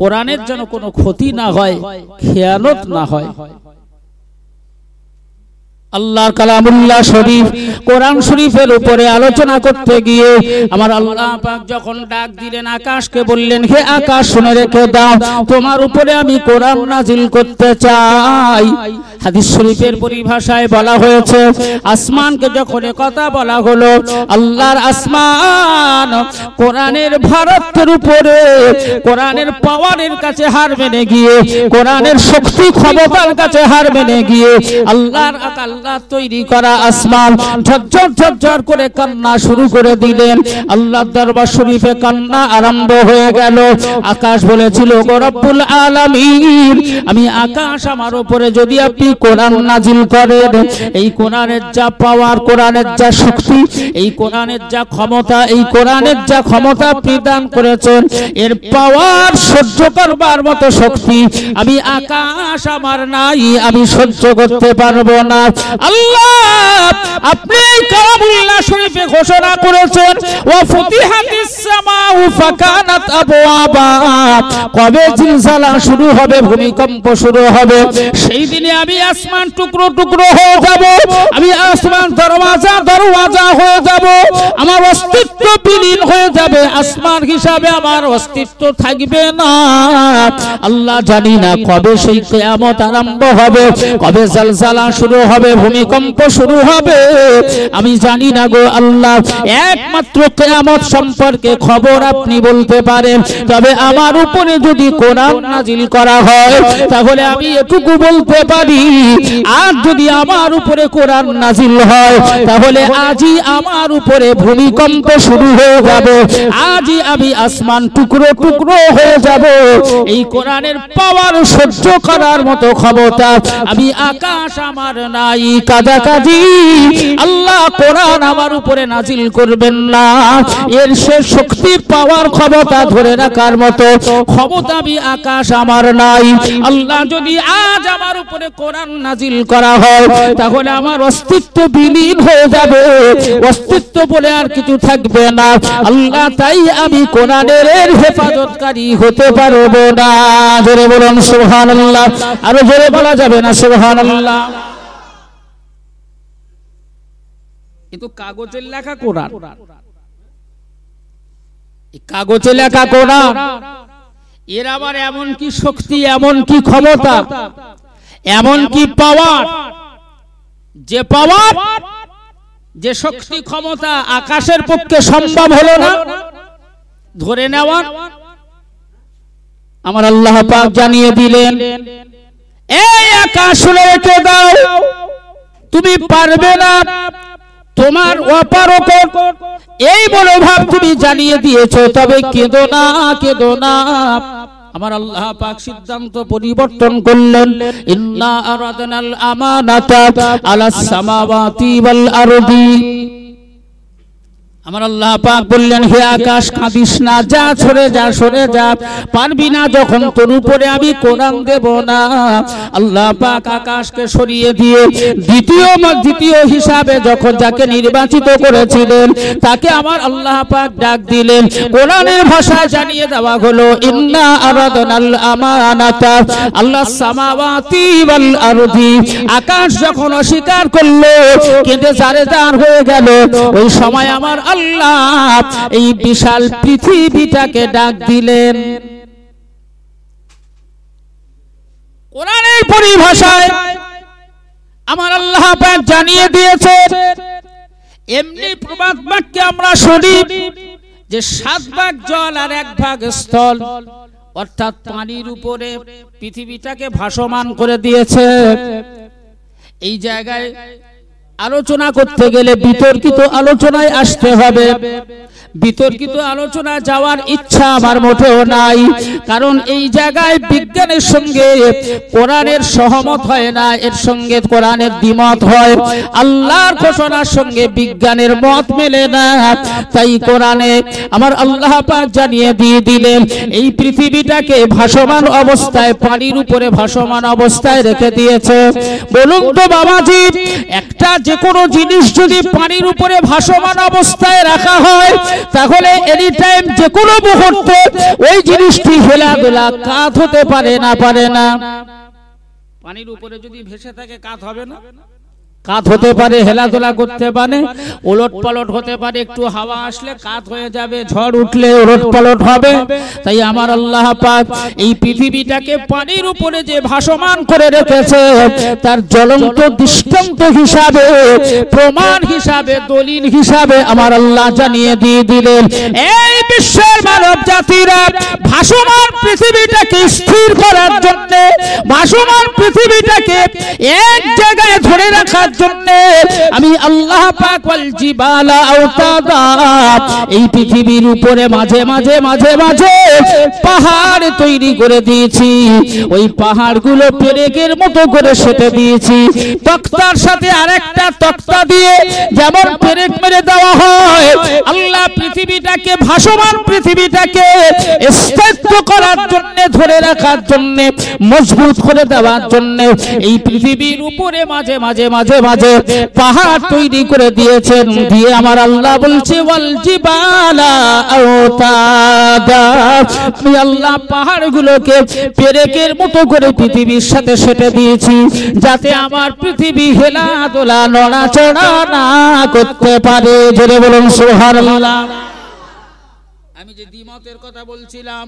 কোরআনের যেন কোনো ক্ষতি না হয় খেয়ালত না হয় আল্লাহর কালামুল্লাহ শরীফ কোরআন শরীফের উপরে আলোচনা করতে গিয়ে আমার আল্লাহ পাক যখন ডাক দিলেন আকাশকে বললেন হে আকাশ শুনে রেখে দাও তোমার উপরে আমি কোরআন নাজিল করতে চাই হাদিস শরীফের পরিভাষায় বলা হয়েছে আসমানকে যখন কথা বলা হলো আল্লাহর আসমান কোরআনের ভারতের উপরে কোরআনের পাওয়ারের কাছে হার মেনে গিয়ে কোরআনের শক্তি ক্ষমতার কাছে হার মেনে গিয়ে আল্লাহর আকাল আল্লাহ তৈরি করা আসমান ঝরঝর ঝরঝর করে কান্না শুরু করে দিলেন আল্লাহ দরবার শরীফে কান্না আরম্ভ হয়ে গেল আকাশ বলেছিল রব্বুল আলামিন আমি আকাশ আমার উপরে যদি আপনি কোরআন নাজিল করেন এই কোরআনের যা পাওয়ার কোরআনের যা শক্তি এই কোরআনের যা ক্ষমতা এই কোরআনের যা ক্ষমতা প্রদান করেছেন এর পাওয়ার সহ্য করবার মতো শক্তি আমি আকাশ আমার নাই আমি সহ্য করতে পারবো না আল্লাহ আপনি কাবুল্লাহ শরীফে ঘোষণা করেছেন ওয়া ফুতিহাতিস সামাউ ফাকানাত আবওয়াবা কবে জিলজালা শুরু হবে ভূমিকম্প শুরু হবে সেই দিনে আমি আসমান টুকরো টুকরো হয়ে যাব আমি আসমান দরওয়াজা দরওয়াজা হয়ে যাব আমার অস্তিত্ব বিলীন হয়ে যাবে আসমান হিসাবে আমার অস্তিত্ব থাকবে না আল্লাহ জানি না কবে সেই কিয়ামত আরম্ভ হবে কবে জলজালা শুরু হবে ভূমিকম্প শুরু হবে আমি জানি না গো আল্লাহ একমাত্র কেয়ামত সম্পর্কে খবর আপনি বলতে পারেন তবে আমার উপরে যদি কোরআন নাজিল করা হয় তাহলে আমি এটুকু বলতে পারি আর যদি আমার উপরে কোরআন নাজিল হয় তাহলে আজই আমার উপরে ভূমিকম্প শুরু হয়ে যাবে আজই আমি আসমান টুকরো টুকরো হয়ে যাব এই কোরআনের পাওয়ার সহ্য করার মতো ক্ষমতা আমি আকাশ আমার নাই কাদা কাদি আল্লাহ কোরআন আমার উপরে নাজিল করবেন না এর সে শক্তি পাওয়ার ক্ষমতা ধরে রাখার মতো ক্ষমতা আমি আকাশ আমার নাই আল্লাহ যদি আজ আমার উপরে কোরআন নাজিল করা হয় তাহলে আমার অস্তিত্ব বিলীন হয়ে যাবে অস্তিত্ব বলে আর কিছু থাকবে না আল্লাহ তাই আমি কোরআনের হেফাজতকারী হতে পারবো না জোরে বলুন সুবহানাল্লাহ আরো জোরে বলা যাবে না সুবহানাল্লাহ এ কাগজের লেখা কোরআন কাগজে লেখা কোরআন এর আবার এমন কি শক্তি এমন কি ক্ষমতা এমন কি পাওয়ার যে পাওয়ার যে শক্তি ক্ষমতা আকাশের পক্ষে সম্ভব হলো না ধরে নেওয়ার আমার আল্লাহ পাক জানিয়ে দিলেন এই আকাশ রেখে দাও তুমি পারবে না তোমার অপারকর এই মনোভাব তুমি জানিয়ে দিয়েছো তবে কেঁদো না কেঁদো না আমার আল্লাহ পাক সিদ্ধান্ত পরিবর্তন করলেন ইন্না আরাদনাল আমানাতা আলাস সামাওয়াতি ওয়াল আরদি আমার আল্লাহ পাক বললেন হে আকাশ কাঁদিস না যা সরে যা সরে যা পারবি না যখন তোর উপরে আমি কোরআন দেব না আল্লাহ পাক আকাশকে সরিয়ে দিয়ে দ্বিতীয় দ্বিতীয় হিসাবে যখন যাকে নির্বাচিত করেছিলেন তাকে আমার আল্লাহ পাক ডাক দিলেন কোরআনের ভাষায় জানিয়ে দেওয়া হলো ইন্না আরাদনাল আমানাতা আল্লাহ সামাওয়াতি ওয়াল আরদি আকাশ যখন অস্বীকার করলো কেঁদে জারে জার হয়ে গেল ওই সময় আমার আল্লাহ এই বিশাল পৃথিবীটাকে ডাক দিলেন কোরআনের পরিভাষায় আমার আল্লাহ জানিয়ে দিয়েছে এমনি প্রবাদ বাক্যে আমরা শুনি যে সাত ভাগ জল আর এক ভাগ স্থল অর্থাৎ পানির উপরে পৃথিবীটাকে ভাসমান করে দিয়েছে এই জায়গায় আলোচনা করতে গেলে বিতর্কিত আলোচনায় আসতে হবে বিতর্কিত আলোচনা যাওয়ার ইচ্ছা আমার মোটেও নাই কারণ এই জায়গায় বিজ্ঞানের সঙ্গে কোরআনের সহমত হয় না এর সঙ্গে কোরআনের দ্বিমত হয় আল্লাহর ঘোষণার সঙ্গে বিজ্ঞানের মত মেলে না তাই কোরআনে আমার আল্লাহ পাক জানিয়ে দিয়ে দিলেন এই পৃথিবীটাকে ভাসমান অবস্থায় পানির উপরে ভাসমান অবস্থায় রেখে দিয়েছে বলুন তো বাবাজি একটা যে কোনো জিনিস যদি পানির উপরে ভাসমান অবস্থায় রাখা হয় তাহলে এনি টাইম যে কোনো মুহূর্তে ওই জিনিসটি হেলাদোলা কাত হতে পারে না পারে না পানির উপরে যদি ভেসে থাকে কাত হবে না কাত হতে পারে হেলাধুলা করতে পারে ওলট পালট হতে পারে একটু হাওয়া আসলে কাত হয়ে যাবে ঝড় উঠলে ওলট পালট হবে তাই আমার আল্লাহ পাক এই পৃথিবীটাকে পানির উপরে যে ভাসমান করে রেখেছে তার জ্বলন্ত দৃষ্টান্ত হিসাবে প্রমাণ হিসাবে দলিল হিসাবে আমার আল্লাহ জানিয়ে দিয়ে দিলেন এই বিশ্বের মানব জাতিরা ভাসমান পৃথিবীটাকে স্থির করার জন্য ভাসমান পৃথিবীটাকে এক জায়গায় ধরে রাখার জানার আমি আল্লাহ এই পৃথিবীর উপরে মাঝে মাঝে মাঝে মাঝে পাহাড় তৈরি করে দিয়েছি ওই গুলো পেরেকের মতো করে সেটে দিয়েছি তক্তার সাথে আরেকটা তক্তা দিয়ে যেমন পেরেক মেরে দেওয়া হয় আল্লাহ পৃথিবীটাকে ভাসমান পৃথিবীটাকে স্থায়িত্ব করার জন্য ধরে রাখার জন্যে মজবুত করে দেওয়ার জন্য এই পৃথিবীর উপরে মাঝে মাঝে মাঝে মাঝে পাহাড় তৈরি করে দিয়েছেন দিয়ে আমার আল্লাহ বলছে পেরেকের মতো করে পৃথিবীর সাথে সেটে দিয়েছি যাতে আমার পৃথিবী হেলা দোলা নড়াচড়া না করতে পারে জোরে বলুন সোহার আমি যে দ্বিমতের কথা বলছিলাম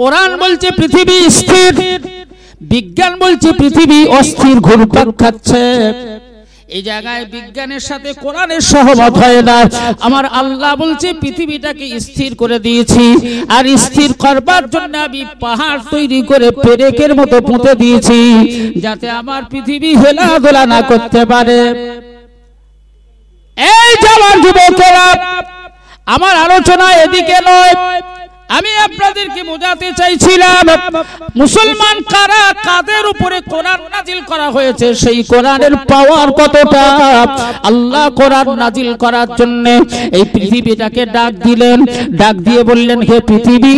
কোরআন বলছে পৃথিবী স্থির বিজ্ঞান বলছে পৃথিবী অস্থির ঘুরপাক খাচ্ছে এই জায়গায় বিজ্ঞানের সাথে কোরআনের সহমত হয় না আমার আল্লাহ বলছে পৃথিবীটাকে স্থির করে দিয়েছি আর স্থির করবার জন্য আমি পাহাড় তৈরি করে পেরেকের মতো পুঁতে দিয়েছি যাতে আমার পৃথিবী হেলাধুলা না করতে পারে এই যাওয়ার যুবকেরা আমার আলোচনা এদিকে নয় আমি আপনাদেরকে বোঝাতে চাইছিলাম মুসলমান কারা কাদের উপরে কোরআন নাজিল করা হয়েছে সেই কোরআনের পাওয়ার কতটা আল্লাহ কোরআন নাজিল করার জন্য এই পৃথিবীটাকে ডাক দিলেন ডাক দিয়ে বললেন হে পৃথিবী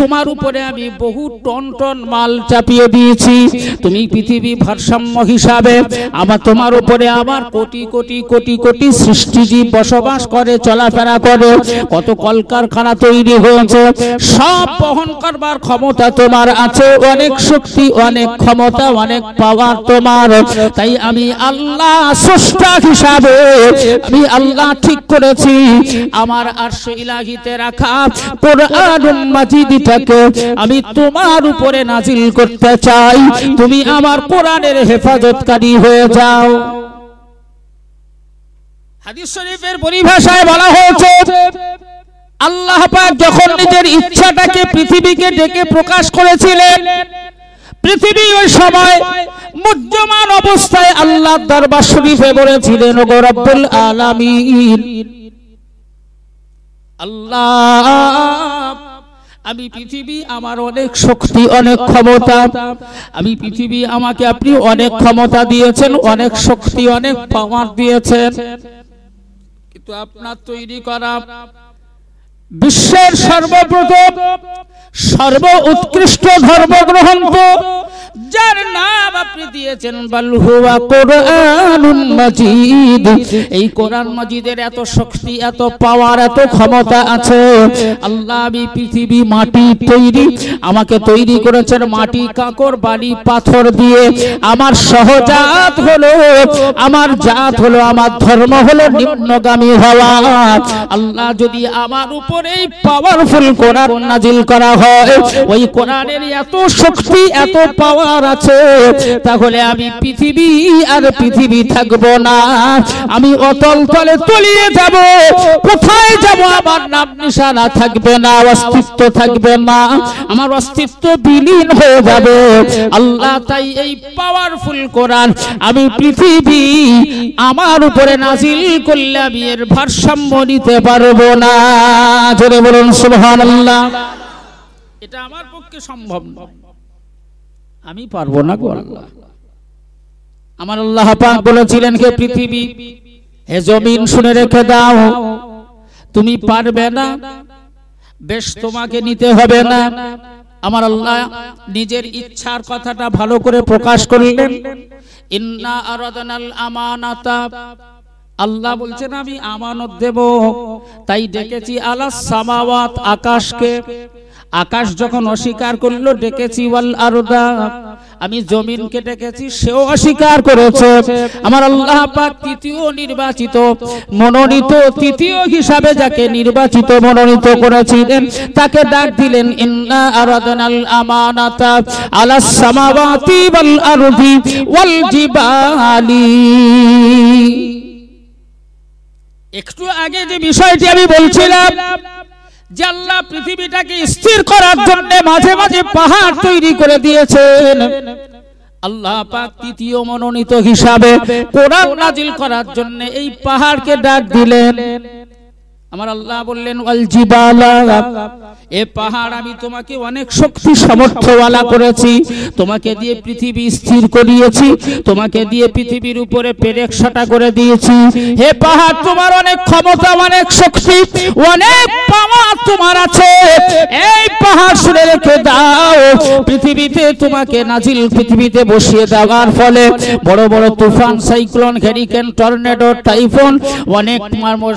তোমার উপরে আমি বহু টন টন মাল চাপিয়ে দিয়েছি তুমি পৃথিবী ভারসাম্য হিসাবে আমার তোমার উপরে আমার কোটি কোটি কোটি কোটি সৃষ্টিজীব বসবাস করে চলাফেরা করে কত কলকারখানা তৈরি হয়েছে সব বহন করবার ক্ষমতা তোমার আছে অনেক শক্তি অনেক ক্ষমতা অনেক পাওয়ার তোমার তাই আমি আল্লাহ স্রষ্টা হিসাবে আমি আল্লাহ ঠিক করেছি আমার আর্শ ইলাহিতে রাখা কোরআন মাজিদিটাকে আমি তোমার উপরে নাজিল করতে চাই তুমি আমার কোরআনের হেফাজতকারী হয়ে যাও হাদিস শরীফের পরিভাষায় বলা হয়েছে আল্লাহ পাক যখন নিজের ইচ্ছাটাকে পৃথিবীকে ডেকে প্রকাশ করেছিলেন পৃথিবী ওই সময় মুদ্যমান অবস্থায় আল্লাহ দরবার শরীফে বলেছিলেন ওগো রব্বুল আলামিন আল্লাহ আমি পৃথিবী আমার অনেক শক্তি অনেক ক্ষমতা আমি পৃথিবী আমাকে আপনি অনেক ক্ষমতা দিয়েছেন অনেক শক্তি অনেক পাওয়ার দিয়েছেন কিন্তু আপনার তৈরি করা বিশ্বের সর্বপ্রথম সর্ব উৎকৃষ্ট ধর্ম গ্রহণ যার নাম আপনি দিয়েছেন এই কোরআন এত শক্তি এত পাওয়ার এত ক্ষমতা আছে আল্লাহ আমি পৃথিবী মাটি তৈরি আমাকে তৈরি করেছেন মাটি কাঁকর বালি পাথর দিয়ে আমার সহজাত হলো আমার জাত হলো আমার ধর্ম হলো নিম্নগামী হওয়া আল্লাহ যদি আমার উপরে পাওয়ারফুল কোরআন নাজিল করা হয় ওই কোরআনের এত শক্তি এত পাওয়ার পাওয়ার আছে তাহলে আমি পৃথিবী আর পৃথিবী থাকবো না আমি অতল তলে তলিয়ে যাব কোথায় যাব আমার নাম নিশানা থাকবে না অস্তিত্ব থাকবে না আমার অস্তিত্ব বিলীন হয়ে যাবে আল্লাহ তাই এই পাওয়ারফুল কোরআন আমি পৃথিবী আমার উপরে নাজিল করলে আমি এর ভারসাম্য নিতে পারবো না জোরে বলুন সুবহানাল্লাহ এটা আমার পক্ষে সম্ভব নয় আমি পারবো না গো আল্লাহ আমার আল্লাহ পাক বলেছিলেন কে পৃথিবী হে জমিন শুনে রেখে দাও তুমি পারবে না বেশ তোমাকে নিতে হবে না আমার আল্লাহ নিজের ইচ্ছার কথাটা ভালো করে প্রকাশ করলেন ইন্না আরাদানাল আমানাতা আল্লাহ বলছেন আমি আমানত দেব তাই ডেকেছি আলাস সামাওয়াত আকাশকে আকাশ যখন অস্বীকার করলো ডেকেছি আমি জমিনকে ডেকেছি সেও অস্বীকার করেছে আমার আল্লাহ পাক তৃতীয় নির্বাচিত মনোনীত তৃতীয় হিসাবে যাকে নির্বাচিত মনোনীত করেছিলেন তাকে ডাক দিলেন ইন্না আরাদনাল আমানাতা আলাস সামাওয়াতি ওয়াল আরদি ওয়াল জিবালি একটু আগে যে বিষয়টি আমি বলছিলাম জাল্লা আল্লাহ পৃথিবীটাকে স্থির করার জন্য মাঝে মাঝে পাহাড় তৈরি করে দিয়েছেন আল্লাহ পাক তৃতীয় মনোনীত হিসাবে কোরআন নাজিল করার জন্য এই পাহাড়কে ডাক দিলেন আমার আল্লাহ বললেন এ পাহাড় আমি তোমাকে অনেক শক্তি সামর্থ্যওয়ালা করেছি তোমাকে দিয়ে পৃথিবী স্থির করিয়েছি তোমাকে দিয়ে পৃথিবীর উপরে পেরেকশাটা করে দিয়েছি হে পাহাড় তোমার অনেক ক্ষমতা অনেক শক্তি অনেক পাওয়ার তোমার আছে এই পাহাড় শুনে রেখে দাও পৃথিবীতে তোমাকে নাজিল পৃথিবীতে বসিয়ে দেওয়ার ফলে বড় বড় তুফান সাইক্লোন হ্যারিকেন টর্নেডো টাইফন অনেক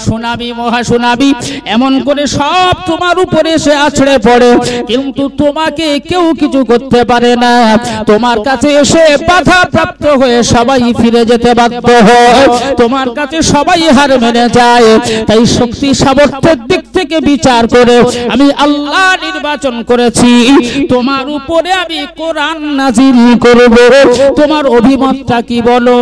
সুনামি মহাসুনামি নাবি এমন করে সব তোমার উপরে সে আছড়ে পড়ে কিন্তু তোমাকে কেউ কিছু করতে পারে না তোমার কাছে এসে বাধা প্রাপ্ত হয়ে সবাই ফিরে যেতে বাধ্য হয় তোমার কাছে সবাই হার মেনে যায় তাই শক্তি সামর্থ্যের দিক থেকে বিচার করে আমি আল্লাহ নির্বাচন করেছি তোমার উপরে আমি কোরআন নাজিল করব তোমার অভিমতটা কি বলো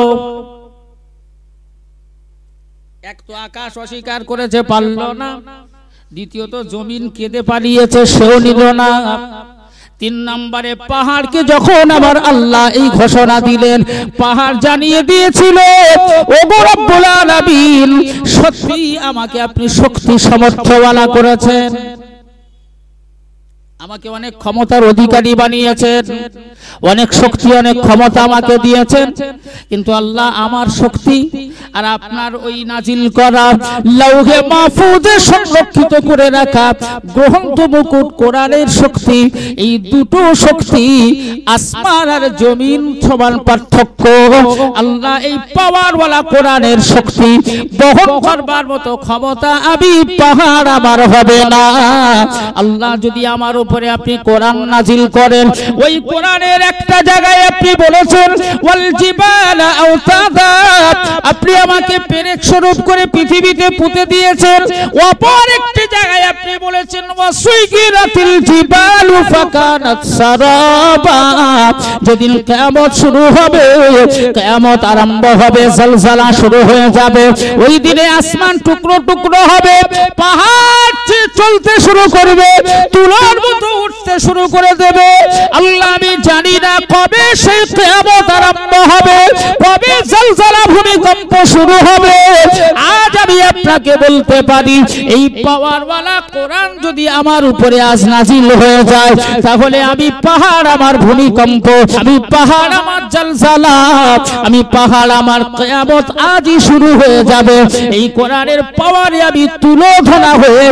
এক তো আকাশ অস্বীকার করেছে পারল না দ্বিতীয়ত জমিন কেঁদে পালিয়েছে সেও নিল না তিন নম্বরে পাহাড়কে যখন আবার আল্লাহ এই ঘোষণা দিলেন পাহাড় জানিয়ে দিয়েছিল সত্যি আমাকে আপনি শক্তি সমর্থওয়ালা করেছেন আমাকে অনেক ক্ষমতার অধিকারী বানিয়েছেন অনেক শক্তি অনেক ক্ষমতা আমাকে দিয়েছেন কিন্তু আল্লাহ আমার শক্তি আর আপনার ওই নাজিল করা লৌহে মাহফুজে সংরক্ষিত করে রাখা গ্রহন্ত মুকুট কোরআনের শক্তি এই দুটো শক্তি আসমান আর জমিন সমান পার্থক্য আল্লাহ এই ওয়ালা কোরআনের শক্তি বহন করবার মতো ক্ষমতা আমি পাহাড় আমার হবে না আল্লাহ যদি আমার উপর পরে আপনি কোরআন নাজিল করেন ওই কোরআনের একটা জায়গায় আপনি বলেছেন ওয়াল জিবালা আওতাদা আপনি আমাকে পেরেক স্বরূপ করে পৃথিবীতে পুঁতে দিয়েছেন অপর একটি জায়গায় আপনি বলেছেন ওয়াসুইগিরাতিল জিবালু ফাকানাত সারাবা যেদিন কিয়ামত শুরু হবে কিয়ামত আরম্ভ হবে জলজালা শুরু হয়ে যাবে ওই দিনে আসমান টুকরো টুকরো হবে পাহাড় চলতে শুরু করবে তুলার মত তো উঠতে শুরু করে দেবে আল্লাহ আমি জানি না কবে সেই কেয়ামত আরম্ভ হবে কবে জলজলা ভূমিকম্প শুরু হবে আজ আমি আপনাকে বলতে পারি এই পাওয়ার ওয়ালা কোরআন যদি আমার উপরে আজ নাজিল হয়ে যায় তাহলে আমি পাহাড় আমার ভূমিকম্প আমি পাহাড় আমার জলজালা আমি পাহাড় আমার কেয়ামত আজই শুরু হয়ে যাবে এই কোরআনের পাওয়ারে আমি তুলো ধরা হয়ে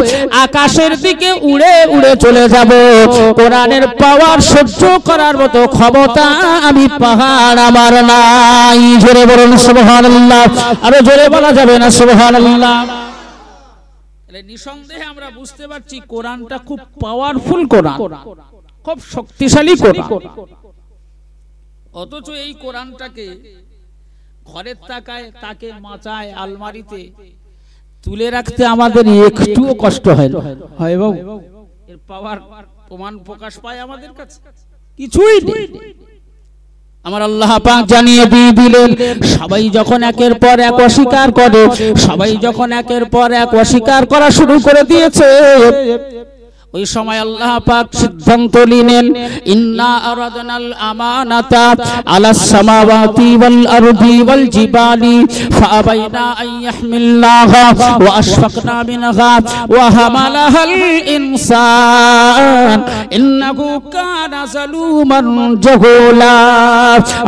আকাশের দিকে উড়ে উড়ে চলে যাব করব কোরআনের পাওয়ার সহ্য করার মতো ক্ষমতা আমি পাহাড় আমার নাই জোরে বলুন সুবহানাল্লাহ আরো জোরে বলা যাবে না সুবহানাল্লাহ নিঃসন্দেহে আমরা বুঝতে পারছি কোরআনটা খুব পাওয়ারফুল কোরআন খুব শক্তিশালী কোরআন অথচ এই কোরআনটাকে ঘরের তাকায় তাকে মাচায় আলমারিতে তুলে রাখতে আমাদের একটুও কষ্ট হয় হয় বাবু এর পাওয়ার প্রমাণ প্রকাশ পায় আমাদের কাছে কিছুই নেই আমার আল্লাহ পাক জানিয়ে দিয়ে দিলেন সবাই যখন একের পর এক অস্বীকার করে সবাই যখন একের পর এক অস্বীকার করা শুরু করে দিয়েছে ওই সময় আল্লাহ পাক সিদ্ধান্ত নিলেন ইন্না আরাদনাল আমানাতা আলা সামাওয়াতি ওয়াল আরদি ওয়াল জিবালি ফাআবাইনা আন ইয়াহমিলনাহা ওয়া আশফাকনা মিনহা ওয়া হামালাহাল ইনসান ইন্নাহু কানা যালুমান জাহুলা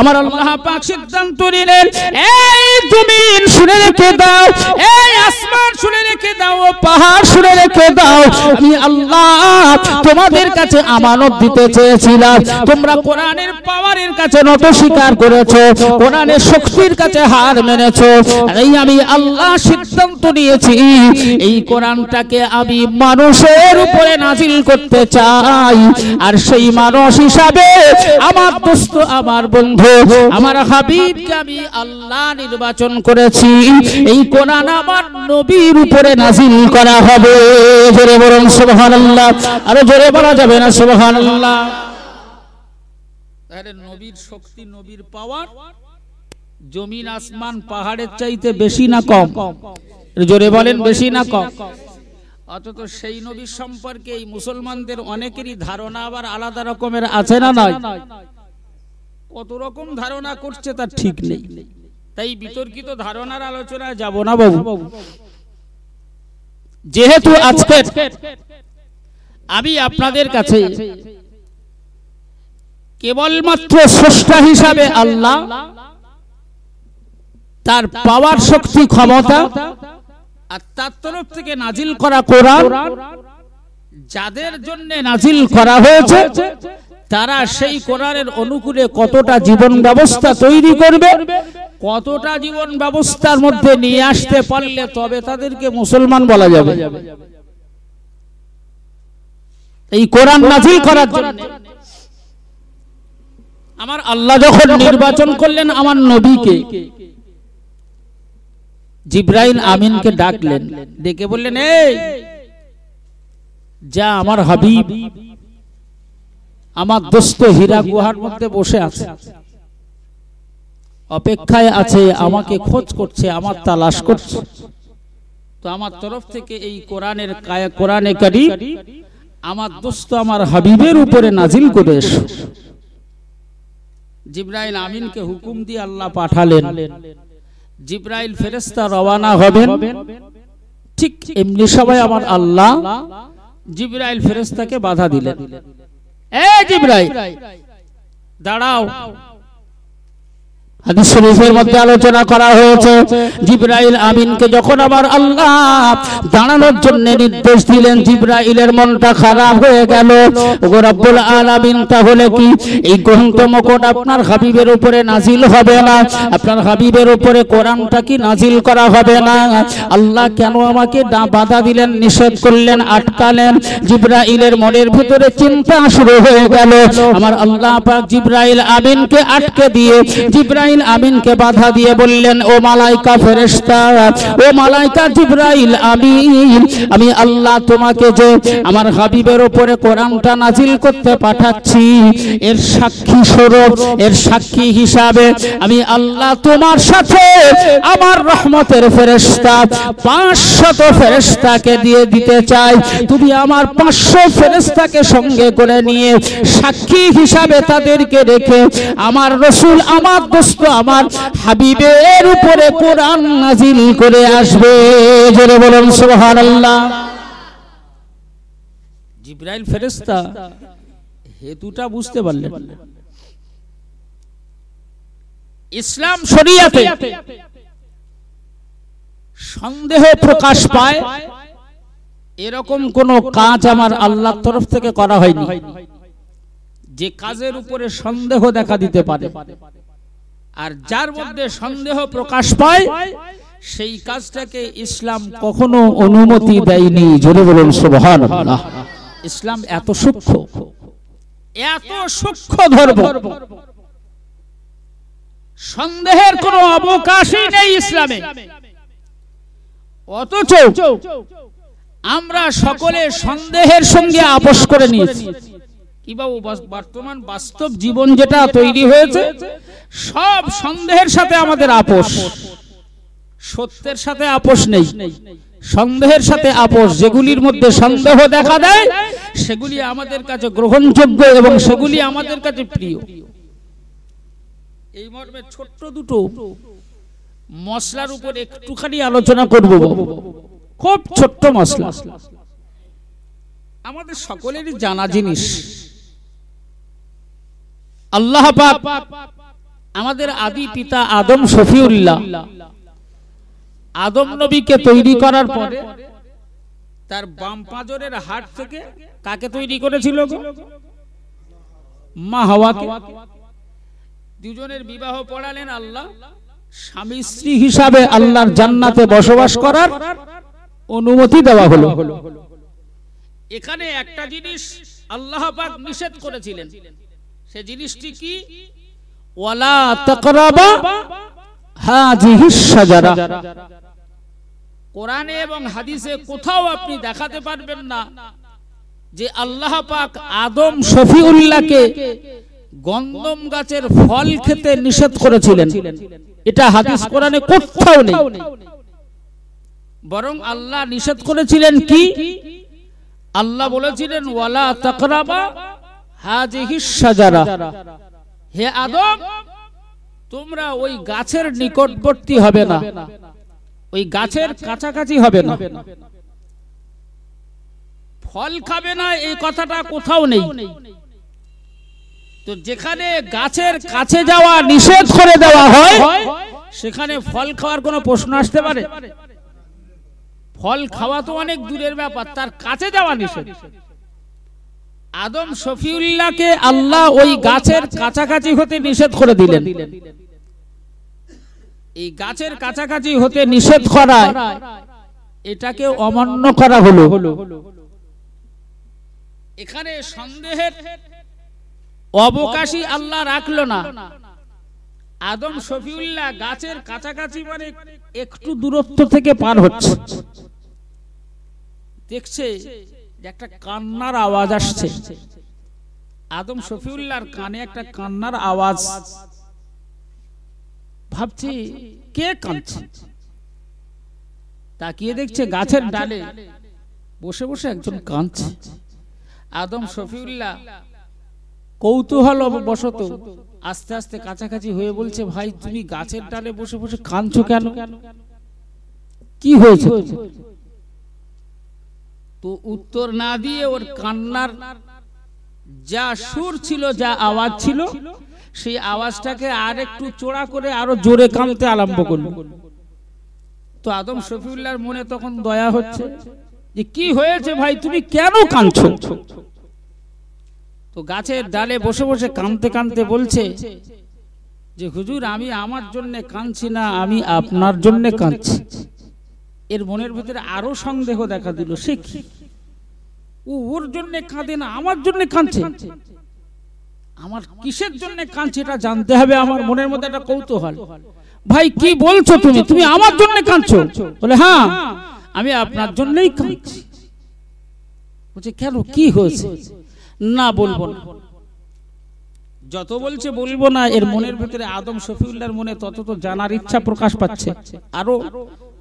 আমার আল্লাহ পাক সিদ্ধান্ত নিলেন এই জমিন শুনে রেখে দাও এই আসমান শুনে রেখে দাও ও পাহাড় শুনে রেখে দাও আমি আল্লাহ তোমাদের কাছে আমানত দিতে চেয়েছিলাম তোমরা কোরআনের পাওয়ারের কাছে নত স্বীকার করেছো কোরআনের শক্তির কাছে হার মেনেছো এই আমি আল্লাহ সিদ্ধান্ত নিয়েছি এই কোরআনটাকে আমি মানুষের উপরে নাজিল করতে চাই আর সেই মানুষ হিসাবে আমার দোস্ত আমার বন্ধু আমার হাবিবকে আমি আল্লাহ নির্বাচন করেছি এই কোরআন আমার নবীর উপরে নাজিল করা হবে বরং সুবহানাল্লাহ আল্লাহ আরো জোরে বলা যাবে না সুবহান আল্লাহ তাহলে নবীর শক্তি নবীর পাওয়ার জমিন আসমান পাহাড়ের চাইতে বেশি না কম জোরে বলেন বেশি না কম অথচ সেই সম্পর্কে এই মুসলমানদের অনেকেরই ধারণা আবার আলাদা রকমের আছে না নয় কত রকম ধারণা করছে তার ঠিক নেই তাই বিতর্কিত ধারণার আলোচনায় যাব না বাবু যেহেতু আজকে আমি আপনাদের কাছে কেবলমাত্র স্রষ্টা হিসাবে আল্লাহ তার পাওয়ার শক্তি ক্ষমতা আর তার তরফ থেকে নাজিল করা কোরআন যাদের জন্য নাজিল করা হয়েছে তারা সেই কোরআনের অনুকূলে কতটা জীবন ব্যবস্থা তৈরি করবে কতটা জীবন ব্যবস্থার মধ্যে নিয়ে আসতে পারলে তবে তাদেরকে মুসলমান বলা যাবে এই কোরআন নাজিল করার জন্য আমার আল্লাহ যখন নির্বাচন করলেন আমার নবীকে জিব্রাইল আমিনকে ডাকলেন ডেকে বললেন এই যা আমার হাবিব আমার দোস্ত হীরা গুহার মধ্যে বসে আছে অপেক্ষায় আছে আমাকে খোঁজ করছে আমার তালাশ করছে তো আমার তরফ থেকে এই কোরআনের কোরআনে কারি আমার দোস্ত আমার হাবিবের উপরে নাজিল করে জিব্রাইল আমিনকে হুকুম দিয়ে আল্লাহ পাঠালেন জিব্রাইল ফেরেস্তা রওয়ানা হবেন ঠিক এমনি সবাই আমার আল্লাহ জিব্রাইল ফেরেস্তাকে বাধা দিলেন এ জিব্রাইল দাঁড়াও আলোচনা করা হয়েছে আমিনকে যখন আল্লাহ দাঁড়ানোর জন্য নির্দেশ দিলেন মনটা খারাপ হয়ে গেল এই আপনার হাবিবের উপরে নাজিল হবে না আপনার হাবিবের উপরে কোরআনটা কি নাজিল করা হবে না আল্লাহ কেন আমাকে বাধা দিলেন নিষেধ করলেন আটকালেন জিব্রাইলের মনের ভিতরে চিন্তা শুরু হয়ে গেল আমার আল্লাহ জিব্রাইল আমিনকে আটকে দিয়ে জিব্রাইল জিব্রাইল আমিনকে বাধা দিয়ে বললেন ও মালাইকা ফেরেস্তা ও মালাইকা জিব্রাইল আমিন আমি আল্লাহ তোমাকে যে আমার হাবিবের ওপরে কোরআনটা নাজিল করতে পাঠাচ্ছি এর সাক্ষী স্বরূপ এর সাক্ষী হিসাবে আমি আল্লাহ তোমার সাথে আমার রহমতের ফেরেস্তা পাঁচশত ফেরেস্তাকে দিয়ে দিতে চাই তুমি আমার পাঁচশো ফেরেস্তাকে সঙ্গে করে নিয়ে সাক্ষী হিসাবে তাদেরকে রেখে আমার রসুল আমার দোস্ত আমার হাবিবের উপরে কোরআন নাজিল করে আসবে জোরে বলুন সুবহানাল্লাহ জিব্রাইল ফেরেশতা হেতুটা বুঝতে পারলেন ইসলাম শরীয়তে সন্দেহ প্রকাশ পায় এরকম কোন কাজ আমার আল্লাহর তরফ থেকে করা হয়নি যে কাজের উপরে সন্দেহ দেখা দিতে পারে আর যার মধ্যে সন্দেহ প্রকাশ পায় সেই কাজটাকে ইসলাম কখনো অনুমতি দেয়নি জোরে বলুন সুবহান ইসলাম এত সূক্ষ্ম এত সূক্ষ্ম ধর্ম সন্দেহের কোনো অবকাশই নেই ইসলামে অথচ আমরা সকলে সন্দেহের সঙ্গে আপোষ করে নিয়েছি বাবু বর্তমান বাস্তব জীবন যেটা তৈরি হয়েছে সব সন্দেহের সাথে আমাদের আপোষ সত্যের সাথে আপোষ নেই সন্দেহের সাথে আপোষ যেগুলির মধ্যে সন্দেহ দেখা দেয় সেগুলি আমাদের কাছে গ্রহণযোগ্য এবং সেগুলি আমাদের কাছে প্রিয় এই মর্মে ছোট্ট দুটো মশলার উপর একটুখানি আলোচনা করব খুব ছোট্ট মশলা আমাদের সকলেরই জানা জিনিস আল্লাহ পাক আমাদের আদি পিতা আদম শফিউল্লাহ আদম নবীকে তৈরি করার পরে তার বাম পাজরের হাট থেকে কাকে তৈরি করেছিল মা দুজনের বিবাহ পড়ালেন আল্লাহ স্বামী স্ত্রী হিসাবে আল্লাহর জান্নাতে বসবাস করার অনুমতি দেওয়া হলো এখানে একটা জিনিস আল্লাহ নিষেধ করেছিলেন সে জিনিসটি কি ওয়ালা তাকরাবা হাযিহিস কোরআনে এবং হাদিসে কোথাও আপনি দেখাতে পারবেন না যে আল্লাহ পাক আদম শফিউল্লাহকে গন্ধম গাছের ফল খেতে নিষেধ করেছিলেন এটা হাদিস কোরআনে কোথাও নেই বরং আল্লাহ নিষেধ করেছিলেন কি আল্লাহ বলেছিলেন ওয়ালা তাকরাবা হাযিহিস শাজারা হে আদম তোমরা ওই গাছের নিকটবর্তী হবে না ওই গাছের কাছাকাছি হবে না ফল খাবে না এই কথাটা কোথাও নেই তো যেখানে গাছের কাছে যাওয়া নিষেধ করে দেওয়া হয় সেখানে ফল খাওয়ার কোনো প্রশ্ন আসতে পারে ফল খাওয়া তো অনেক দূরের ব্যাপার তার কাছে যাওয়া নিষেধ আদম শফিউল্লাহকে আল্লাহ ওই গাছের কাছাকাছি হতে নিষেধ করে দিলেন এই গাছের কাছাকাছি হতে নিষেধ করা এটাকে অমান্য করা হলো এখানে সন্দেহের অবকাশই আল্লাহ রাখলো না আদম শফিউল্লাহ গাছের কাছাকাছি মানে, মানে একটু দূরত্ব থেকে পার হচ্ছে দেখছে যে একটা কান্নার আওয়াজ আসছে আদম শফিউল্লাহর কানে একটা কান্নার আওয়াজ ভাবছি কে কাঁদছে তাকিয়ে দেখছে গাছের ডালে বসে বসে একজন কাঁদছে আদম শফিউল্লাহ কৌতূহল বশত আস্তে আস্তে কাছাকাছি হয়ে বলছে ভাই তুমি গাছের ডালে বসে বসে কাঁদছো কেন কি হয়েছে তো উত্তর না দিয়ে ওর কান্নার যা সুর ছিল যা আওয়াজ ছিল সেই আওয়াজটাকে আর একটু চোড়া করে আরো জোরে কামতে আরম্ভ করল তো আদম শফিউল্লাহর মনে তখন দয়া হচ্ছে যে কি হয়েছে ভাই তুমি কেন কাঁদছো তো গাছের ডালে বসে বসে কানতে কানতে বলছে যে হুজুর আমি আমার জন্য কাঁদছি না আমি আপনার জন্য কাঁদছি এর মনের ভিতরে আরো সন্দেহ দেখা দিল সে কি ও ওর জন্য কাঁদে না আমার জন্য কাঁদছে আমার কিসের জন্য কাঁদছে এটা জানতে হবে আমার মনের মধ্যে একটা কৌতূহল ভাই কি বলছো তুমি তুমি আমার জন্য কাঁদছো বলে হ্যাঁ আমি আপনার জন্যই কাঁদছি বলছে কেন কি হয়েছে না বলবো না যত বলছে বলবো না এর মনের ভিতরে আদম শফিউল্লার মনে তত তো জানার ইচ্ছা প্রকাশ পাচ্ছে আরো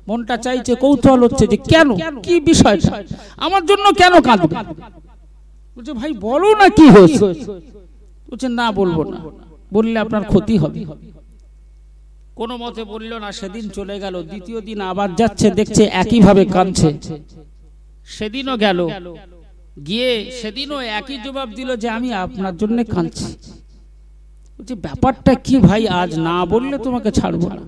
মনটা চাইছে কৌতূহল হচ্ছে যে কেন কি বিষয়টা আমার জন্য কেন কাঁদবে বলছে ভাই বলো না কি হয়েছে বলছে না বলবো না বললে আপনার ক্ষতি হবে কোনো মতে বললো না সেদিন চলে গেল দ্বিতীয় দিন আবার যাচ্ছে দেখছে একইভাবে কাঁদছে সেদিনও গেল গিয়ে সেদিনও একই জবাব দিল যে আমি আপনার জন্য কাঁদছি বলছি ব্যাপারটা কি ভাই আজ না বললে তোমাকে ছাড়বো না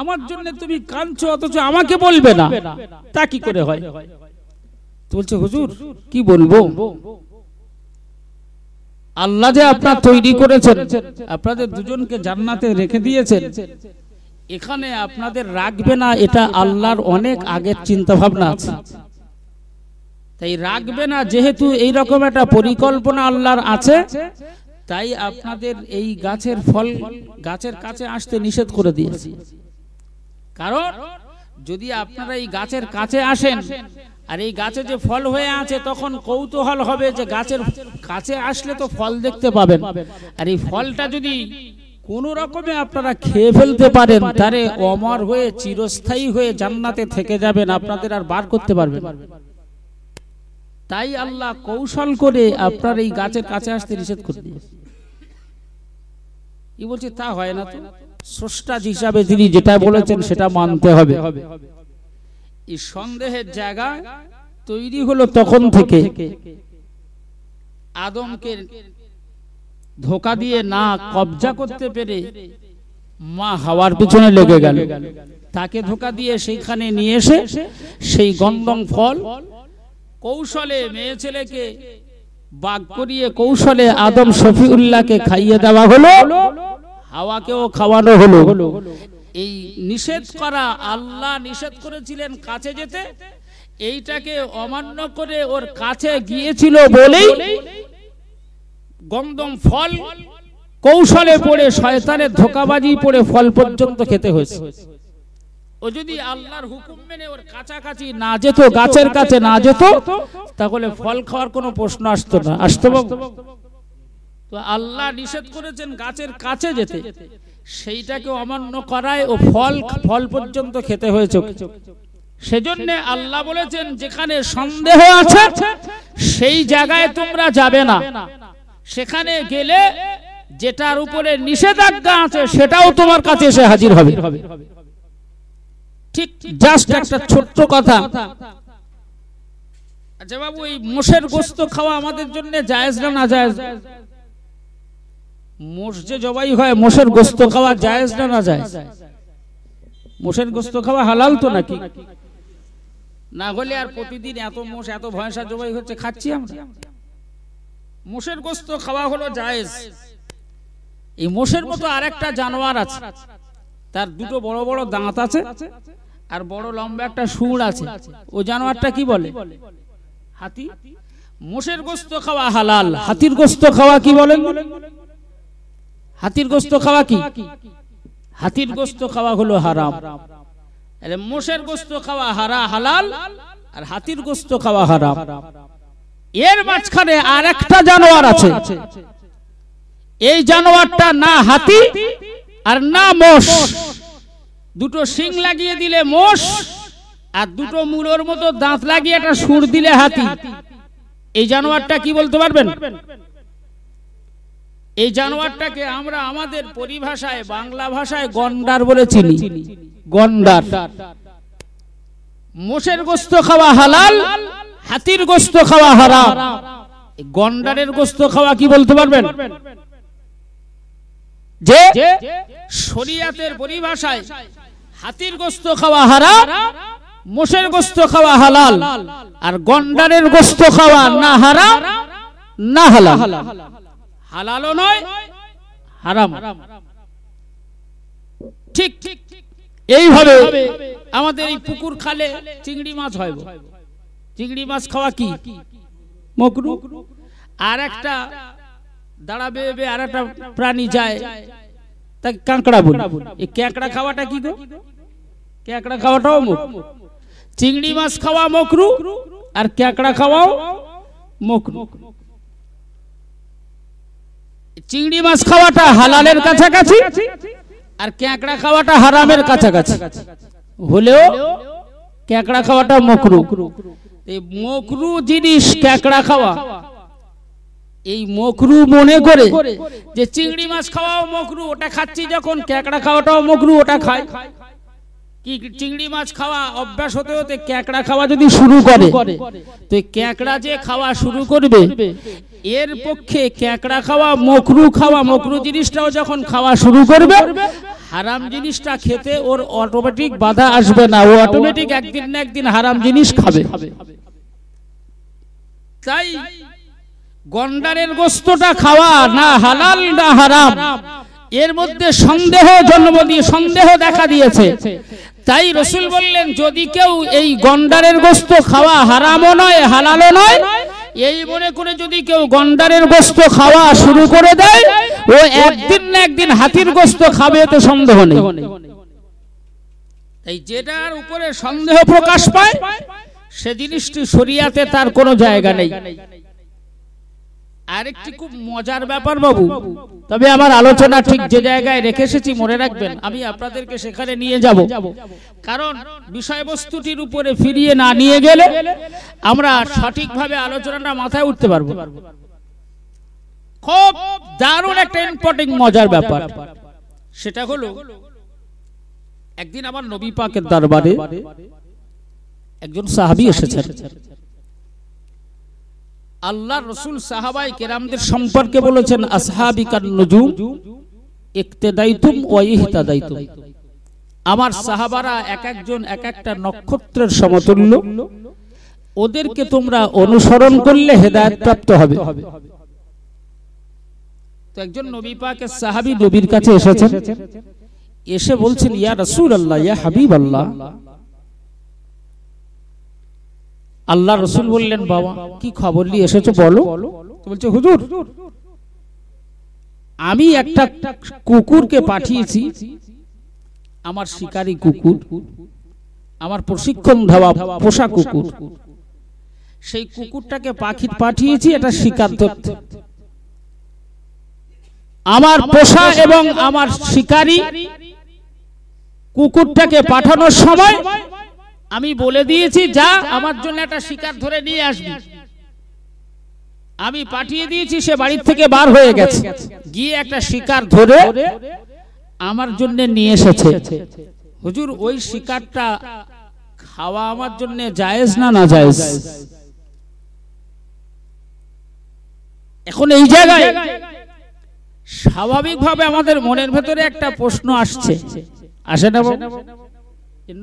আমার জন্য তুমি কাঁদছ অথচ আমাকে বলবে না তা কি করে হয় বলছে হুজুর কি বলবো আল্লাহ যে আপনার তৈরি করেছেন আপনাদের দুজনকে জান্নাতে রেখে দিয়েছেন এখানে আপনাদের রাখবে না এটা আল্লাহর অনেক আগের চিন্তা ভাবনা আছে তাই রাখবে না যেহেতু এইরকম একটা পরিকল্পনা আল্লাহর আছে তাই আপনাদের এই গাছের ফল গাছের কাছে আসতে নিষেধ করে দিয়েছি কারণ যদি আপনারা এই গাছের কাছে আসেন আর এই গাছে যে ফল হয়ে আছে তখন কৌতূহল হবে যে গাছের কাছে আসলে তো ফল দেখতে পাবেন আর এই ফলটা যদি কোন রকমে আপনারা খেয়ে ফেলতে পারেন তারে অমর হয়ে চিরস্থায়ী হয়ে জান্নাতে থেকে যাবেন আপনাদের আর বার করতে পারবেন তাই আল্লাহ কৌশল করে আপনার এই গাছের কাছে আসতে নিষেধ করে দিয়েছে কি বলছে তা হয় না তো স্রষ্টা হিসাবে তিনি যেটা বলেছেন সেটা মানতে হবে এই সন্দেহের জায়গা তৈরি হলো তখন থেকে আদমকে ধোকা দিয়ে না কবজা করতে পেরে মা হাওয়ার পিছনে লেগে গেল তাকে ধোকা দিয়ে সেইখানে নিয়ে এসে সেই গন্ডম ফল কৌশলে মেয়ে ছেলেকে বাগ করিয়ে কৌশলে আদম শফিউল্লাহকে খাইয়ে দেওয়া হলো হাওয়াকেও খাওয়ানো হলো এই নিষেধ করা আল্লাহ নিষেধ করেছিলেন কাছে যেতে এইটাকে অমান্য করে ওর কাছে গিয়েছিল বলে গমদম ফল কৌশলে পড়ে শয়তানের ধোকাবাজি পড়ে ফল পর্যন্ত খেতে হয়েছে ও যদি আল্লাহর হুকুম মেনে ওর কাছাকাছি না যেত গাছের কাছে না যেত তাহলে ফল খাওয়ার কোনো প্রশ্ন আসতো না আসতো তো আল্লাহ নিষেধ করেছেন গাছের কাছে যেতে সেইটাকে অমান্য করায় ও ফল ফল পর্যন্ত খেতে হয়েছে সেজন্য আল্লাহ বলেছেন যেখানে সন্দেহ আছে সেই জায়গায় তোমরা যাবে না সেখানে গেলে যেটার উপরে নিষেধাজ্ঞা আছে সেটাও তোমার কাছে এসে হাজির হবে ঠিক জাস্ট একটা ছোট্ট কথা আচ্ছা বাবু এই মোষের গোস্ত খাওয়া আমাদের জন্য জায়েজ না না জায়েজ মোষ যে জবাই হয় মোষের গোস্ত খাওয়া জায়েজ না না যায় মোষের গোস্ত খাওয়া হালাল তো নাকি না হলে আর প্রতিদিন এত মোষ এত ভয়সা জবাই হচ্ছে খাচ্ছি আমরা মোষের গোস্ত খাওয়া হলো জায়েজ এই মোষের মতো আর একটা জানোয়ার আছে তার দুটো বড় বড় দাঁত আছে আর বড় লম্বা একটা সুর আছে ও জানোয়ারটা কি বলে হাতি মোষের গোস্ত খাওয়া হালাল হাতির গোস্ত খাওয়া কি বলেন হাতির গোস্ত খাওয়া কি হাতির গোস্ত খাওয়া হলো হারাম মোষের গোস্ত খাওয়া হারা হালাল আর হাতির গোস্ত খাওয়া হারাম এর মাঝখানে আর একটা জানোয়ার আছে এই জানোয়ারটা না হাতি আর না মোষ দুটো শিং লাগিয়ে দিলে মোষ আর দুটো মূলোর মতো দাঁত লাগিয়ে একটা সুর দিলে হাতি এই জানোয়ারটা কি বলতে পারবেন এই জানোয়ারটাকে আমরা আমাদের পরিভাষায় বাংলা ভাষায় গন্ডার বলে চিনি গন্ডার মোষের গোস্ত খাওয়া হালাল হাতির গোস্ত খাওয়া হারাম গন্ডারের গোস্ত খাওয়া কি বলতে পারবেন যে শরিয়াতের পরিভাষায় হাতির গোস্ত খাওয়া হারাম মোষের গোস্ত খাওয়া হালাল আর গন্ডারের গোস্ত খাওয়া না হারাম না হালাল হালালও নয় হারাম ঠিক ঠিক এইভাবে আমাদের এই পুকুর খালে চিংড়ি মাছ হয় চিংড়ি মাছ খাওয়া কি মকরু আর একটা দাঁড়া বেয়ে বেয়ে আর একটা প্রাণী যায় তাকে কাঁকড়া বলি এই কাঁকড়া খাওয়াটা কি গো খাওয়াটাও মুখ চিংড়ি মাছ খাওয়া মকরু আর কাঁকড়া খাওয়াও মকরু চিংড়ি মাছ খাওয়াটা হালালের কাছাকাছি আর ক্যাঁকড়া খাওয়াটা হারামের কাছাকাছি হলেও ক্যাঁকড়া খাওয়াটা মকরু মকরু জিনিস ক্যাঁকড়া খাওয়া এই মকরু মনে করে যে চিংড়ি মাছ খাওয়াও মকরু ওটা খাচ্ছি যখন ক্যাঁকড়া খাওয়াটাও মকরু ওটা খায় চিংড়ি মাছ খাওয়া অভ্যাস হতে হতে ক্যাকড়া খাওয়া যদি শুরু করে তো ক্যাঁকড়া যে খাওয়া শুরু করবে এর পক্ষে ক্যাঁকড়া খাওয়া মকরু খাওয়া মকরু জিনিসটাও যখন খাওয়া শুরু করবে হারাম জিনিসটা খেতে ওর অটোমেটিক বাধা আসবে না ও অটোমেটিক একদিন না একদিন হারাম জিনিস খাবে তাই গন্ডারের গোস্তটা খাওয়া না হালাল না হারাম এর মধ্যে সন্দেহ জন্ম দিয়ে সন্দেহ দেখা দিয়েছে তাই রসুল বললেন যদি কেউ এই গন্ডারের গোস্ত খাওয়া হারামও নয় হালালও নয় এই মনে করে যদি কেউ গন্ডারের গোস্ত খাওয়া শুরু করে দেয় ও একদিন না একদিন হাতির গোস্ত খাবে তো সন্দেহ নেই এই যেটার উপরে সন্দেহ প্রকাশ পায় সে জিনিসটি শরিয়াতে তার কোনো জায়গা নেই আরেকটি খুব মজার ব্যাপার বাবু তবে আমার আলোচনা ঠিক যে জায়গায় রেখে এসেছি মনে রাখবেন আমি আপনাদেরকে সেখানে নিয়ে যাব কারণ বিষয়বস্তুটির উপরে ফিরিয়ে না নিয়ে গেলে আমরা সঠিকভাবে আলোচনাটা মাথায় উঠতে পারবো খুব দারুণ একটা ইম্পর্টেন্ট মজার ব্যাপার সেটা হলো একদিন আমার নবী পাকের দরবারে একজন সাহাবি এসেছেন আল্লাহ রসুল সাহাবাই কেরামদের সম্পর্কে বলেছেন আসহাবিকার নজুম ইকতেদাইতুম ওয়া ইহতাদাইতুম আমার সাহাবারা এক একজন এক একটা নক্ষত্রের সমতুল্য ওদেরকে তোমরা অনুসরণ করলে হেদায়ত প্রাপ্ত হবে তো একজন নবী পাকের সাহাবী নবীর কাছে এসেছেন এসে বলছেন ইয়া রাসূলুল্লাহ ইয়া হাবিবাল্লাহ আল্লাহ রসুল বললেন বাবা কি খবর নিয়ে এসেছো বলো বলছে হুজুর আমি একটা কুকুরকে পাঠিয়েছি আমার শিকারি কুকুর আমার প্রশিক্ষণ ধাওয়া পোষা কুকুর সেই কুকুরটাকে পাখি পাঠিয়েছি এটা শিকার ধরতে আমার পোষা এবং আমার শিকারি কুকুরটাকে পাঠানোর সময় আমি বলে দিয়েছি যা আমার জন্য একটা শিকার ধরে নিয়ে আসবি আমি পাঠিয়ে দিয়েছি সে বাড়ির থেকে বার হয়ে গেছে গিয়ে একটা শিকার ধরে আমার জন্য নিয়ে এসেছে হুজুর ওই শিকারটা খাওয়া আমার জন্য জায়েজ না না জায়েজ এখন এই জায়গায় স্বাভাবিকভাবে আমাদের মনের ভেতরে একটা প্রশ্ন আসছে আসে না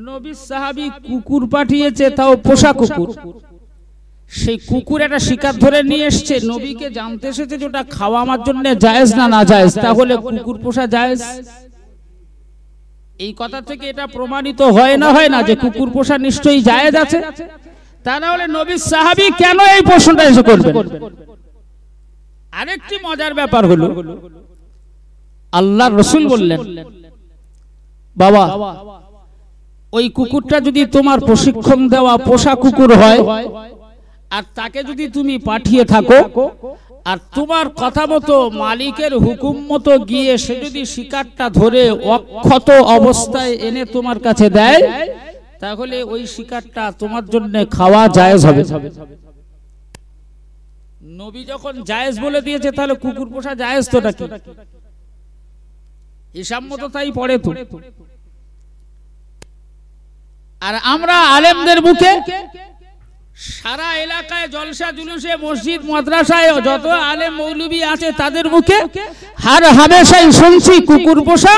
নবী সাহাবি কুকুর পাঠিয়েছে তাও পোষা কুকুর সেই কুকুর একটা শিকার ধরে নিয়ে এসছে নবীকে জানতে এসেছে যে ওটা খাওয়া আমার জন্য জায়েজ না না জায়েজ তাহলে কুকুর পোষা জায়েজ এই কথা থেকে এটা প্রমাণিত হয় না হয় না যে কুকুর পোষা নিশ্চয়ই জায়েজ আছে তা না হলে নবী সাহাবি কেন এই প্রশ্নটা এসে করবে আরেকটি মজার ব্যাপার হলো আল্লাহ রসুল বললেন বাবা ওই কুকুরটা যদি তোমার প্রশিক্ষণ দেওয়া পোষা কুকুর হয় আর তাকে যদি তুমি পাঠিয়ে থাকো আর তোমার কথা মতো মালিকের হুকুম মতো গিয়ে সে যদি শিকারটা ধরে অক্ষত অবস্থায় এনে তোমার কাছে দেয় তাহলে ওই শিকারটা তোমার জন্য খাওয়া জায়জ হবে নবী যখন জায়েজ বলে দিয়েছে তাহলে কুকুর পোষা জায়েজ তো নাকি হিসাব মতো তাই পড়ে তো আর আমরা আলেমদের বুকে সারা এলাকায় জলসা জুলুসে মসজিদ মাদ্রাসায় যত আলেম মৌলবি আছে তাদের মুখে হার হামেশাই শুনছি কুকুর পোষা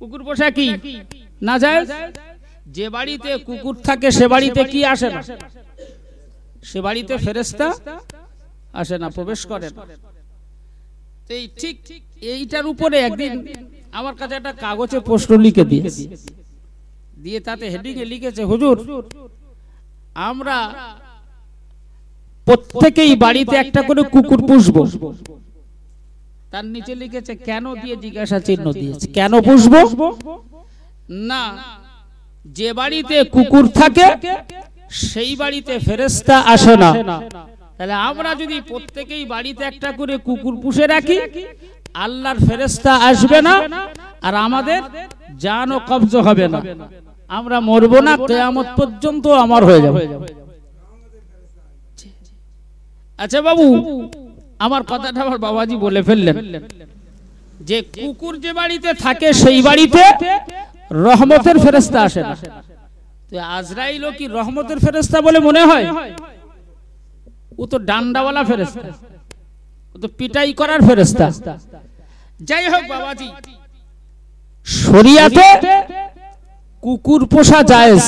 কুকুর পোষা কি না যায় যে বাড়িতে কুকুর থাকে সে বাড়িতে কি আসে না সে বাড়িতে ফেরেস্তা আসে না প্রবেশ করে না ঠিক এইটার উপরে একদিন আমার কাছে একটা কাগজে পোস্ট লিখে দিয়েছি দিয়ে তাতে হেডিং এ লিখেছে হুজুর আমরা প্রত্যেকেই বাড়িতে একটা করে কুকুর পুষব তার নিচে লিখেছে কেন দিয়ে জিজ্ঞাসা চিহ্ন দিয়েছে কেন পুষব না যে বাড়িতে কুকুর থাকে সেই বাড়িতে ফেরেস্তা আসে না তাহলে আমরা যদি প্রত্যেকেই বাড়িতে একটা করে কুকুর পুষে রাখি আল্লাহর ফেরেস্তা আসবে না আর আমাদের জানও কবজ হবে না আমরা মরবো না কেয়ামত পর্যন্ত আমার হয়ে যাবে আচ্ছা বাবু আমার কথাটা আমার বাবাজি বলে ফেললেন যে কুকুর যে বাড়িতে থাকে সেই বাড়িতে রহমতের ফেরেস্তা আসে না আজরাইল কি রহমতের ফেরেস্তা বলে মনে হয় ও তো ডান্ডাওয়ালা ফেরেস্তা ও তো পিটাই করার ফেরেস্তা যাই হোক বাবাজি শরিয়াতে কুকুর পোষা জায়েজ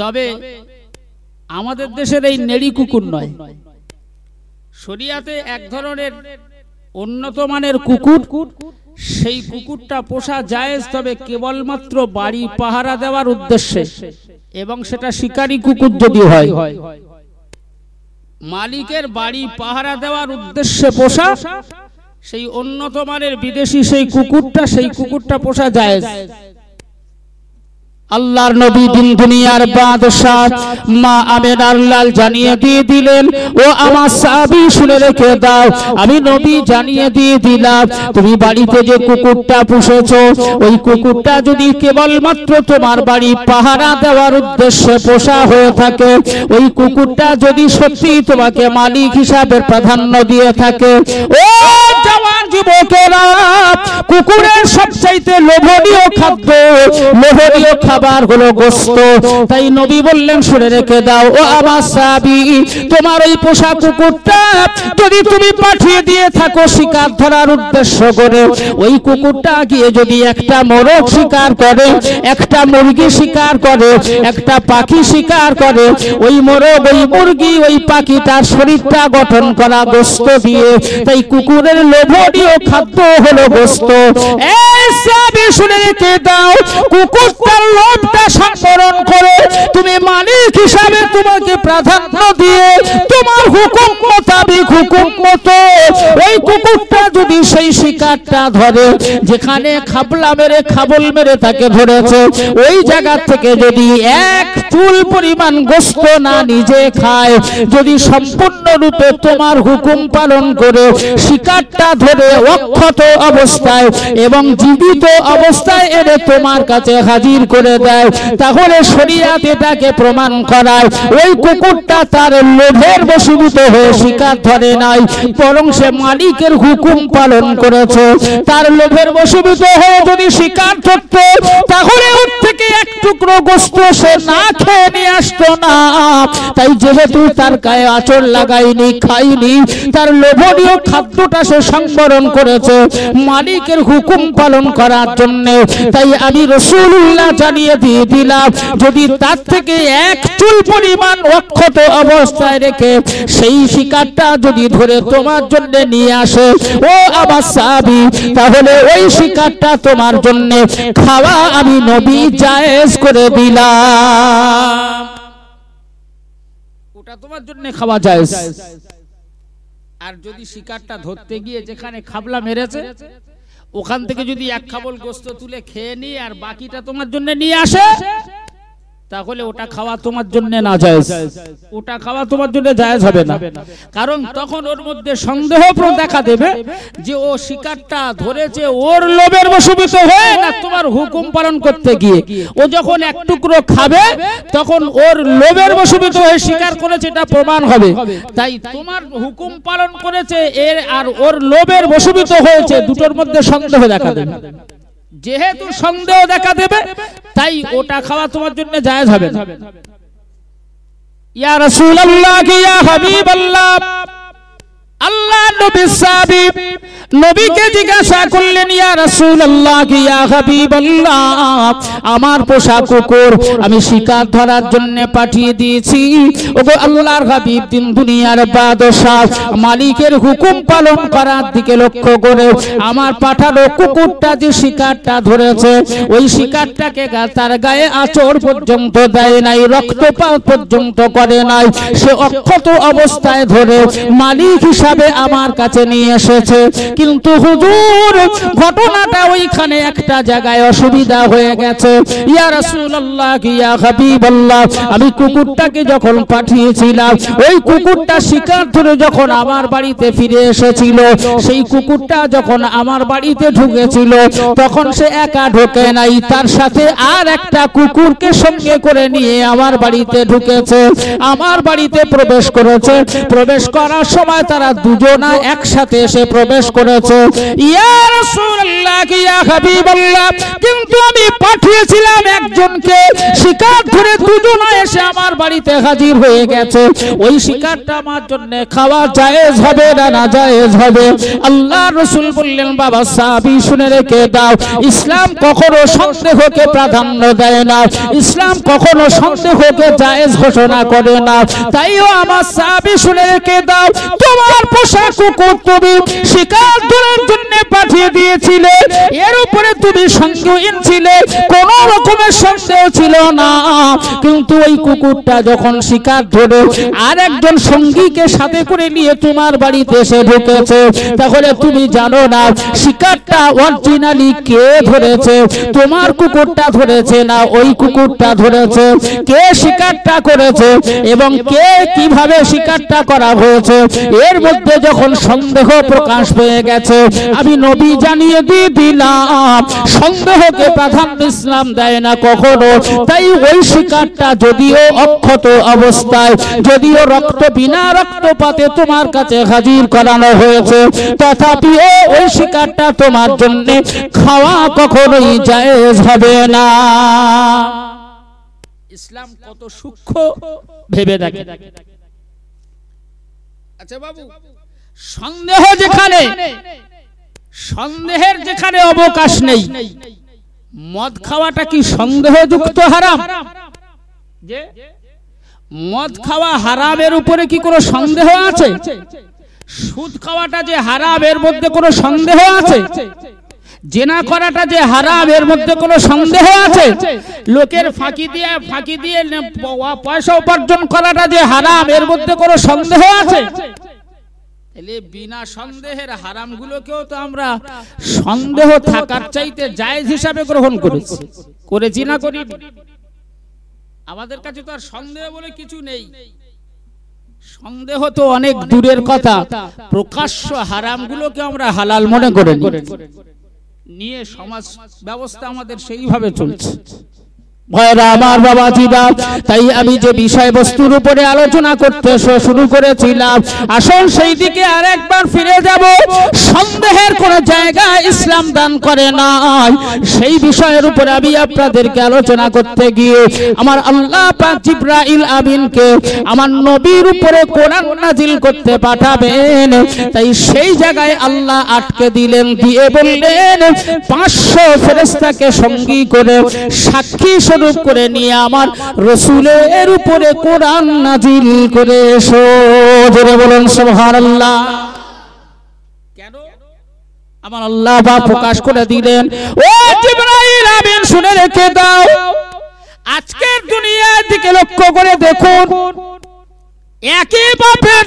তবে আমাদের দেশের এই নেড়ি কুকুর নয় শরিয়াতে এক ধরনের উন্নত মানের কুকুর সেই কুকুরটা পোষা জায়েজ তবে কেবলমাত্র বাড়ি পাহারা দেওয়ার উদ্দেশ্যে এবং সেটা শিকারী কুকুর যদি হয় মালিকের বাড়ি পাহারা দেওয়ার উদ্দেশ্যে পোষা সেই উন্নত মানের বিদেশি সেই কুকুরটা সেই কুকুরটা পোষা জায়েজ আল্লাহর নবী দিন দুনিয়ার বাদশাহ মা আমেনার লাল জানিয়ে দিয়ে দিলেন ও আমার সাবি শুনে রেখে দাও আমি নবী জানিয়ে দিয়ে দিলাম তুমি বাড়িতে যে কুকুরটা পুষেছ ওই কুকুরটা যদি কেবলমাত্র তোমার বাড়ি পাহারা দেওয়ার উদ্দেশ্যে পোষা হয়ে থাকে ওই কুকুরটা যদি সত্যি তোমাকে মালিক হিসাবে প্রাধান্য দিয়ে থাকে ও জওয়ান যুবকেরা কুকুরের সবচাইতে লোভনীয় খাদ্য লোভনীয় খাদ্য খাবার হলো গোস্ত তাই নবী বললেন শুনে রেখে দাও ও আমার সাবি তোমার ওই পোশাক কুকুরটা যদি তুমি পাঠিয়ে দিয়ে থাকো শিকার ধরার উদ্দেশ্য করে ওই কুকুরটা গিয়ে যদি একটা মোরগ শিকার করে একটা মুরগি শিকার করে একটা পাখি শিকার করে ওই মোরগ ওই মুরগি ওই পাখি তার শরীরটা গঠন করা গোস্ত দিয়ে তাই কুকুরের লোভনীয় খাদ্য হলো গোস্ত শুনে রেখে দাও কুকুরটা সবটা সম্পূরণ করে তুমি মালিক হিসাবে তোমাকে প্রাধান্য দিয়ে তোমার হুকুম মোতাবেক হুকুম মতো ওই কুকুরটা যদি সেই শিকারটা ধরে যেখানে খাবলা মেরে খাবল মেরে তাকে ধরেছে ওই জায়গা থেকে যদি এক চুল পরিমাণ গোস্ত না নিজে খায় যদি সম্পূর্ণ রূপে তোমার হুকুম পালন করে শিকারটা ধরে অক্ষত অবস্থায় এবং জীবিত অবস্থায় এনে তোমার কাছে হাজির করে দেয় তাহলে শরিয়াত এটাকে প্রমাণ করায় ওই কুকুরটা তার লোভের বসীভূত হয়ে শিকার ধরে নাই বরং সে মালিকের হুকুম পালন করেছে তার লোভের বসীভূত হয়ে যদি শিকার ধরত তাহলে ওর থেকে এক টুকরো গোস্ত সে না খেয়ে নিয়ে আসত না তাই যেহেতু তার গায়ে আচর লাগাইনি খাইনি তার লোভনীয় খাদ্যটা সে সংবরণ করেছে মালিকের হুকুম পালন করার জন্য তাই আমি রসুল্লাহ জানি দিয়ে দিয়ে দিলাম যদি তার থেকে এক চুল পরিমাণ অক্ষত অবস্থায় রেখে সেই শিকারটা যদি ধরে তোমার জন্য নিয়ে আসে ও সাবি তাহলে ওই শিকারটা তোমার জন্য খাওয়া আমি নবী জায়েজ করে দিলাম ওটা তোমার জন্য খাওয়া জায়েজ আর যদি শিকারটা ধরতে গিয়ে যেখানে খাবলা মেরেছে ওখান থেকে যদি এক খাবল গোস্ত তুলে খেয়ে নি আর বাকিটা তোমার জন্য নিয়ে আসে তাহলে ওটা খাওয়া তোমার জন্য না যায় ওটা খাওয়া তোমার জন্য যায় হবে না কারণ তখন ওর মধ্যে সন্দেহ দেখা দেবে যে ও শিকারটা ধরেছে ওর লোভের বসবিত হয়ে না তোমার হুকুম পালন করতে গিয়ে ও যখন এক টুকরো খাবে তখন ওর লোভের বসবিত হয়ে শিকার করেছে এটা প্রমাণ হবে তাই তোমার হুকুম পালন করেছে এর আর ওর লোভের বসবিত হয়েছে দুটোর মধ্যে সন্দেহ দেখা দেবে যেহেতু সন্দেহ দেখা দেবে তাই ওটা খাওয়া তোমার জন্য জায়েজ হবে ইয়া রাসূলুল্লাহ ইয়া হাবিবাল্লাহ আল্লাহ নবী সাহাবী নবীকে জিজ্ঞাসা করলেন ইয়া রাসূলুল্লাহ ইয়া হাবিবাল্লাহ আমার পোষা কুকুর আমি শিকার ধরার জন্য পাঠিয়ে দিয়েছি ওগো আল্লাহর হাবিব দিন দুনিয়ার বাদশাহ মালিকের হুকুম পালন করার দিকে লক্ষ্য করে আমার পাঠানো কুকুরটা যে শিকারটা ধরেছে ওই শিকারটাকে তার গায়ে আচর পর্যন্ত দেয় নাই রক্তপাত পর্যন্ত করে নাই সে অক্ষত অবস্থায় ধরে মালিক হিসেবে হিসাবে আমার কাছে নিয়ে এসেছে কিন্তু হুজুর ঘটনাটা ওইখানে একটা জায়গায় অসুবিধা হয়ে গেছে ইয়া রাসূলুল্লাহ ইয়া হাবিবাল্লাহ আমি কুকুরটাকে যখন পাঠিয়েছিলাম ওই কুকুরটা শিকার ধরে যখন আমার বাড়িতে ফিরে এসেছিল সেই কুকুরটা যখন আমার বাড়িতে ঢুকেছিল তখন সে একা ঢোকে নাই তার সাথে আর একটা কুকুরকে সঙ্গে করে নিয়ে আমার বাড়িতে ঢুকেছে আমার বাড়িতে প্রবেশ করেছে প্রবেশ করার সময় তারা দুজনা একসাথে এসে প্রবেশ করেছে ইয়া রাসূলুল্লাহ ইয়া হাবিবাল্লাহ কিন্তু আমি পাঠিয়েছিলাম একজনকে শিকার ধরে দুজনা এসে আমার বাড়িতে হাজির হয়ে গেছে ওই শিকারটা আমার জন্য খাওয়া জায়েজ হবে না না জায়েজ হবে আল্লাহ রাসূল বললেন বাবা সাহাবী শুনে রেখে দাও ইসলাম কখনো সন্দেহকে প্রাধান্য দেয় না ইসলাম কখনো সন্দেহকে জায়েজ ঘোষণা করে না তাইও আমার সাহাবী শুনে রেখে দাও তোমার পোশাক কুকুর তুমি শিকার ধরার জন্য পাঠিয়ে দিয়েছিলে এর উপরে তুমি সঙ্গহীন ছিলে কোন রকমের সন্দেহ ছিল না কিন্তু ওই কুকুরটা যখন শিকার ধরে আর একজন সঙ্গীকে সাথে করে নিয়ে তোমার বাড়িতে এসে ঢুকেছে তাহলে তুমি জানো না শিকারটা অরিজিনালি কে ধরেছে তোমার কুকুরটা ধরেছে না ওই কুকুরটা ধরেছে কে শিকারটা করেছে এবং কে কিভাবে শিকারটা করা হয়েছে এর মধ্যে মধ্যে যখন সন্দেহ প্রকাশ হয়ে গেছে আমি নবী জানিয়ে দিয়ে দিলাম সন্দেহকে প্রাধান্য ইসলাম দেয় না কখনো তাই ওই শিকারটা যদিও অক্ষত অবস্থায় যদিও রক্ত বিনা রক্তপাতে তোমার কাছে হাজির করানো হয়েছে তথাপি ওই শিকারটা তোমার জন্য খাওয়া কখনোই জায়েজ হবে না ইসলাম কত সূক্ষ্ম ভেবে দেখে আচ্ছা বাবু সন্দেহ যেখানে সন্দেহের যেখানে অবকাশ নেই মদ খাওয়াটা কি সন্দেহযুক্ত হারাম যে মদ খাওয়া হারামের উপরে কি কোনো সন্দেহ আছে সুদ খাওয়াটা যে হারামের মধ্যে কোনো সন্দেহ আছে জেনা করাটা যে হারাম এর মধ্যে কোনো সন্দেহ আছে লোকের ফাঁকি দিয়ে ফাঁকি দিয়ে পয়সা উপার্জন করাটা যে হারাম এর মধ্যে কোনো সন্দেহ আছে আমরা সন্দেহ আমাদের কাছে তো আর সন্দেহ বলে কিছু নেই সন্দেহ তো অনেক দূরের কথা প্রকাশ্য হারামগুলোকে আমরা হালাল মনে করে নিয়ে সমাজ ব্যবস্থা আমাদের সেইভাবে চলছে ভয়রা আমার বাবা জিদা তাই আমি যে বিষয়বস্তুর উপরে আলোচনা করতে শুরু করেছিলাম আসল সেই দিকে আর একবার ফিরে যাব সন্দেহের জায়গা ইসলাম দান করে নাই সেই বিষয়ের উপরে আমি আপনাদেরকে আলোচনা করতে গিয়ে আমার আল্লাহ আমার নবীর উপরে কোরআন নাজিল করতে পাঠাবেন তাই সেই জায়গায় আল্লাহ আটকে দিলেন দিয়ে বললেন পাঁচশো ফেরেস্তাকে সঙ্গী করে সাক্ষী স্বরূপ করে নিয়ে আমার রসুলের উপরে কোরআন নাজিল করে এসো জোরে বলুন সুবহানাল্লাহ কেন আমার আল্লাহ বা প্রকাশ করে দিলেন ও জিবরাইল আমিন শুনে রেখে দাও আজকের দুনিয়ার দিকে লক্ষ্য করে দেখুন একই বাপের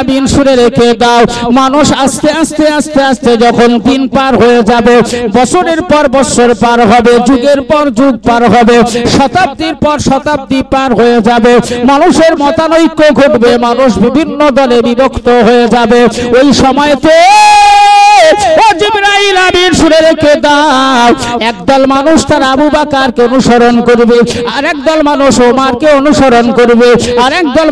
আমিন শুনে রেখে দাও মানুষ আস্তে আস্তে আস্তে আস্তে যখন দিন পার হয়ে যাবে বছরের পর বছর পার হবে যুগের পর যুগ পার হবে শতাব্দীর পর শতাব্দী পার হয়ে যাবে মানুষের মতানৈক্য ঘটবে মানুষ বিভিন্ন দলে বিরক্ত হয়ে যাবে ওই সময়তে শুনে রেখে মানুষ তার আবু একদল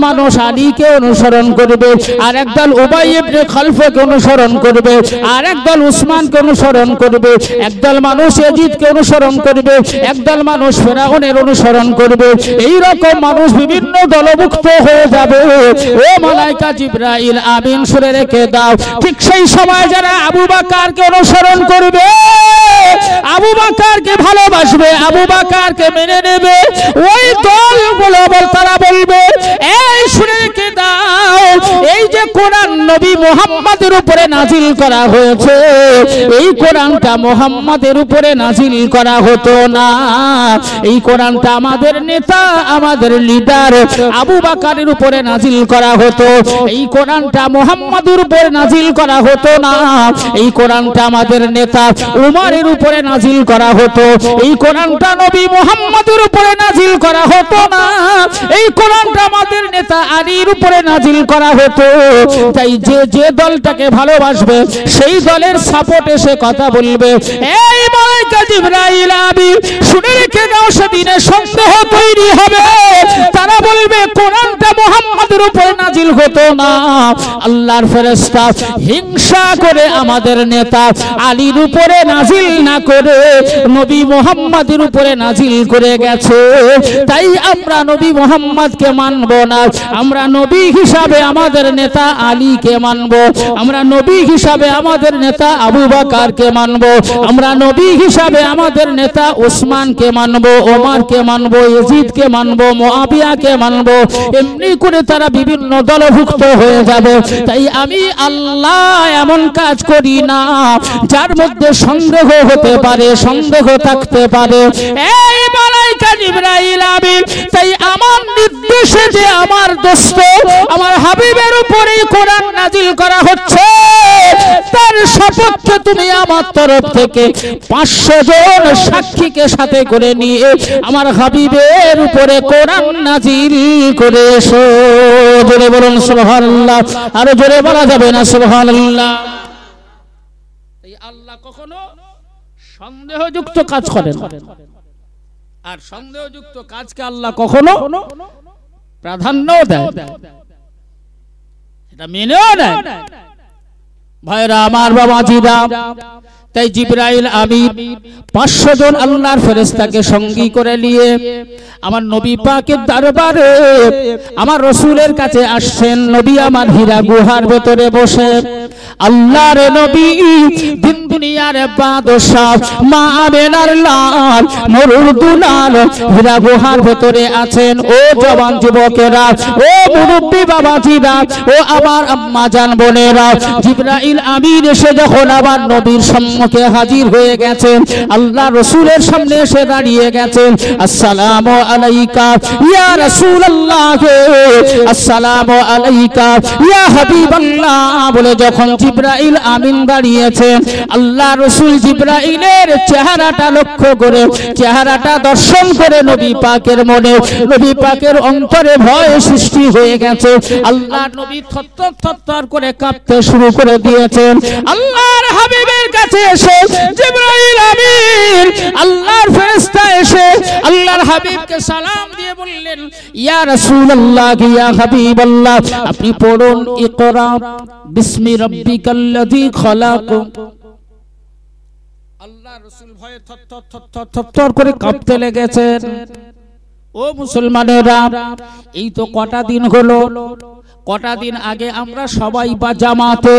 মানুষ আলীকে অনুসরণ করবে আর একদল উবাই ইবনে খালফাকে অনুসরণ করবে আর একদল উসমানকে অনুসরণ করবে একদল মানুষ ইয়াজিদকে অনুসরণ করবে একদল মানুষ ফেরাউনের অনুসরণ করবে এই রকম মানুষ বিভিন্ন দলভুক্ত হয়ে যাবে ও মালাইকা জিবরাইল আমিন সুরে রেখে দাও ঠিক সেই সময় যারা আবু বাকারকে অনুসরণ করবে আবু বাকারকে ভালোবাসবে আবু বাকারকে মেনে নেবে ওই দলগুলো তারা বলবে এই শুনে রেখে দাও এই যে কোরআন নবী মোহাম্মদের উপরে নাজিল করা হয়েছে এই কোরআনটা মোহাম্মদের উপরে নাজিল করা হতো না এই কোরআনটা আমাদের নেতা আমাদের লিডার আবু বাকারের উপরে নাজিল করা হতো এই কোরআনটা মোহাম্মদের উপরে নাজিল করা হতো না এই কোরআনটা আমাদের নেতা উমারের উপরে নাজিল করা হতো এই কোরআনটা নবী মোহাম্মদের উপরে নাজিল করা হতো না এই কোরআনটা আমাদের নেতা আলীর উপরে নাজিল করা হতো তাই যে যে দলটাকে ভালোবাসবে সেই দলের সাপোর্ট এসে কথা বলবে এই মালাইকা আমি শুনে রেখে দাও সেদিনে সন্দেহ তৈরি হবে তারা বলবে কোরআনটা উপর নাজিল হতো না আল্লাহর ফেরেশতা হিংসা করে আমাদের নেতা আলীর উপরে নাজিল না করে নবী মোহাম্মদের উপরে নাজিল করে গেছে তাই আমরা নবী মোহাম্মদকে মানব না আমরা নবী হিসাবে আমাদের নেতা নেতা আলীকে মানব আমরা নবী হিসাবে আমাদের নেতা আবু বাকারকে মানব আমরা নবী হিসাবে আমাদের নেতা ওসমানকে মানব ওমারকে মানব এজিদকে মানব মোয়াবিয়াকে মানব এমনি করে তারা বিভিন্ন দলভুক্ত হয়ে যাবে তাই আমি আল্লাহ এমন কাজ করি না যার মধ্যে সন্দেহ হতে পারে সন্দেহ থাকতে পারে এই মালাইকা ইব্রাহিম আমি তাই আমার নির্দেশে যে আমার দোস্ত আমার হাবিবের উপর উপরে কোরআন নাজিল করা হচ্ছে তার সপক্ষে তুমি আমার তরফ থেকে পাঁচশো জন সাক্ষীকে সাথে করে নিয়ে আমার হাবিবের উপরে কোরআন নাজিল করে এসো জোরে বলুন সুবহানাল্লাহ আরো জোরে বলা যাবে না সুবহানাল্লাহ এই আল্লাহ কখনো সন্দেহযুক্ত কাজ করেন আর সন্দেহযুক্ত কাজকে আল্লাহ কখনো প্রাধান্য দেয় সেটা মেনেও নেয় ভাইরা আমার বাবা জিরাম তাই জিব্রাইল আমি পাঁচশো জন আল্লাহর ফেরেস্তাকে সঙ্গী করে নিয়ে আমার নবী পাকের দরবারে আমার রসুলের কাছে আসছেন নবী আমার হীরা গুহার ভেতরে বসে নবী দিন বাদশাহ মা লাল মরুর দুলাল হীরা গুহার ভেতরে আছেন ও জবান যুবকেরা ও মুরব্বী ও আমার আম্মা জান বোনেরা জিব্রাইল আমির এসে যখন আমার নবীর সম্মুখ সম্মুখে হাজির হয়ে গেছেন আল্লাহ রসুলের সামনে এসে দাঁড়িয়ে গেছেন আসসালাম আলাইকা ইয়া রসুল আল্লাহ আসসালাম আলাইকা ইয়া হাবিব বলে যখন জিব্রাইল আমিন দাঁড়িয়েছেন আল্লাহ রসুল জিব্রাইলের চেহারাটা লক্ষ্য করে চেহারাটা দর্শন করে নবী পাকের মনে নবী পাকের অন্তরে ভয় সৃষ্টি হয়ে গেছে আল্লাহ নবী থত্তর থত্তর করে কাঁপতে শুরু করে দিয়েছেন আল্লাহর হাবিবের কাছে এসে জিব্রাইল আমিন আল্লাহর ফেরেশতা এসে আল্লাহর হাবিবকে সালাম দিয়ে বললেন ইয়া রাসূলুল্লাহ ইয়া হাবিবাল্লাহ আপনি পড়ুন ইকরা বিসমি রাব্বিকাল্লাযী খলাক আল্লাহ রাসূল ভয়ে থত থত থত করে কাঁপতে লেগেছেন ও মুসলমানেরা এই তো কটা দিন হলো কটা দিন আগে আমরা সবাই বা জামাতে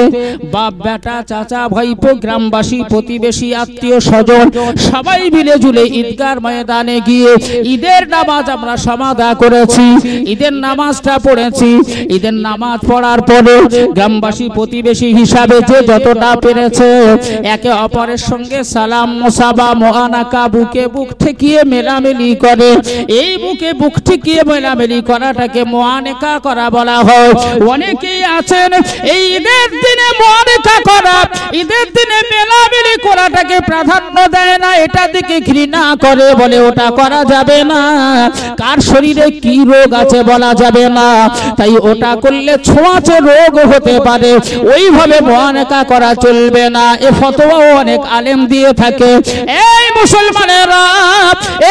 বাপ বেটা চাচা ভাইপো গ্রামবাসী প্রতিবেশী আত্মীয় স্বজন সবাই মিলে জুলে ঈদগার ময়দানে গিয়ে ঈদের নামাজ আমরা সমাধা করেছি ঈদের নামাজটা পড়েছি ঈদের নামাজ পড়ার পরে গ্রামবাসী প্রতিবেশী হিসাবে যে যতটা পেরেছে একে অপরের সঙ্গে সালাম মোসাবা মোহানাকা বুকে বুক ঠেকিয়ে মেলামেলি করে এই বুকে বুক ঠেকিয়ে মেলামেলি করাটাকে মহানেকা করা বলা হয় অনেকেই আছেন এই ঈদের দিনে মনেকা করা ঈদের দিনে মেলামেলি করাটাকে প্রাধান্য দেয় না এটা দিকে ঘৃণা করে বলে ওটা করা যাবে না কার শরীরে কি রোগ আছে বলা যাবে না তাই ওটা করলে ছোঁয়াচে রোগ হতে পারে ওইভাবে মনেকা করা চলবে না এ ফতোয়াও অনেক আলেম দিয়ে থাকে এই মুসলমানেরা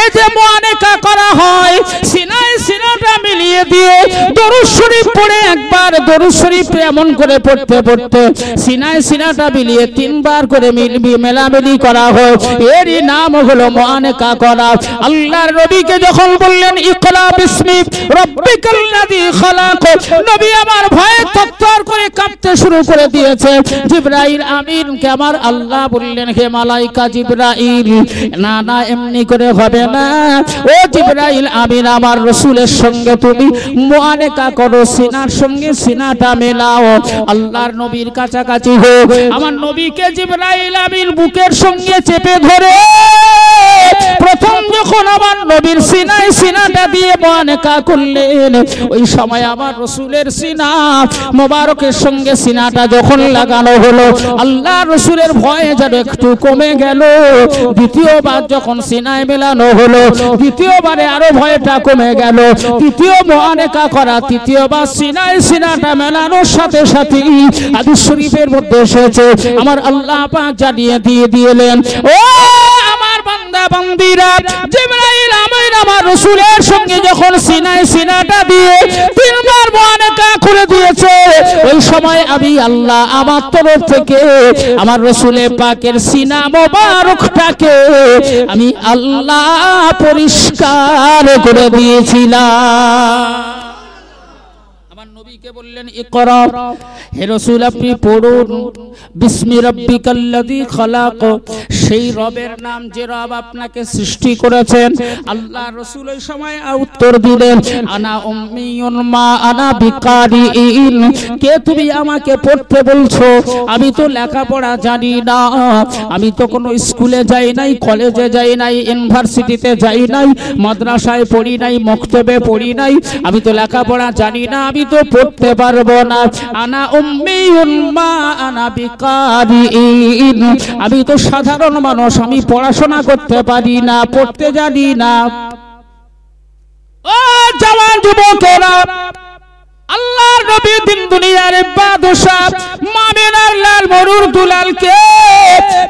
এই যে মনেকা করা হয় সিনাই সিনাটা মিলিয়ে দিয়ে দরুদ শরীফ পড়ে একবার দরুদ শরীফ এমন করে পড়তে পড়তে সিনায় সিনাটা বিলিয়ে তিনবার করে মিলবি মেলামেলি করা হোক এরই নাম হলো মোয়ানেকা করা আল্লাহর নবীকে যখন বললেন ইকলা বিস্মি রব্বিকাল্লাযী খালাক নবী আমার ভয়ে তত্তর করে কাঁপতে শুরু করে দিয়েছে জিবরাইল কে আমার আল্লাহ বললেন হে মালাইকা জিবরাইল না না এমনি করে হবে না ও জিবরাইল আমিন আমার রসুলের সঙ্গে তুমি মোয়ানেকা করো সিনা আল্লাহর সঙ্গে সিনাটা মেলাও আল্লাহর নবীর কাছাকাছি হোক আমার নবীকে জিব্রাইল আমিন বুকের সঙ্গে চেপে ধরে প্রথম যখন আমার নবীর সিনায় সিনাটা দিয়ে মনেকা করলেন ওই সময় আমার রসুলের সিনা মোবারকের সঙ্গে সিনাটা যখন লাগানো হলো আল্লাহ রসুলের ভয়ে যেন একটু কমে গেল দ্বিতীয়বার যখন সিনায় মেলানো হলো দ্বিতীয়বারে আরো ভয়টা কমে গেল তৃতীয় মহানেকা করা তৃতীয়বার সিনা সিনায় সিনাটা মেলানোর সাথে সাথে হাদিস শরীফের মধ্যে এসেছে আমার আল্লাহ পাক জানিয়ে দিয়ে দিলেন ও আমার বান্দা বান্দিরা জিবরাইল আমিন আমার রাসূলের সঙ্গে যখন সিনাই সিনাটা দিয়ে তিনবার মুআনাকা করে দিয়েছে ওই সময় আমি আল্লাহ আমার তরফ থেকে আমার রসুলে পাকের সিনা মোবারকটাকে আমি আল্লাহ পরিষ্কার করে দিয়েছিলাম কে বললেন ইকরা হে রাসূল আপনি পড়ুন বিসমি রাব্বিকাল্লাযী খালাক সেই রবের নাম যে রব আপনাকে সৃষ্টি করেছেন আল্লাহ রাসূল ওই সময় উত্তর দিলেন আনা উম্মিয়ুন মা আনা বিকারিইন কে তুমি আমাকে পড়তে বলছো আমি তো লেখাপড়া জানি না আমি তো কোনো স্কুলে যাই নাই কলেজে যাই নাই ইউনিভার্সিটিতে যাই নাই মাদ্রাসায় পড়ি নাই মক্তবে পড়ি নাই আমি তো লেখাপড়া জানি না আমি তো পড়তে করতে পারবো না আনা উম্মিউন মা আনা বিকারিন আমি তো সাধারণ মানুষ আমি পড়াশোনা করতে পারি না পড়তে জানি না ও জওয়ান যুবকেরা আল্লাহর নবী দিন দুনিয়ার বাদশা মামিনার লাল মরুর দুলালকে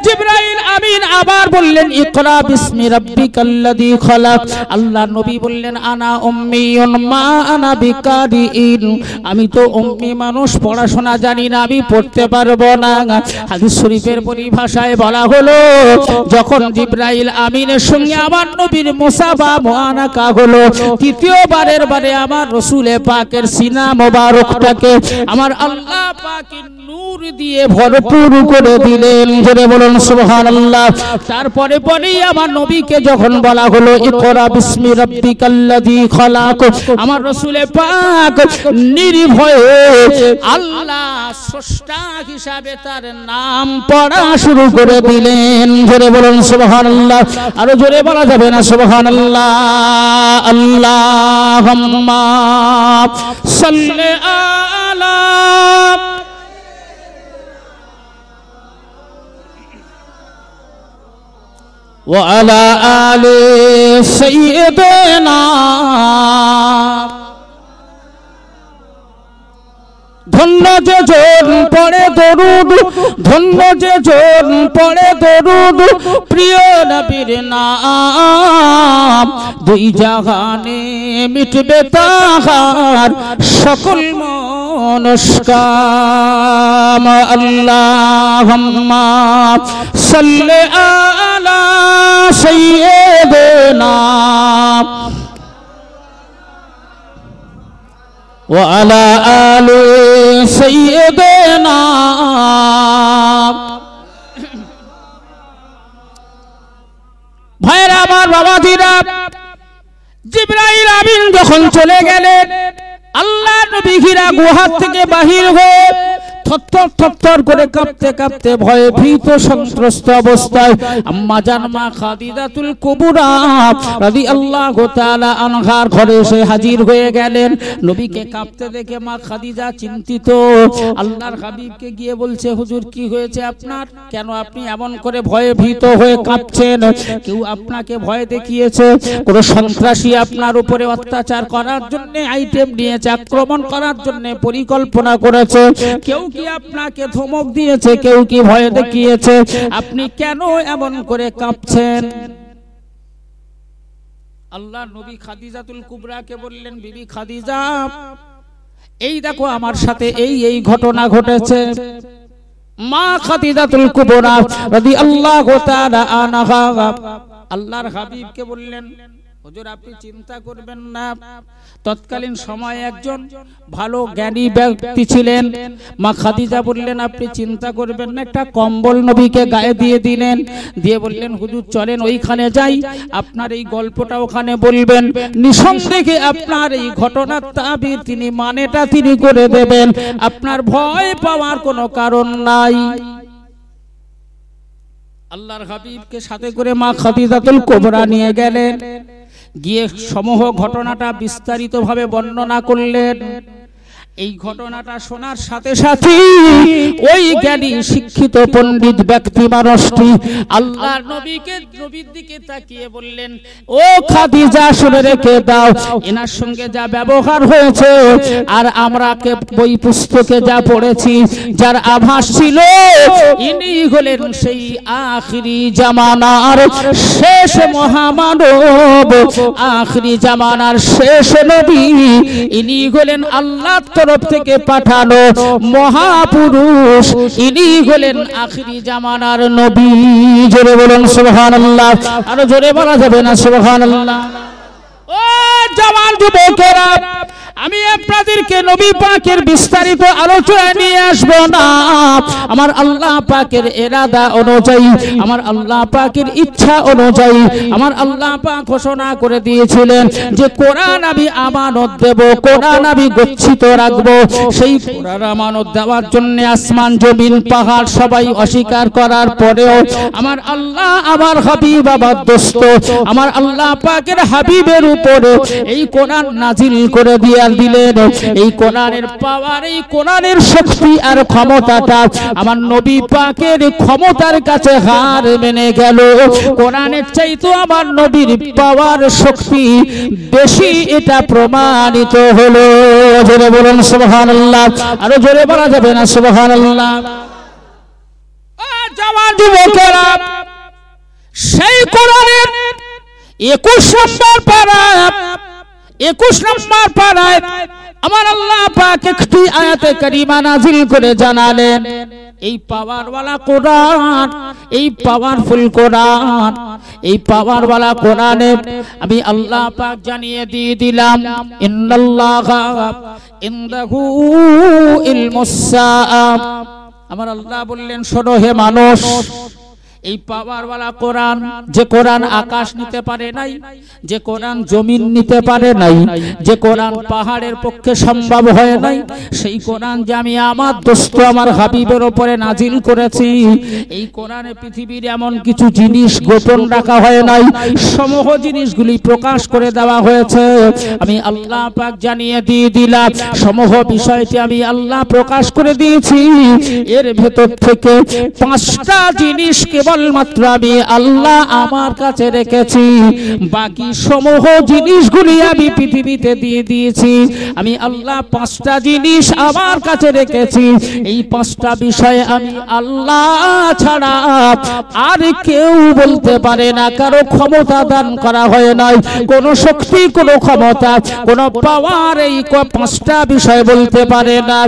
জিব্রাইল আমিন আবার বললেন ইকরা বিসমি রাব্বিকাল্লাযী খলাক আল্লাহ নবী বললেন আনা উম্মিয়ুন মা আনা বিকারিন আমি তো উম্মি মানুষ পড়াশোনা জানি না আমি পড়তে পারবো না হাদিস শরীফের পরিভাষায় বলা হলো যখন জিব্রাইল আমিনের সঙ্গে আমার নবীর মুসাবা মুআনাকা হলো তৃতীয়বারের বারে আমার রসুলে পাকের সিনা মোবারকটাকে আমার আল্লাহ পাকের নূর দিয়ে ভরপুর করে দিলেন জেনে বলুন সুবহানাল্লাহ তারপরে পরেই আমার নবীকে যখন বলা হলো ইকরা বিসমি রাব্বিকাল্লাযী খলাক আমার রসুলে পাক নির্ভয়ে আল্লাহ স্রষ্টা হিসাবে তার নাম পড়া শুরু করে দিলেন জেনে বলুন সুবহানাল্লাহ আর জোরে বলা যাবে না সুবহানাল্লাহ আল্লাহুম্মা صل على وعلى آل سيدنا যে জন পড়ে দরুদ ধন্য যে জন পড়ে দরুদ প্রিয় নবীর নাম দুই জাহানে মিটবে তাহার সকল মনস্কাম আল্লাহ সাল্লে আলা সৈয়দনা وعلى آل سيدنا ভাইরা আমার বাবাজিরা জিব্রাইল আমিন যখন চলে গেলেন আল্লাহ নবী গুহার থেকে বাহির হয়ে থর থর করে কাঁপতে কাঁপতে ভয়ে ভীত সন্ত্রস্ত অবস্থায় আম্মা জান মা খাদিজাতুল কুবরা রাদিয়াল্লাহু তাআলা আনহার ঘরে এসে হাজির হয়ে গেলেন নবীকে কাঁপতে দেখে মা খাদিজা চিন্তিত আল্লাহর হাবিবকে গিয়ে বলছে হুজুর কি হয়েছে আপনার কেন আপনি এমন করে ভয়ে ভীত হয়ে কাঁপছেন কেউ আপনাকে ভয় দেখিয়েছে কোনো সন্ত্রাসী আপনার উপরে অত্যাচার করার জন্য আইটেম নিয়েছে আক্রমণ করার জন্য পরিকল্পনা করেছে কেউ কি আপনাকে ধমক দিয়েছে কেউ কি ভয় দেখিয়েছে আপনি কেন এমন করে কাঁপছেন আল্লাহ নবী খাদিজাতুল কুবরাকে বললেন বিবি খাদিজা এই দেখো আমার সাথে এই এই ঘটনা ঘটেছে মা খাদিজাতুল কুবরা রাদিয়াল্লাহু তাআলা আনহা আল্লাহর হাবিবকে বললেন হুজুর আপনি চিন্তা করবেন না তৎকালীন সময়ে একজন ভালো জ্ঞানী ব্যক্তি ছিলেন মা খাদিজা বললেন আপনি চিন্তা করবেন না একটা কম্বল নবীকে গায়ে দিয়ে দিলেন দিয়ে বললেন হুজুর চলেন ওইখানে যাই আপনার এই গল্পটা ওখানে বলবেন নিঃসন্দেহে আপনার এই ঘটনার তাবির তিনি মানেটা তিনি করে দেবেন আপনার ভয় পাওয়ার কোনো কারণ নাই আল্লাহর হাবিবকে সাথে করে মা খাদিজাতুল কোবরা নিয়ে গেলেন গিয়ে সমূহ ঘটনাটা বিস্তারিতভাবে বর্ণনা করলেন এই ঘটনাটা শোনার সাথে সাথে ওই জ্ঞানী শিক্ষিত পণ্ডিত ব্যক্তি মানুষটি আল্লাহর নবীকে নবীর দিকে তাকিয়ে বললেন ও খাদিজা শুনে রেখে দাও এনার সঙ্গে যা ব্যবহার হয়েছে আর আমরা বই পুস্তকে যা পড়েছি যার আভাস ছিল ইনি হলেন সেই আখিরি জামানার শেষ মহামানব আখিরি জামানার শেষ নবী ইনি হলেন আল্লাহ তরফ থেকে পাঠানো মহাপুরুষ ইনি হলেন আখরি জামানার নবী জোরে বলুন সুবহানাল্লাহ আর জোরে বলা যাবে না সুবহানাল্লাহ ও জওয়ান যুবকেরা আমি আপনাদেরকে নবী পাকের বিস্তারিত আলোচনা নিয়ে আসব না আমার আল্লাহ পাকের এরাদা অনুযায়ী আমার আল্লাহ পাকের ইচ্ছা অনুযায়ী আমার আল্লাহ পাক ঘোষণা করে দিয়েছিলেন যে কোরআন আমি আমানত দেব কোরআন আমি গচ্ছিত রাখব সেই কোরআন আমানত দেওয়ার জন্য আসমান জমিন পাহাড় সবাই অস্বীকার করার পরেও আমার আল্লাহ আমার হাবিব আমার দোস্ত আমার আল্লাহ পাকের হাবিবের উপরে এই কোরআন নাজিল করে দিয়ে দিলেন এই কোরআনের পাওয়ার এই কোরআনের শক্তি আর ক্ষমতাটা আমার নবী পাকের ক্ষমতার কাছে হার মেনে গেল কোরআনের চাইতো আমার নবীর পাওয়ার শক্তি বেশি এটা প্রমাণিত হলো জোরে বলুন সুবহানাল্লাহ আরো জোরে বলা যাবে না সুবহানাল্লাহ জওয়ান যুবকেরা সেই কোরআনের একুশ নম্বর পাড়ায় একুশ নম্বর পাড়ায় আমার আল্লাহ পাক একটি আয়াতে করিমা নাজিল করে জানালেন এই পাওয়ারওয়ালা কোরআন এই পাওয়ারফুল কোরআন এই পাওয়ারওয়ালা কোরআনে আমি আল্লাহ পাক জানিয়ে দিয়ে দিলাম ইন্নাল্লাহ ইন্দাহু ইলমুসসা আমার আল্লাহ বললেন শোনো হে মানুষ এই পাওয়ারওয়ালা কোরআন যে কোরআন আকাশ নিতে পারে নাই যে কোরআন জমিন নিতে পারে নাই যে কোরআন পাহাড়ের পক্ষে সম্ভব হয় নাই সেই কোরআন যে আমি আমার দোস্ত আমার হাবিবের ওপরে নাজিল করেছি এই কোরআনে পৃথিবীর এমন কিছু জিনিস গোপন রাখা হয় নাই সমূহ জিনিসগুলি প্রকাশ করে দেওয়া হয়েছে আমি আল্লাহ পাক জানিয়ে দিয়ে দিলাম সমূহ বিষয়টি আমি আল্লাহ প্রকাশ করে দিয়েছি এর ভেতর থেকে পাঁচটা জিনিস কেবল কেবলমাত্র আমি আল্লাহ আমার কাছে রেখেছি বাকি সমূহ জিনিসগুলি আমি পৃথিবীতে দিয়ে দিয়েছি আমি আল্লাহ পাঁচটা জিনিস আমার কাছে রেখেছি এই পাঁচটা বিষয় আমি আল্লাহ ছাড়া আর কেউ বলতে পারে না কারো ক্ষমতা দান করা হয় নাই কোন শক্তি কোন ক্ষমতা কোনো পাওয়ার এই পাঁচটা বিষয় বলতে পারে না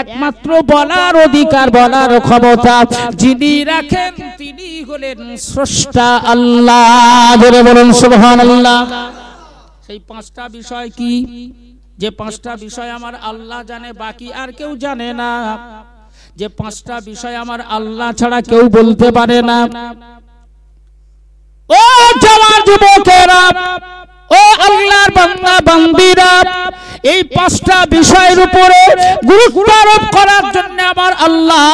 একমাত্র বলার অধিকার বলার ক্ষমতা যিনি রাখেন তিনি তিনি হলেন স্রষ্টা আল্লাহ ধরে বলুন সুবহান আল্লাহ সেই পাঁচটা বিষয় কি যে পাঁচটা বিষয় আমার আল্লাহ জানে বাকি আর কেউ জানে না যে পাঁচটা বিষয় আমার আল্লাহ ছাড়া কেউ বলতে পারে না ও জওয়ান যুবকেরা ও আল্লাহর বান্দা বান্দিরা এই পাঁচটা বিষয়ের উপরে গুরুত্ব আরোপ করার জন্য আমার আল্লাহ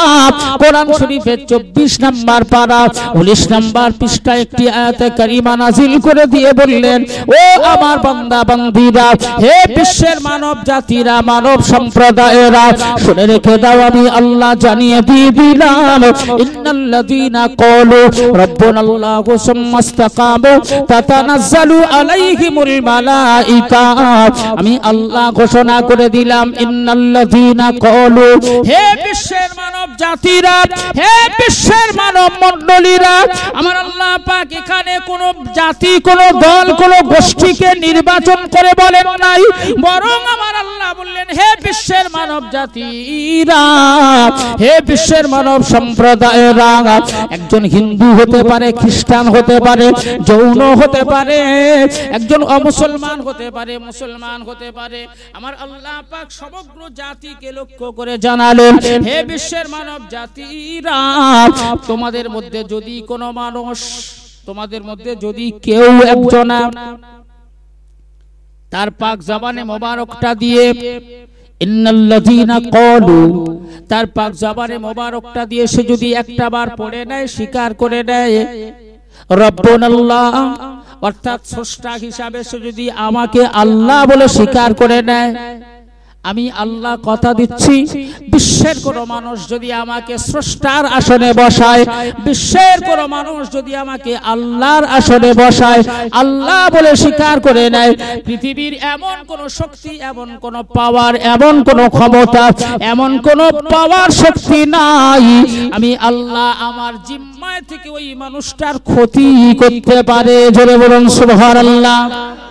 কোরআন শরীফের চব্বিশ নাম্বার পাড়া উনিশ নাম্বার পৃষ্ঠা একটি আয়াতে কারিমা নাজিল করে দিয়ে বললেন ও আমার বান্দা বান্দিরা হে বিশ্বের মানব জাতিরা মানব সম্প্রদায়েরা শুনে রেখে দাও আমি আল্লাহ জানিয়ে দিয়ে দিলাম ইন্নাল্লাযীনা ক্বালু রব্বুনা আল্লাহু সুম্মা ইসতাকামু তাতানাজ্জালু আলাইহিমুল মালাঈকা আমি আল্লাহ আল্লাহ ঘোষণা করে দিলাম ইন্নাল্লাযীনা হে বিশ্বের মানব জাতিরা হে বিশ্বের মানব মণ্ডলীরা আমার আল্লাহ পাক এখানে কোন জাতি কোন দল কোন গোষ্ঠীকে নির্বাচন করে বলেন নাই বরং আমার আল্লাহ বললেন হে বিশ্বের মানব জাতিরা হে বিশ্বের মানব সম্প্রদায়েরা একজন হিন্দু হতে পারে খ্রিস্টান হতে পারে যৌন হতে পারে একজন অমুসলমান হতে পারে মুসলমান হতে পারে আমার আল্লাহ পাক সমগ্র জাতিকে লক্ষ্য করে জানালেন হে বিশ্বের মানব জাতিরা তোমাদের মধ্যে যদি কোনো মানুষ তোমাদের মধ্যে যদি কেউ একজন তার পাক জবানে মোবারকটা দিয়ে তার পাক জবানে মোবারকটা দিয়ে সে যদি একটা বার পড়ে নেয় স্বীকার করে নেয় রব্বুনাল্লাহ অর্থাৎ স্রষ্টা হিসাবে সে যদি আমাকে আল্লাহ বলে স্বীকার করে নেয় আমি আল্লাহ কথা দিচ্ছি বিশ্বের কোনো মানুষ যদি আমাকে স্রষ্টার আসনে বসায় বিশ্বের কোনো মানুষ যদি আমাকে আল্লাহর আসনে বসায় আল্লাহ বলে স্বীকার করে নেয় পৃথিবীর এমন কোন শক্তি এমন কোন পাওয়ার এমন কোন ক্ষমতা এমন কোন পাওয়ার শক্তি নাই আমি আল্লাহ আমার জিম্মায় থেকে ওই মানুষটার ক্ষতি করতে পারে জোরে বলুন সুবহানাল্লাহ আল্লাহ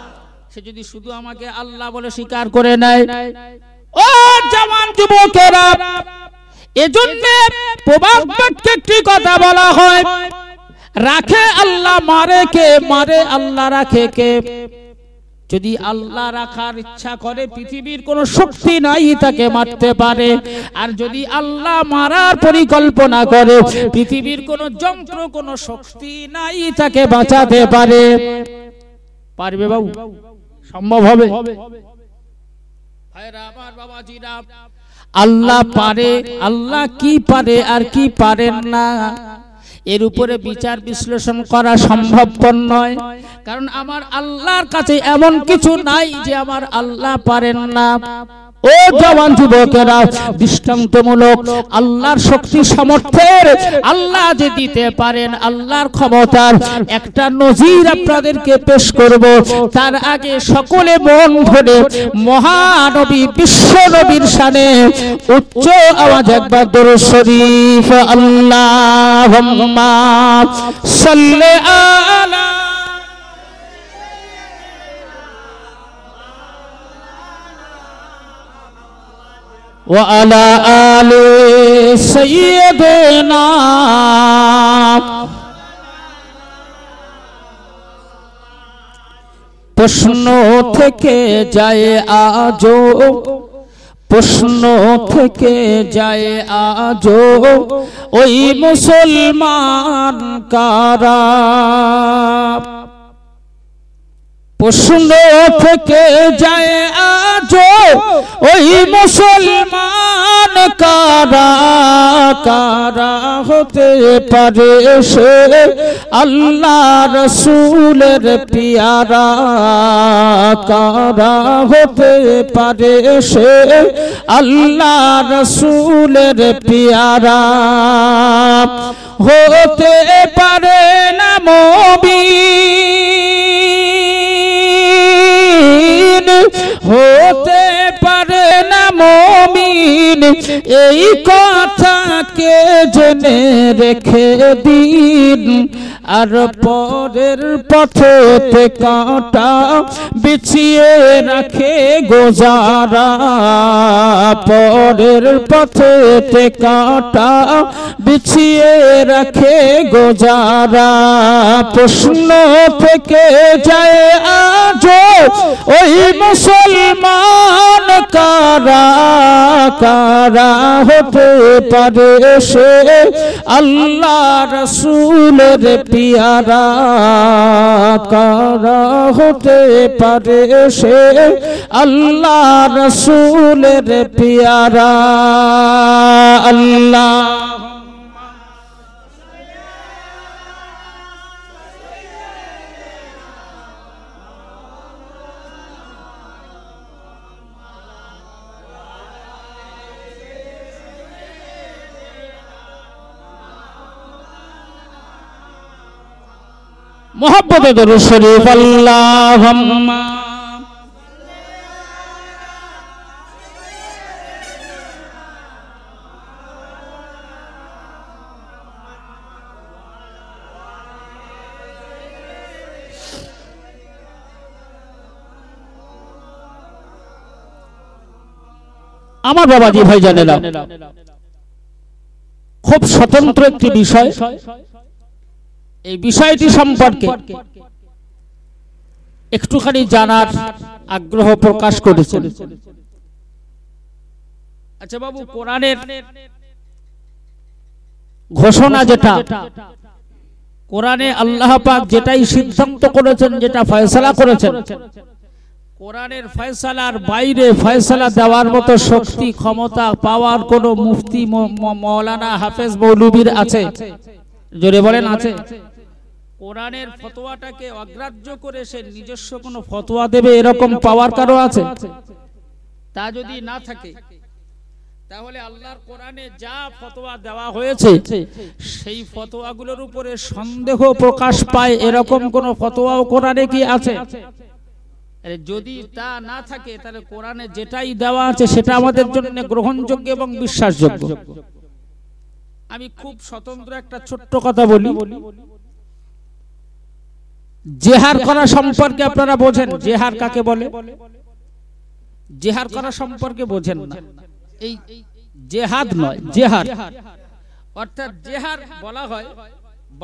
সে যদি শুধু আমাকে আল্লাহ বলে স্বীকার করে নেয় ও জওয়ান যুবকেরা এজন্য প্রবাদ বাক্যে একটি কথা বলা হয় রাখে আল্লাহ মারে কে মারে আল্লাহ রাখে কে যদি আল্লাহ রাখার ইচ্ছা করে পৃথিবীর কোনো শক্তি নাই তাকে মারতে পারে আর যদি আল্লাহ মারার পরিকল্পনা করে পৃথিবীর কোনো যন্ত্র কোনো শক্তি নাই তাকে বাঁচাতে পারে পারবে বাবু সম্ভব হবে আল্লাহ পারে আল্লাহ কি পারে আর কি পারেন না এর উপরে বিচার বিশ্লেষণ করা সম্ভবপর নয় কারণ আমার আল্লাহর কাছে এমন কিছু নাই যে আমার আল্লাহ পারেন না ও জওয়ান যুবকেরা দৃষ্টান্তমূলক আল্লাহর শক্তি সামর্থ্যের আল্লাহ যে দিতে পারেন আল্লাহর ক্ষমতার একটা নজির আপনাদেরকে পেশ করব তার আগে সকলে মন ধরে মহানবী বিশ্ব নবীর সানে উচ্চ আওয়াজ একবার দরুদ শরীফ আল্লাহ সাল্লি আলা وعلى آل سيدنا প্রশ্ন থেকে যায় আজ প্রশ্ন থেকে যায় আজ ওই মুসলমান কারা প্রশ্ন থেকে যায় আজ ওই মুসলমান কারা কারা হতে পারে সে আল্লাহ রসুলের পিয়ারা কারা হতে পারে সে আল্লাহ রসুলের পিয়ারা হতে পারে না মবি Oh, পারে না মমিন এই কথাকে জেনে রেখে দিন আর পরের পথে কাঁটা বিছিয়ে রাখে গোজারা পরের পথে কাঁটা বিছিয়ে রাখে গোজারা প্রশ্ন থেকে যায় আজ ওই মুসলমান কারা কারা হতে পারে সে আল্লাহ রসুলের পিয়ারা কারা হতে পারে সে আল্লাহ রসুলের পিয়ারা আল্লাহ মোহাম্মতে দরুদ শরীফ আল্লাহুম্মা আমার বাবাজি ভাই জানে খুব স্বতন্ত্র একটি বিষয় এই বিষয়টি সম্পর্কে একটুখানি জানার আগ্রহ প্রকাশ করেছে আচ্ছা বাবু কোরআনের ঘোষণা যেটা কোরআনে আল্লাহ পাক যেটাই সিদ্ধান্ত করেছেন যেটা ফয়সালা করেছেন কোরআনের ফয়সালার বাইরে ফয়সালা দেওয়ার মতো শক্তি ক্ষমতা পাওয়ার কোন মুফতি মৌলানা হাফেজ মৌলুবীর আছে জোরে বলেন আছে কোরআনের ফতোয়াটাকে অগ্রাহ্য করে সে নিজস্ব কোনো ফতোয়া দেবে এরকম পাওয়ার কারো আছে তা যদি না থাকে তাহলে আল্লাহর কোরআনে যা ফতোয়া দেওয়া হয়েছে সেই ফতোয়াগুলোর উপরে সন্দেহ প্রকাশ পায় এরকম কোন ফতোয়াও কোরআনে কি আছে যদি তা না থাকে তাহলে কোরআনে যেটাই দেওয়া আছে সেটা আমাদের জন্য গ্রহণযোগ্য এবং বিশ্বাসযোগ্য আমি খুব স্বতন্ত্র একটা ছোট্ট কথা বলি জেহার করা সম্পর্কে আপনারা বোঝেন জেহার কাকে বলে জেহার করা সম্পর্কে বোঝেন না এই জেহাদ নয় জেহার অর্থাৎ জেহার বলা হয়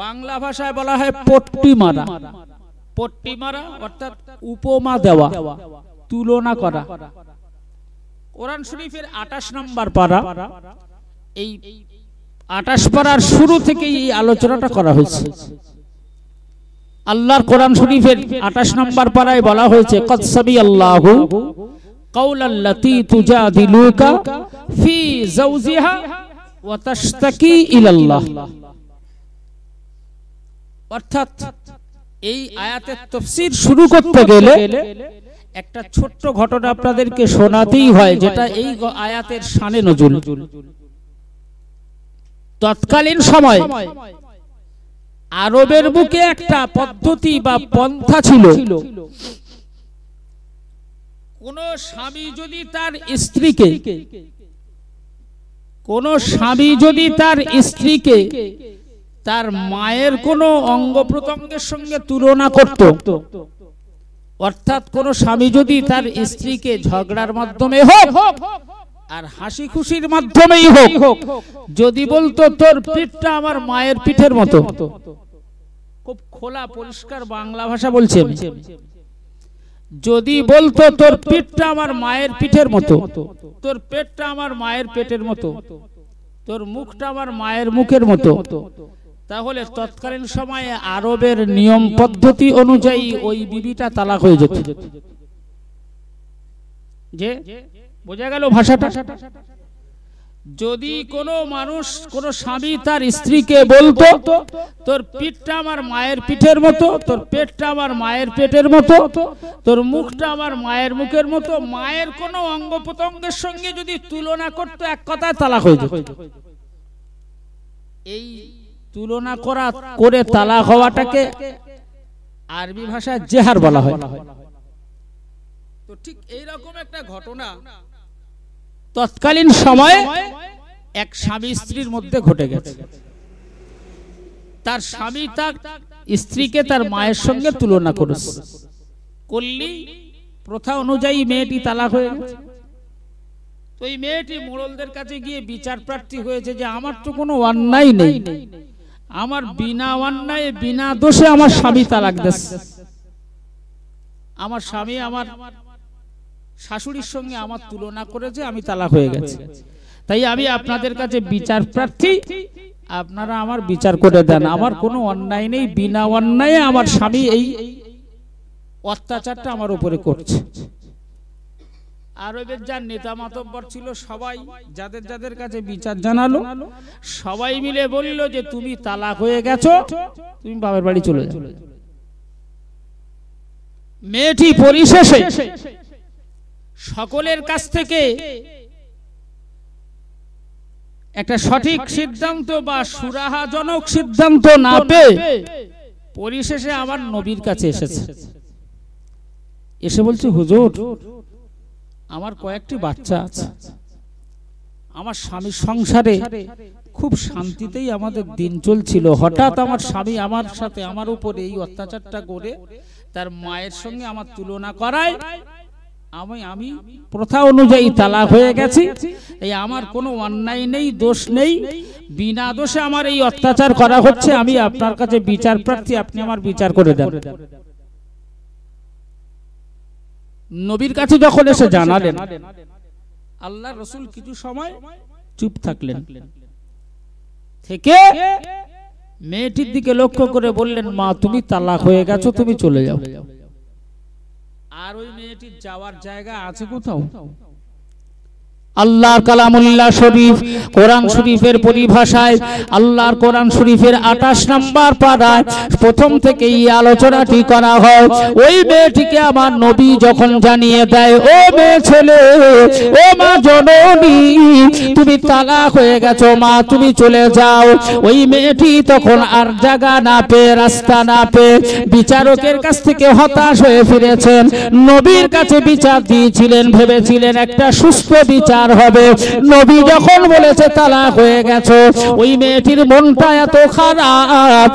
বাংলা ভাষায় বলা হয় পট্টি মারা পট্টি মারা অর্থাৎ উপমা দেওয়া তুলনা করা কোরআন শরীফের আঠাশ নম্বর পারা এই আঠাশ পারার শুরু থেকেই এই আলোচনাটা করা হয়েছে আল্লাহর কোরআন শরীফের আঠাশ নম্বর পাড়ায় বলা হয়েছে কৎসবি আল্লাহ কৌলাল্লাতি তুজা দিলুকা ফি ওয়া তাশতাকি ইলাল্লাহ অর্থাৎ এই আয়াতের তফসির শুরু করতে গেলে একটা ছোট্ট ঘটনা আপনাদেরকে শোনাতেই হয় যেটা এই আয়াতের শানে নজুল তৎকালীন সময় আরবের বুকে একটা পদ্ধতি বা পন্থা ছিল কোন স্বামী যদি তার স্ত্রীকে কোন স্বামী যদি তার স্ত্রীকে তার মায়ের কোন অঙ্গ প্রত্যঙ্গের সঙ্গে তুলনা করত অর্থাৎ কোন স্বামী যদি তার স্ত্রীকে ঝগড়ার মাধ্যমে হোক আর হাসি খুশির মাধ্যমেই হোক যদি বলতো তোর পিঠটা আমার মায়ের পিঠের মতো খুব খোলা পরিষ্কার বাংলা ভাষা বলছে যদি বলতো তোর পেটটা আমার মায়ের পিঠের মতো তোর পেটটা আমার মায়ের পেটের মতো তোর মুখটা আমার মায়ের মুখের মতো তাহলে তৎকালীন সময়ে আরবের নিয়ম পদ্ধতি অনুযায়ী ওই বিবিটা তালাক হয়ে যেত যে বোঝা গেল ভাষাটা যদি কোনো মানুষ কোন স্বামী তার স্ত্রীকে বলতো তোর পিঠটা আমার মায়ের পিঠের মতো তোর পেটটা আমার মায়ের পেটের মতো তোর মুখটা আমার মায়ের মুখের মতো মায়ের কোন অঙ্গ প্রত্যঙ্গের সঙ্গে যদি তুলনা করতো এক কথায় তালাক হয়ে যেত এই তুলনা করা করে তালাক হওয়াটাকে আরবি ভাষায় জেহার বলা হয় তো ঠিক এইরকম একটা ঘটনা তৎকালীন সময়ে এক স্বামী স্ত্রীর মধ্যে ঘটে গেছে তার স্বামী তার স্ত্রীকে তার মায়ের সঙ্গে তুলনা করেছে করলি প্রথা অনুযায়ী মেয়েটি তালা হয়ে গেছে তো এই মেয়েটি মোড়লদের কাছে গিয়ে বিচার প্রার্থী হয়েছে যে আমার তো কোনো অন্যায় নেই আমার বিনা অন্যায় বিনা দোষে আমার স্বামী তালাক দিচ্ছে আমার স্বামী আমার শাশুড়ির সঙ্গে আমার তুলনা করে যে আমি তালাক হয়ে গেছি তাই আমি আপনাদের কাছে বিচার প্রার্থী আপনারা আমার বিচার করে দেন আমার কোনো অন্যায় নেই বিনা অন্যায় আমার স্বামী এই অত্যাচারটা আমার উপরে করছে আরবের যার নেতা মাতব্বর ছিল সবাই যাদের যাদের কাছে বিচার জানালো সবাই মিলে বলল যে তুমি তালাক হয়ে গেছো তুমি বাবার বাড়ি চলে যাও মেয়েটি পরিশেষে সকলের কাছ থেকে একটা সঠিক সিদ্ধান্ত বা সুরাহাজনক সিদ্ধান্ত না পেয়ে পরিশেষে আমার নবীর কাছে এসেছে এসে বলছে হুজুর আমার কয়েকটি বাচ্চা আছে আমার স্বামীর সংসারে খুব শান্তিতেই আমাদের দিন চলছিল হঠাৎ আমার স্বামী আমার সাথে আমার উপরে এই অত্যাচারটা করে তার মায়ের সঙ্গে আমার তুলনা করায় আমি আমি প্রথা অনুযায়ী তালাক হয়ে গেছি এই আমার কোনো অন্যায় নেই দোষ নেই বিনা দোষে আমার এই অত্যাচার করা হচ্ছে আমি আপনার কাছে বিচার প্রার্থী আপনি আমার বিচার করে দেন নবীর কাছে যখন এসে জানালেন আল্লাহ রসুল কিছু সময় চুপ থাকলেন থেকে মেয়েটির দিকে লক্ষ্য করে বললেন মা তুমি তালাক হয়ে গেছো তুমি চলে যাও আর ওই মেয়েটির যাওয়ার জায়গা আছে কোথাও আল্লাহর কালামুল্লাহ শরীফ কোরআন শরীফের পরিভাষায় আল্লাহর কোরআন শরীফের আঠাশ নাম্বার পাড়ায় প্রথম থেকে এই আলোচনাটি করা হয় ওই মেয়েটিকে আমার নবী যখন জানিয়ে দেয় ও মেয়ে ছেলে ও মা জননী তুমি তালা হয়ে গেছো মা তুমি চলে যাও ওই মেয়েটি তখন আর জায়গা না পেয়ে রাস্তা না পেয়ে বিচারকের কাছ থেকে হতাশ হয়ে ফিরেছেন নবীর কাছে বিচার দিয়েছিলেন ভেবেছিলেন একটা সুস্থ বিচার তালার হবে নবী যখন বলেছে তালা হয়ে গেছে ওই মেয়েটির মনটা এত খারাপ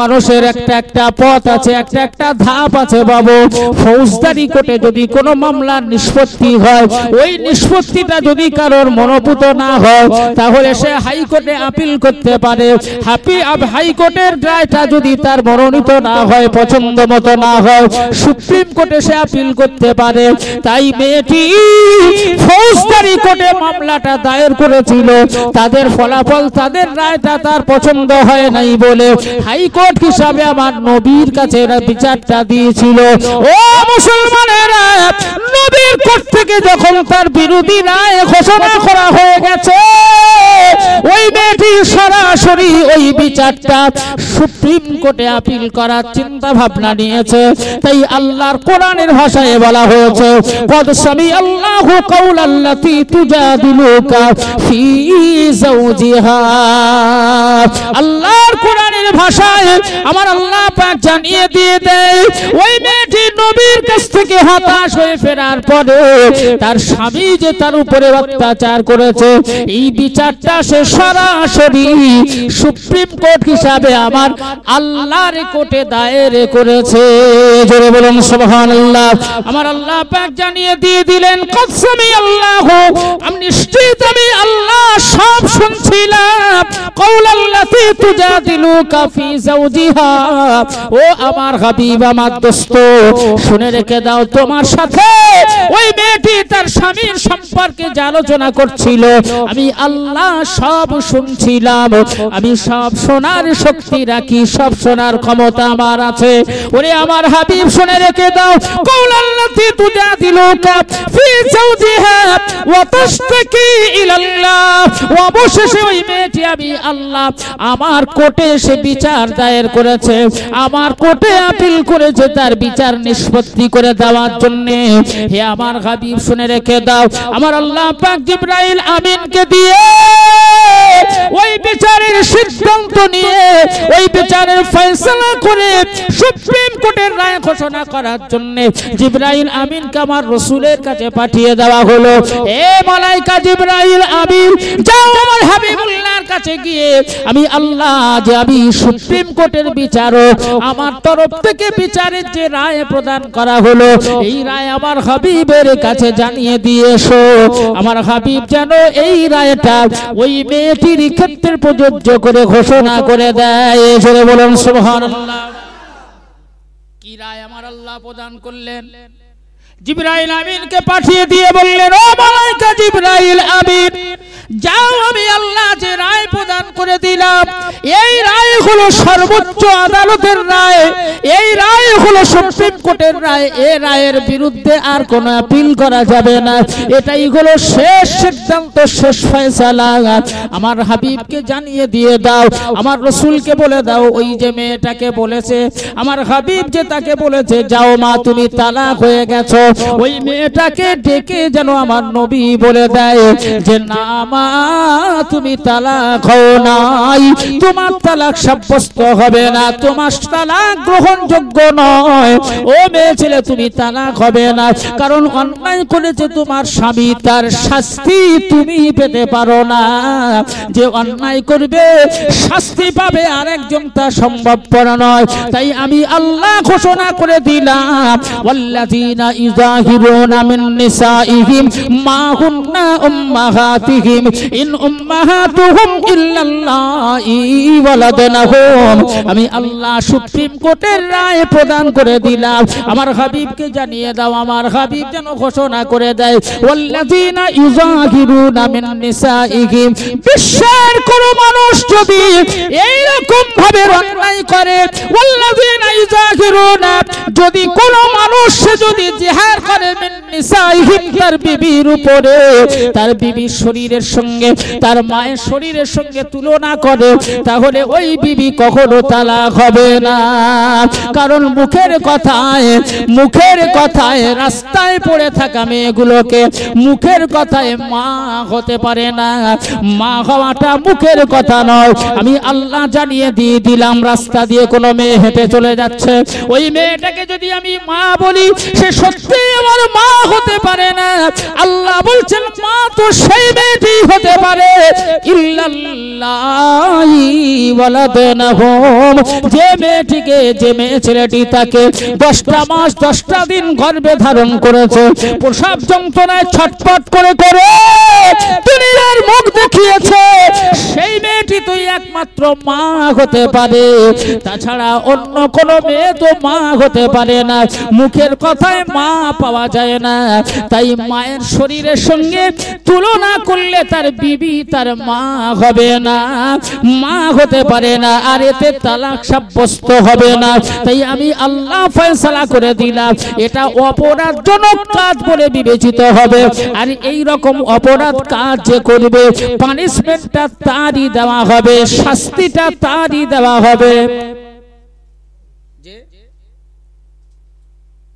মানুষের একটা একটা পথ আছে একটা একটা ধাপ আছে বাবু ফৌজদারি কোর্টে যদি কোনো মামলার নিষ্পত্তি হয় ওই নিষ্পত্তিটা যদি কারোর মনোপুত না হয় তাহলে সে হাইকোর্টে আপিল করতে পারে হাপি হাইকোর্টের রায়টা যদি তার মনোনীত না হয় পছন্দ মতো না হয় সুপ্রিম কোর্টে সে আপিল করতে পারে তাই মেয়েটি ফৌজদারি ফৌজদারি কোর্টে মামলাটা দায়ের করেছিল তাদের ফলাফল তাদের রায়টা তার পছন্দ হয় নাই বলে হাইকোর্ট হিসাবে আমার নবীর কাছে এরা বিচারটা দিয়েছিল ও মুসলমানেরা নবীর কোর্ট থেকে যখন তার বিরোধী রায় ঘোষণা করা হয়ে গেছে ওই মেয়েটি সরাসরি ওই বিচারটা সুপ্রিম কোর্টে আপিল করার চিন্তা ভাবনা নিয়েছে তাই আল্লাহর কোরআনের ভাষায় বলা হয়েছে কদ সামি আল্লাহু কাউলাল্লাতি আল্লাহর কোরআনের ভাষায় আমার আল্লাহ পাক জানিয়ে দিয়ে দেয় ওই মেয়েটি নবীর কাছ থেকে হতাশ হয়ে ফেরার পরে তার স্বামী যে তার উপরে অত্যাচার করেছে এই বিচারটা সে সরাসরি সুপ্রিম কোর্ট হিসাবে আমার আল্লাহর কোর্টে দায়ের করেছে জোরে বলুন সুবহানাল্লাহ আমার আল্লাহ পাক জানিয়ে দিয়ে দিলেন কসমি আল্লাহু আমি নিশ্চিত আমি আল্লাহ সব শুনছিলাম তুজা দিলু কাফি জাউজিহা ও আমার হাবিব আমার দোস্ত শুনে রেখে দাও তোমার সাথে ওই মেয়েটি তার স্বামীর সম্পর্কে যে আলোচনা করছিল আমি আল্লাহ সব শুনছিলাম আমি সব শোনার শক্তি রাখি সব শোনার ক্ষমতা আমার আছে ওরে আমার হাবিব শুনে রেখে দাও কৌলাল্লাতি তুজা দিলু কাফি জাউজিহা ও অবশেষে ওই মেয়েটি আমি আল্লাহ আমার সে বিচার দায়ের করেছে আমার আপিল করেছে তার বিচার নিষ্পত্তি করে দেওয়ার জন্য হে আমার হাবিব শুনে রেখে দাও আমার আল্লাহ পাক জিব্রাইল আমিনকে দিয়ে ওই বিচারের সিদ্ধান্ত নিয়ে ওই বিচারের ফয়সলা করে সুপ্রিম কোর্টের রায় ঘোষণা করার জন্য জিব্রাইল আমিনকে আমার রসুলের কাছে পাঠিয়ে দেওয়া হলো এ মালাইকা জিব্রাইল আমিন যাও আমার হাবিবুল্লাহর কাছে গিয়ে আমি আল্লাহ যে আমি সুপ্রিম কোর্টের বিচারক আমার তরফ থেকে বিচারের যে রায় প্রদান করা হলো এই রায় আমার হাবিবের কাছে জানিয়ে দিয়ে এসো আমার হাবিব যেন এই রায়টা ওই মেয়েটির ক্ষেত্রে প্রযোজ্য করে ঘোষণা করে দেয় বলুন কি রায় আমার আল্লাহ প্রদান করলেন জিব্রাইল আমিনকে পাঠিয়ে দিয়ে বললেন ও মালাইকা জিব্রাইল আমিন যাও আমি আল্লাহ যে রায় প্রদান করে দিলাম এই রায় হলো সর্বোচ্চ আদালতের রায় এই রায় হলো সুপ্রিম কোর্টের রায় এ রায়ের বিরুদ্ধে আর কোনো আপিল করা যাবে না এটাই হলো শেষ সিদ্ধান্ত শেষ ফয়সালা আমার হাবিবকে জানিয়ে দিয়ে দাও আমার রসুলকে বলে দাও ওই যে মেয়েটাকে বলেছে আমার হাবিব যে তাকে বলেছে যাও মা তুমি তালাক হয়ে গেছো ওই মেয়েটাকে ডেকে যেন আমার নবী বলে দেয় যে না মা তুমি তালাক হও নাই তোমার তালাক সাব্যস্ত হবে না তোমার তালাক গ্রহণযোগ্য নয় ও মেয়ে ছেলে তুমি তালাক হবে না কারণ অন্যায় করেছে তোমার স্বামী তার শাস্তি তুমি পেতে পারো না যে অন্যায় করবে শাস্তি পাবে আরেকজন তা সম্ভব নয় তাই আমি আল্লাহ ঘোষণা করে দিলাম يجاهرون من نسائهم ما هن أمهاتهم إن أمهاتهم إلا الله ولدنهم আমি আল্লাহ সুপ্রিম কোর্টের রায় প্রদান করে দিলাম আমার হাবিবকে জানিয়ে দাও আমার হাবিব যেন ঘোষণা করে দেয় ওয়াল্লাযিনা ইউজাহিরুনা মিন নিসাইহিম বিশ্বের কোন মানুষ যদি এই রকম ভাবে অন্যায় করে ওয়াল্লাযিনা ইউজাহিরুনা যদি কোন মানুষ যদি জিহাদ ব্যবহার করে নিসাইহিম তার বিবির উপরে তার বিবির শরীরের সঙ্গে তার মায়ের শরীরের সঙ্গে তুলনা করে তাহলে ওই বিবি কখনো তালাক হবে না কারণ মুখের কথায় মুখের কথায় রাস্তায় পড়ে থাকা মেয়েগুলোকে মুখের কথায় মা হতে পারে না মা হওয়াটা মুখের কথা নয় আমি আল্লাহ জানিয়ে দিয়ে দিলাম রাস্তা দিয়ে কোনো মেয়ে হেঁটে চলে যাচ্ছে ওই মেয়েটাকে যদি আমি মা বলি সে সত্য আমার মা হতে পারে না আল্লাহ বলছেন মা তো সেই মেয়েটি হতে পারে যে মেয়েটিকে যে মেয়ে ছেলেটি তাকে দশটা মাস দশটা দিন গর্বে ধারণ করেছে প্রসাব যন্ত্রণায় ছটপট করে করে দুনিয়ার মুখ দেখিয়েছে সেই মেয়েটি তুই একমাত্র মা হতে পারে তাছাড়া অন্য কোনো মেয়ে তো মা হতে পারে না মুখের কথায় মা পাওয়া যায় না তাই মায়ের শরীরের সঙ্গে তুলনা করলে তার বিবি তার মা হবে না মা হতে পারে না আর এতে তালাক সাব্যস্ত হবে না তাই আমি আল্লাহ ফয়সলা করে দিলাম এটা অপরাধজনক কাজ বলে বিবেচিত হবে আর এই রকম অপরাধ কাজ যে করবে পানিশমেন্টটা তারই দেওয়া হবে শাস্তিটা তারই দেওয়া হবে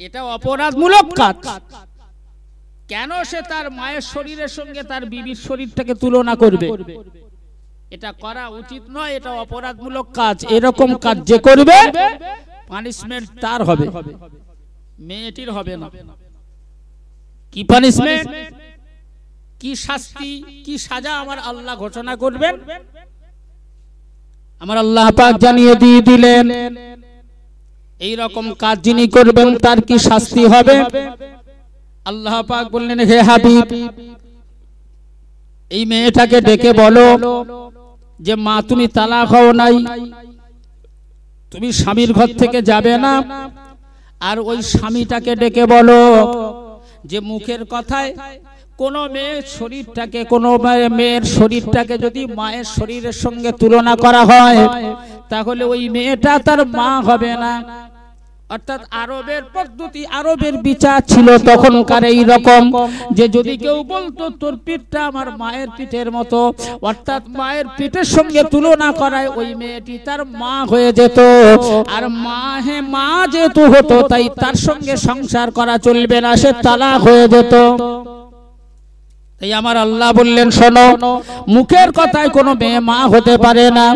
এটা অপরাধমূলক কাজ কেন সে তার মায়ের শরীরের সঙ্গে তার বিবির শরীরটাকে তুলনা করবে এটা করা উচিত নয় এটা অপরাধমূলক কাজ এরকম কাজ যে করবে পানিশমেন্ট তার হবে মেয়েটির হবে না কি পানিশমেন্ট কি শাস্তি কি সাজা আমার আল্লাহ ঘোষণা করবেন আমার আল্লাহ পাক জানিয়ে দিয়ে দিলেন এই রকম কাজ যিনি করবেন তার কি শাস্তি হবে আল্লাহ পাক বললেন হে হাবিব এই মেয়েটাকে ডেকে বলো যে মা তুমি তালাক হও নাই তুমি স্বামীর ঘর থেকে যাবে না আর ওই স্বামীটাকে ডেকে বলো যে মুখের কথায় কোনো মেয়ের শরীরটাকে কোনো মেয়ের শরীরটাকে যদি মায়ের শরীরের সঙ্গে তুলনা করা হয় তাহলে ওই মেয়েটা তার মা হবে না অর্থাৎ আরবের পদ্ধতি আরবের বিচার ছিল তখনকার এই রকম যে যদি কেউ বলতো তোর পিঠটা আমার মায়ের পিঠের মতো অর্থাৎ মায়ের পিঠের সঙ্গে তুলনা করায় ওই মেয়েটি তার মা হয়ে যেত আর মা হে মা যেহেতু হতো তাই তার সঙ্গে সংসার করা চলবে না সে তালা হয়ে যেত তাই আমার আল্লাহ বললেন শোনো মুখের কথায় কোনো মেয়ে মা হতে পারে না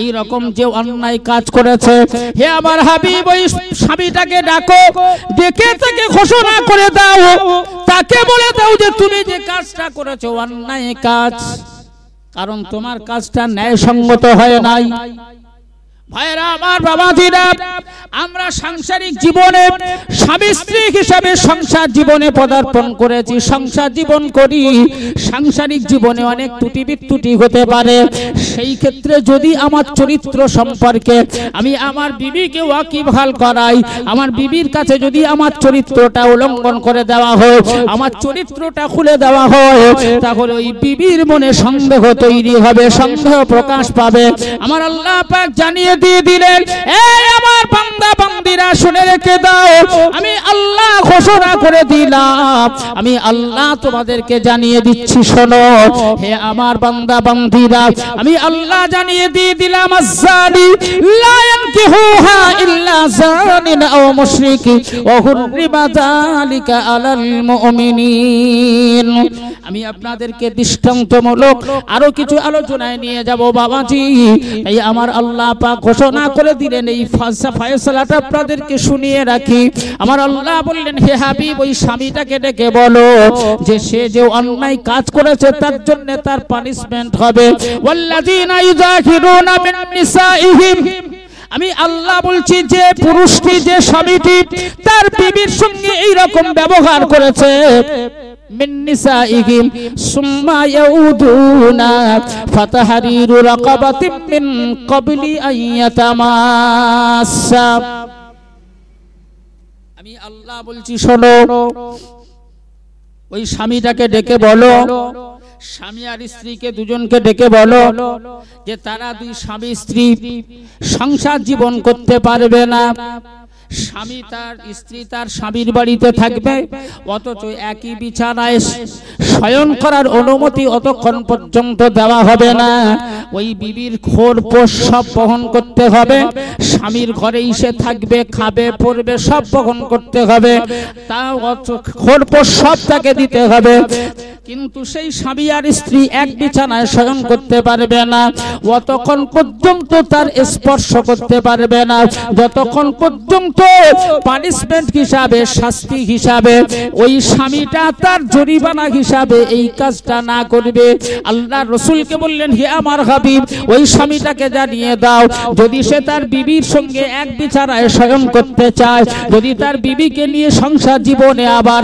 এই রকম যে অন্যায় কাজ করেছে হে আমার হাবিব ওই স্বামীটাকে ডাকো ডেকে তাকে ঘোষণা করে দাও তাকে বলে দাও যে তুমি যে কাজটা করেছো অন্যায় কাজ কারণ তোমার কাজটা ন্যায়সঙ্গত হয় নাই ভাইরা আমার বাবাজিরা আমরা সাংসারিক জীবনে স্বামী স্ত্রী হিসাবে সংসার জীবনে পদার্পণ করেছি সংসার জীবন করি সাংসারিক জীবনে অনেক ত্রুটি বিত্রুটি হতে পারে সেই ক্ষেত্রে যদি আমার চরিত্র সম্পর্কে আমি আমার বিবিকে ওয়াকিবহাল করাই আমার বিবির কাছে যদি আমার চরিত্রটা উল্লঙ্ঘন করে দেওয়া হয় আমার চরিত্রটা খুলে দেওয়া হয় তাহলে ওই বিবির মনে সন্দেহ তৈরি হবে সন্দেহ প্রকাশ পাবে আমার আল্লাহ পাক জানিয়ে দিয়ে দিলেন এই আমার বান্দা বান্দিরা শুনে রেখে দাও আমি আল্লাহ ঘোষণা করে দিলাম আমি আল্লাহ তোমাদেরকে জানিয়ে দিচ্ছি শোনো হে আমার বান্দা বান্দিরা আমি আল্লাহ জানিয়ে দিয়ে দিলাম আজানি লায়ন কি হুহা ইল্লা জানিন ও মুশরিকি ও হুরিবা যালিকা আলাল মুমিনিন আমি আপনাদেরকে দৃষ্টান্তমূলক আরো কিছু আলোচনায় নিয়ে যাব বাবাজি এই আমার আল্লাহ পাক ঘোষণা করে দিলেন এই ফায়সালাটা আপনাদেরকে শুনিয়ে রাখি আমার আল্লাহ বললেন হে হাবিব ওই স্বামীটাকে ডেকে বলো যে সে যে অন্যায় কাজ করেছে তার জন্য তার পানিশমেন্ট হবে ওয়াল্লাযীনা ইউযাহিরুনা মিন নিসাইহিম আমি আল্লাহ বলছি যে পুরুষটি যে স্বামীটি তার বিবির সঙ্গে এই রকম ব্যবহার করেছে আমি আল্লাহ বলছি শোনো ওই স্বামীটাকে ডেকে বলো স্বামী আর স্ত্রীকে দুজনকে ডেকে বলো যে তারা দুই স্বামী স্ত্রী সংসার জীবন করতে পারবে না স্বামী তার স্ত্রী তার স্বামীর বাড়িতে থাকবে অথচ একই বিছানায় শয়ন করার অনুমতি অতক্ষণ পর্যন্ত দেওয়া হবে না ওই বিবির খোর পোষ সব বহন করতে হবে স্বামীর ঘরে এসে থাকবে খাবে পরবে সব বহন করতে হবে তা খোর পোষ সব তাকে দিতে হবে কিন্তু সেই স্বামী আর স্ত্রী এক বিছানায় শয়ন করতে পারবে না অতক্ষণ পর্যন্ত তার স্পর্শ করতে পারবে না যতক্ষণ পর্যন্ত পানিশমেন্ট হিসাবে শাস্তি হিসাবে ওই স্বামীটা তার জরিমানা হিসাবে এই কাজটা না করবে আল্লাহ রসুলকে বললেন হে আমার হাবিব ওই স্বামীটাকে জানিয়ে দাও যদি সে তার বিবির সঙ্গে এক বিচারায় স্বয়ং করতে চায় যদি তার বিবিকে নিয়ে সংসার জীবনে আবার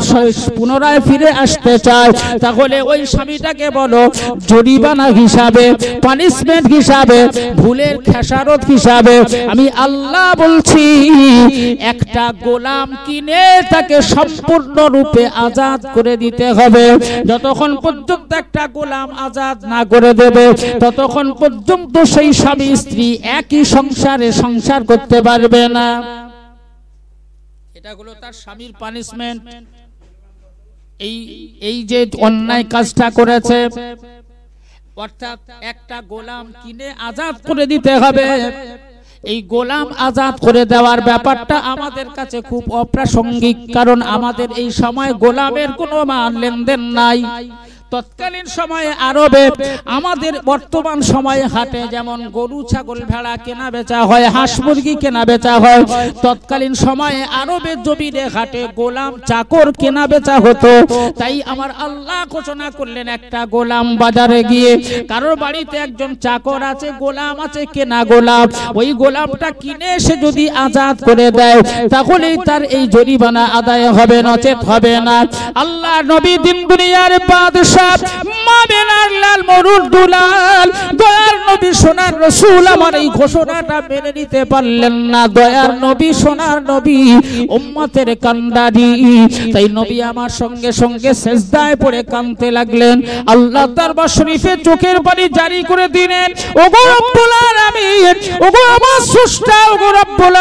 পুনরায় ফিরে আসতে চায় তাহলে ওই স্বামীটাকে বলো জরিমানা হিসাবে পানিশমেন্ট হিসাবে ভুলের খেসারত হিসাবে আমি আল্লাহ বলছি একটা গোলাম কিনে তাকে সম্পূর্ণরূপে আজাদ করে দিতে হবে যতক্ষণ পর্যন্ত একটা গোলাম আজাদ না করে দেবে ততক্ষণ পর্যন্ত সেই স্বামী স্ত্রী একই সংসারে সংসার করতে পারবে না এটা হলো তার স্বামীর পানিশমেন্ট এই এই যে অন্যায় কাজটা করেছে অর্থাৎ একটা গোলাম কিনে আজাদ করে দিতে হবে এই গোলাম আজাদ করে দেওয়ার ব্যাপারটা আমাদের কাছে খুব অপ্রাসঙ্গিক কারণ আমাদের এই সময় গোলামের কোনো মান লেনদেন নাই তৎকালীন সময়ে আরবে আমাদের বর্তমান সময়ে হাটে যেমন গরু ছাগল ভেড়া কেনা বেচা হয় হাঁস মুরগি কেনা বেচা হয় তৎকালীন সময়ে আরবে জমিরে হাটে গোলাম চাকর কেনা বেচা হতো তাই আমার আল্লাহ ঘোষণা করলেন একটা গোলাম বাজারে গিয়ে কারোর বাড়িতে একজন চাকর আছে গোলাম আছে কেনা গোলাম ওই গোলামটা কিনে সে যদি আজাদ করে দেয় তাহলে তার এই জরিমানা আদায় হবে নচেত হবে না আল্লাহ নবী দিন দুনিয়ার বাদশাহ সাহেব লাল মরুর দুলাল দয়ার নবী সোনার রসুল আমার এই ঘোষণাটা মেনে নিতে পারলেন না দয়ার নবী সোনার নবী উম্মতের কান্দারি তাই নবী আমার সঙ্গে সঙ্গে পড়ে লাগলেন আল্লাহ চোখের পানি জারি করে দিলেন ওগো আমি ও আমার স্রষ্টা ওগো রব্বুল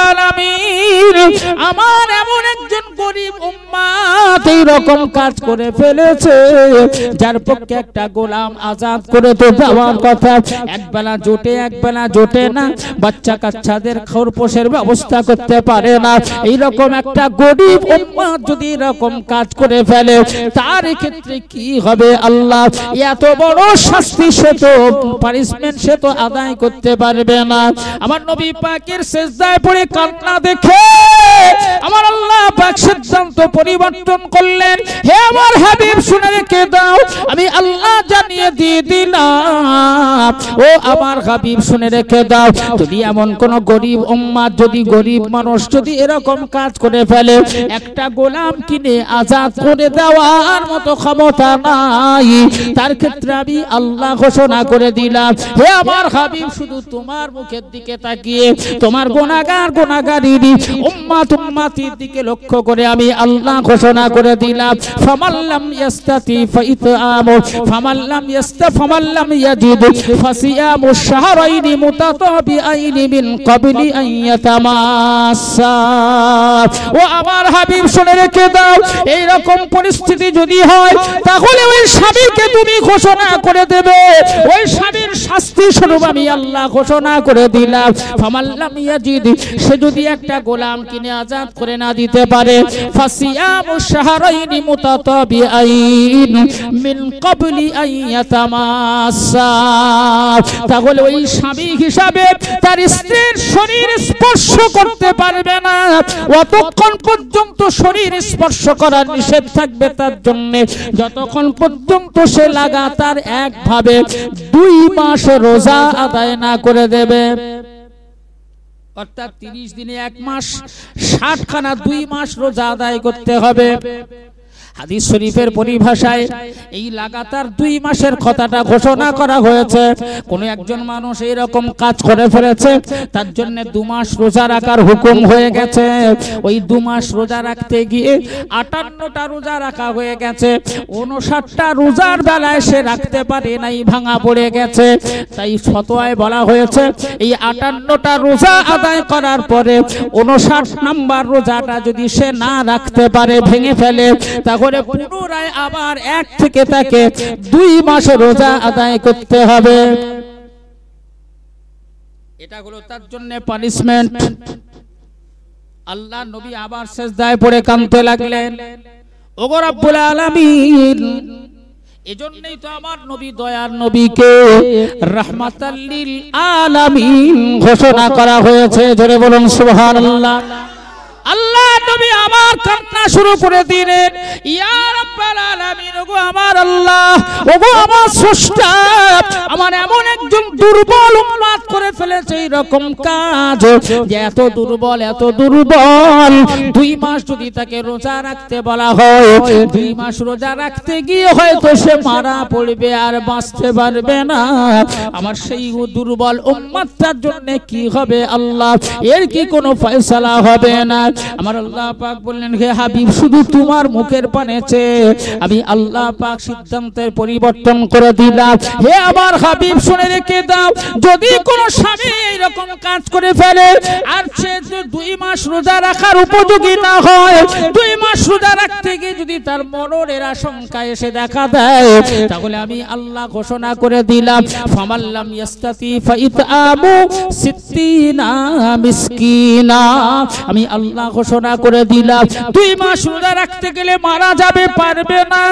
আমার এমন একজন গরিব উম্মা এই রকম কাজ করে ফেলেছে যার পক্ষে একটা গোলাম আজাদ করে তো যাওয়ার কথা একবেলা জোটে একবেলা জোটে না বাচ্চা কাচ্চাদের খোর পোষের ব্যবস্থা করতে পারে না এইরকম একটা গরিব যদি এরকম কাজ করে ফেলে তার ক্ষেত্রে কি হবে আল্লাহ এত বড় শাস্তি সে তো পানিশমেন্ট সে তো আদায় করতে পারবে না আমার নবী পাকের সেজদায় পড়ে কান্না দেখে আমার আল্লাহ পাক সিদ্ধান্ত পরিবর্তন করলেন হে আমার হাবিব শুনে রেখে দাও আমি আল্লাহ জানিয়ে দিয়ে দিলাম ও আমার হাবিব শুনে রেখে দাও যদি এমন কোন গরিব উম্মাদ যদি গরিব মানুষ যদি এরকম কাজ করে ফেলে একটা গোলাম কিনে আজাদ করে দেওয়ার মতো ক্ষমতা নাই তার ক্ষেত্রে আমি আল্লাহ ঘোষণা করে দিলাম হে আমার হাবিব শুধু তোমার মুখের দিকে তাকিয়ে তোমার গোনাগার গোনাগারিনি উম্মাত উম্মাতির দিকে লক্ষ্য করে আমি আল্লাহ ঘোষণা করে দিলাম ফামাল্লাম ইয়াস্তাতি ফাইতা فمن لم ইয়াস্তা ফামাল্লাম لم يجد فصيام الشهرين متطابعين من قبل ইয়াতামাসা يتماسا আমার حبيب শুনে রেখে দাও এই রকম পরিস্থিতি যদি হয় তাহলে ওই স্বামীকে তুমি ঘোষণা করে দেবে ওই স্বামীর শাস্তি স্বরূপ আমি আল্লাহ ঘোষণা করে দিলাম ফামাল্লাম ইয়াজিদ সে যদি একটা গোলাম কিনে আজাদ করে না দিতে পারে ফাসিয়ামু শাহরাইনি মুতাতাবিআইন আইন মিন কবলি তাহলে ওই স্বামী হিসাবে তার স্ত্রীর শরীর স্পর্শ করতে পারবে না অতক্ষণ পর্যন্ত শরীর স্পর্শ করার নিষেধ থাকবে তার জন্য যতক্ষণ পর্যন্ত সে লাগাতার একভাবে দুই মাস রোজা আদায় না করে দেবে অর্থাৎ তিরিশ দিনে এক মাস ষাটখানা দুই মাস রোজা আদায় করতে হবে হাদিস শরীফের পরিভাষায় এই লাগাতার দুই মাসের কথাটা ঘোষণা করা হয়েছে কোন একজন মানুষ এই রকম কাজ করে ফেলেছে তার জন্য দু মাস রোজা রাখার হুকুম হয়ে গেছে ওই দু মাস রোজা রাখতে গিয়ে আটান্নটা রোজা রাখা হয়ে গেছে উনষাটটা রোজার বেলায় সে রাখতে পারে নাই ভাঙা পড়ে গেছে তাই শতয় বলা হয়েছে এই আটান্নটা রোজা আদায় করার পরে উনষাট নাম্বার রোজাটা যদি সে না রাখতে পারে ভেঙে ফেলে তাহলে করে পুনরায় আবার এক থেকে তাকে দুই মাস রোজা আদায় করতে হবে এটা হলো তার জন্য পানিশমেন্ট আল্লাহ নবী আবার শেষ দায় পড়ে কাঁদতে লাগলেন ওগো রব্বুল আলামিন এজন্যই তো আমার নবী দয়ার নবীকে রাহমাতাল্লিল আলামিন ঘোষণা করা হয়েছে জোরে বলুন সুবহানাল্লাহ আল্লাহ তুমি আমার কান্না শুরু করে দিলেন আমার আল্লাহ ওগো আমার স্রষ্টা আমার এমন একজন দুর্বল উম্মত করে ফেলেছে এরকম কাজ যে এত দুর্বল এত দুর্বল দুই মাস যদি তাকে রোজা রাখতে বলা হয় দুই মাস রোজা রাখতে গিয়ে হয়তো সে মারা পড়বে আর বাঁচতে পারবে না আমার সেই দুর্বল উম্মতটার জন্য কি হবে আল্লাহ এর কি কোনো ফয়সালা হবে না আমার আল্লাহ পাক বললেন হে হাবিব শুধু তোমার মুখের পানেছে আমি আল্লাহ পাক সিদ্ধান্তের পরিবর্তন করে দিলাম হে আমার হাবিব শুনে রেখে দাও যদি কোনো স্বামী এইরকম কাজ করে ফেলে আর সে দুই মাস রোজা রাখার উপযোগী না হয় দুই মাস রোজা রাখতে গিয়ে যদি তার মরণের আশঙ্কা এসে দেখা দেয় তাহলে আমি আল্লাহ ঘোষণা করে দিলাম ফামাল্লাম ইয়াস্তাতি ফাইতামু সিত্তিনা মিসকিনা আমি আল্লাহ ঘোষণা করে দিলাম তুই মাস রোজা রাখতে গেলে মারা যাবে পারবে না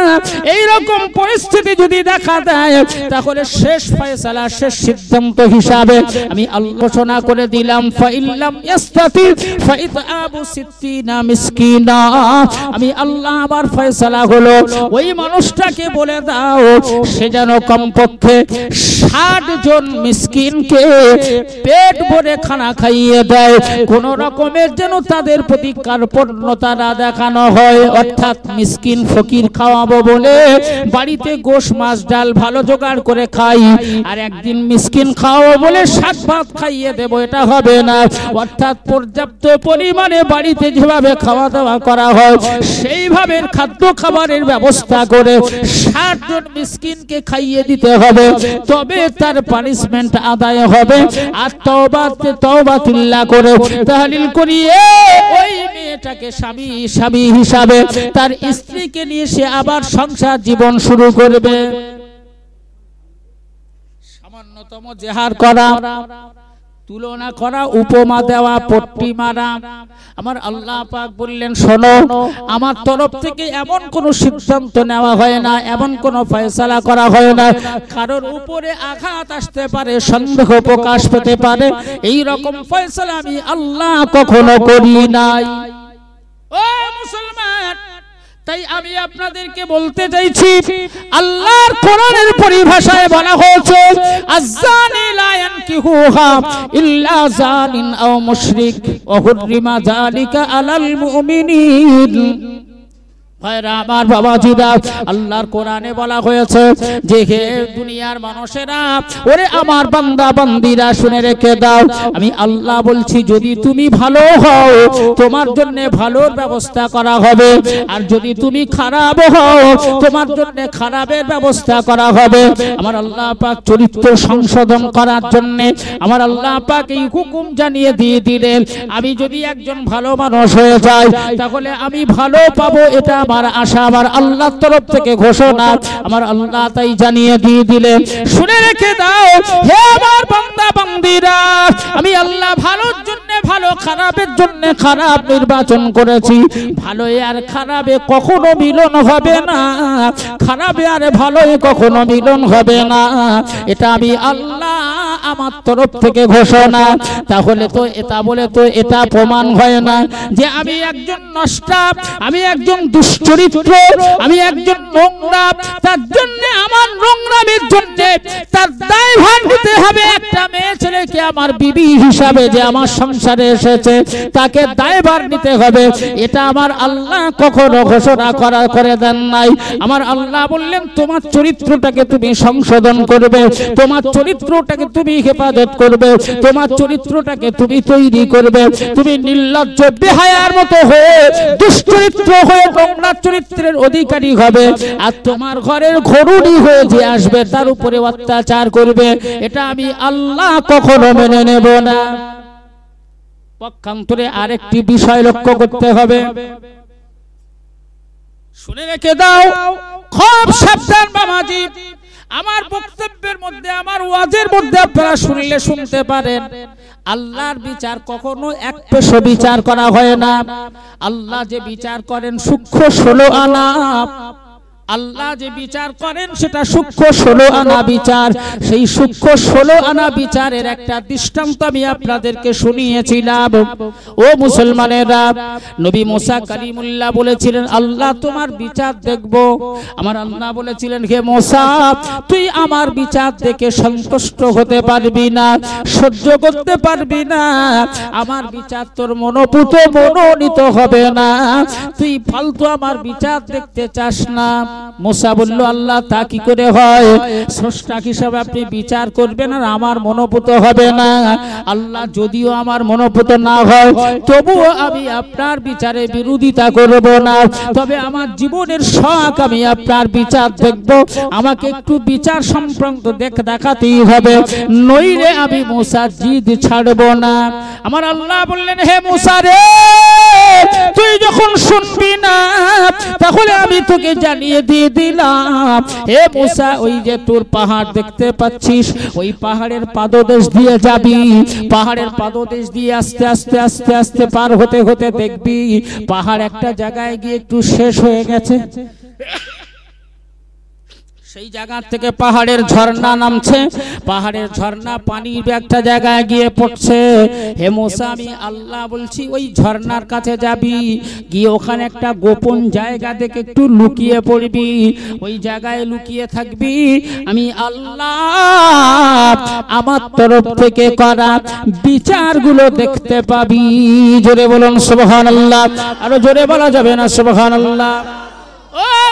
এইরকম পরিস্থিতি যদি দেখা দেয় তাহলে শেষ ফয়সালা শেষ সিদ্ধান্ত হিসাবে আমি ঘোষণা করে দিলাম ফাইল্লাম ইস্তাতি ফাইত ফাইতাবু সিত্তিনা মিসকিনা আমি আল্লাহ আবার ফয়সালা হলো ওই মানুষটাকে বলে দাও সে যেন কমপক্ষে ষাট জন মিসকিনকে পেট ভরে খানা খাইয়ে দেয় কোন রকমের যেন তাদের প্রতি কার্পণ্যতা না দেখানো হয় অর্থাৎ মিসকিন ফকির খাওয়াবো বলে বাড়িতে গোশ মাছ ডাল ভালো জোগাড় করে খাই আর একদিন মিসকিন খাওয়াবো বলে শাক ভাত খাইয়ে দেব এটা হবে না অর্থাৎ পর্যাপ্ত পরিমাণে বাড়িতে যেভাবে খাওয়া দাওয়া করা হয় সেইভাবে খাদ্য খাবারের ব্যবস্থা করে ষাট জন মিসকিনকে খাইয়ে দিতে হবে তবে তার পানিশমেন্ট আদায় হবে আর তওবা তওবা তিল্লা করে তাহলিল করিয়ে ওই মেয়েটাকে স্বামী স্বামী হিসাবে তার স্ত্রীকে নিয়ে সে আবার সংসার জীবন শুরু করবে সামান্যতম জেহার করা তুলনা করা উপমা দেওয়া পট্টি মারা আমার আল্লাহ পাক বললেন শোনো আমার তরফ থেকে এমন কোনো সিদ্ধান্ত নেওয়া হয় না এমন কোনো ফয়সালা করা হয় না কারোর উপরে আঘাত আসতে পারে সন্দেহ প্রকাশ পেতে পারে এই রকম ফয়সালা আমি আল্লাহ কখনো করি নাই ও মুসলমান তাই আমি আপনাদেরকে বলতে চাইছি আল্লাহর কোরআনের পরিভাষায় বলা হয়েছে আযানি লা ইয়ানকিহুহা ইল্লা যানিন আও মুশরিক ওয়া হুররিমা যালিকা আলাল মুমিনিন আমার বাবা জিদা আল্লাহর কোরআনে বলা হয়েছে যে দুনিয়ার মানুষেরা ওরে আমার বান্দা বান্দিরা শুনে রেখে দাও আমি আল্লাহ বলছি যদি তুমি ভালো হও তোমার জন্য ভালোর ব্যবস্থা করা হবে আর যদি তুমি খারাপ হও তোমার জন্য খারাপের ব্যবস্থা করা হবে আমার আল্লাহ পাক চরিত্র সংশোধন করার জন্য আমার আল্লাহ পাক এই হুকুম জানিয়ে দিয়ে দিলেন আমি যদি একজন ভালো মানুষ হয়ে যাই তাহলে আমি ভালো পাবো এটা আমার আশা আমার আল্লাহর তরফ থেকে ঘোষণা আমার আল্লাহ তাই জানিয়ে দিয়ে দিলেন শুনে রেখে দাও হে আমার বান্দা বান্দিরা আমি আল্লাহ ভালোর জন্য ভালো খারাপের জন্য খারাপ নির্বাচন করেছি ভালো আর খারাপে কখনো মিলন হবে না খারাপে আর ভালো কখনো মিলন হবে না এটা আমি আল্লাহ আমার তরফ থেকে ঘোষণা তাহলে তো এটা বলে তো এটা প্রমাণ হয় না যে আমি একজন নষ্টা আমি একজন দুশ্চরিত্র আমি একজন নোংরা তার জন্য আমার নোংরামের জন্য তার দায়ভার হতে হবে একটা মেয়ে ছেলেকে আমার বিবি হিসাবে যে আমার সংসার এখানে এসেছে তাকে দায়ভার নিতে হবে এটা আমার আল্লাহ কখনো ঘোষণা করা করে দেন নাই আমার আল্লাহ বললেন তোমার চরিত্রটাকে তুমি সংশোধন করবে তোমার চরিত্রটাকে তুমি হেফাজত করবে তোমার চরিত্রটাকে তুমি তৈরি করবে তুমি নির্লজ্জ বেহায়ার মতো হয়ে দুশ্চরিত্র হয়ে গঙ্গা চরিত্রের অধিকারী হবে আর তোমার ঘরের ঘরুনি হয়ে যে আসবে তার উপরে অত্যাচার করবে এটা আমি আল্লাহ কখনো মেনে নেব না পক্ষান্তরে আরেকটি বিষয় লক্ষ্য করতে হবে শুনে রেখে দাও খুব সাবধান বামাজি আমার বক্তব্যের মধ্যে আমার ওয়াজের মধ্যে আপনারা শুনলে শুনতে পারেন আল্লাহর বিচার কখনো এক পেশো বিচার করা হয় না আল্লাহ যে বিচার করেন সূক্ষ্ম ষোলো আনা আল্লাহ যে বিচার করেন সেটা সূক্ষ্ম ষোলো আনা বিচার সেই সূক্ষ্ম ষোলো আনা বিচারের একটা দৃষ্টান্ত আমি আপনাদেরকে শুনিয়েছিলাম ও মুসলমানেরা নবী মোসা কালিমুল্লাহ বলেছিলেন আল্লাহ তোমার বিচার দেখব আমার আল্লাহ বলেছিলেন হে মোসা তুই আমার বিচার দেখে সন্তুষ্ট হতে পারবি না সহ্য করতে পারবি না আমার বিচার তোর মনোপুত মনোনীত হবে না তুই ফালতু আমার বিচার দেখতে চাস না মোসা বলল আল্লাহ তা কি করে হয় স্রষ্টা হিসাবে আপনি বিচার করবেন আর আমার মনোপুত হবে না আল্লাহ যদিও আমার মনোপুত না হয় তবু আমি আপনার বিচারে বিরোধিতা করব না তবে আমার জীবনের শখ আমি আপনার বিচার দেখব আমাকে একটু বিচার সম্প্রান্ত দেখ দেখাতেই হবে নইলে আমি মোসা জিদ ছাড়ব না আমার আল্লাহ বললেন হে মোসা রে তুই যখন শুনবি না তাহলে আমি তোকে জানিয়ে দিয়ে দিলাম হে মুসা ওই যে তোর পাহাড় দেখতে পাচ্ছিস ওই পাহাড়ের পাদদেশ দিয়ে যাবি পাহাড়ের পাদদেশ দিয়ে আস্তে আস্তে আস্তে আস্তে পার হতে হতে দেখবি পাহাড় একটা জায়গায় গিয়ে একটু শেষ হয়ে গেছে সেই জায়গা থেকে পাহাড়ের ঝর্ণা নামছে পাহাড়ের ঝর্ণা পানির একটা জায়গায় গিয়ে পড়ছে হে মোসা আমি আল্লাহ বলছি ওই ঝর্ণার কাছে যাবি গিয়ে ওখানে একটা গোপন জায়গা থেকে একটু লুকিয়ে পড়বি ওই জায়গায় লুকিয়ে থাকবি আমি আল্লাহ আমার তরফ থেকে করা বিচারগুলো দেখতে পাবি জোরে বলুন সুবহানাল্লাহ আল্লাহ আরো জোরে বলা যাবে না সুবহানাল্লাহ আল্লাহ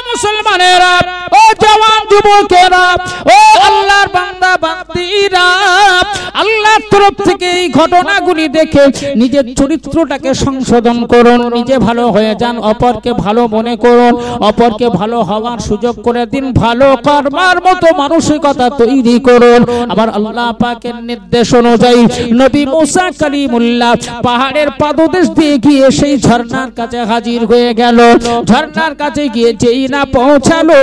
মুসলমানেরা ও জওয়ান যুবকেরা ও আল্লাহর বান্দা বান্দিরা আল্লাহর তরফ থেকে এই ঘটনাগুলি দেখে নিজের চরিত্রটাকে সংশোধন করুন নিজে ভালো হয়ে যান অপরকে ভালো মনে করুন অপরকে ভালো হওয়ার সুযোগ করে দিন ভালো কর্মার মতো মানসিকতা তৈরি করুন আবার আল্লাহ পাকের নির্দেশ অনুযায়ী নবী মুসা কালিমুল্লাহ পাহাড়ের পাদদেশ দিয়ে গিয়ে সেই ঝর্ণার কাছে হাজির হয়ে গেল ঝর্ণার কাছে গিয়ে যেই না পৌঁছালো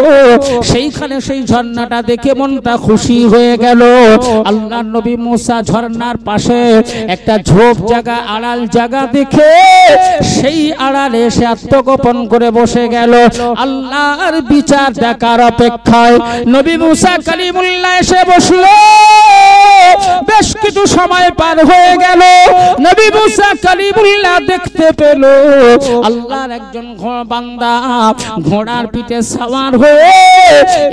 সেইখানে সেই ঝর্ণাটা দেখে মনটা খুশি হয়ে গেল আল্লাহ নবী মুসা ঝর্ণার পাশে একটা ঝোপ জায়গা আড়াল জায়গা দেখে সেই আড়ালে সে আত্মগোপন করে বসে গেল আল্লাহর বিচার দেখার অপেক্ষায় নবী মুসা কালিমুল্লা এসে বসল বেশ কিছু সময় পার হয়ে গেল নবী মুসা কালিমুল্লা দেখতে পেল আল্লাহর একজন বান্দা ঘোড়ার পিঠে সাওয়ার হয়ে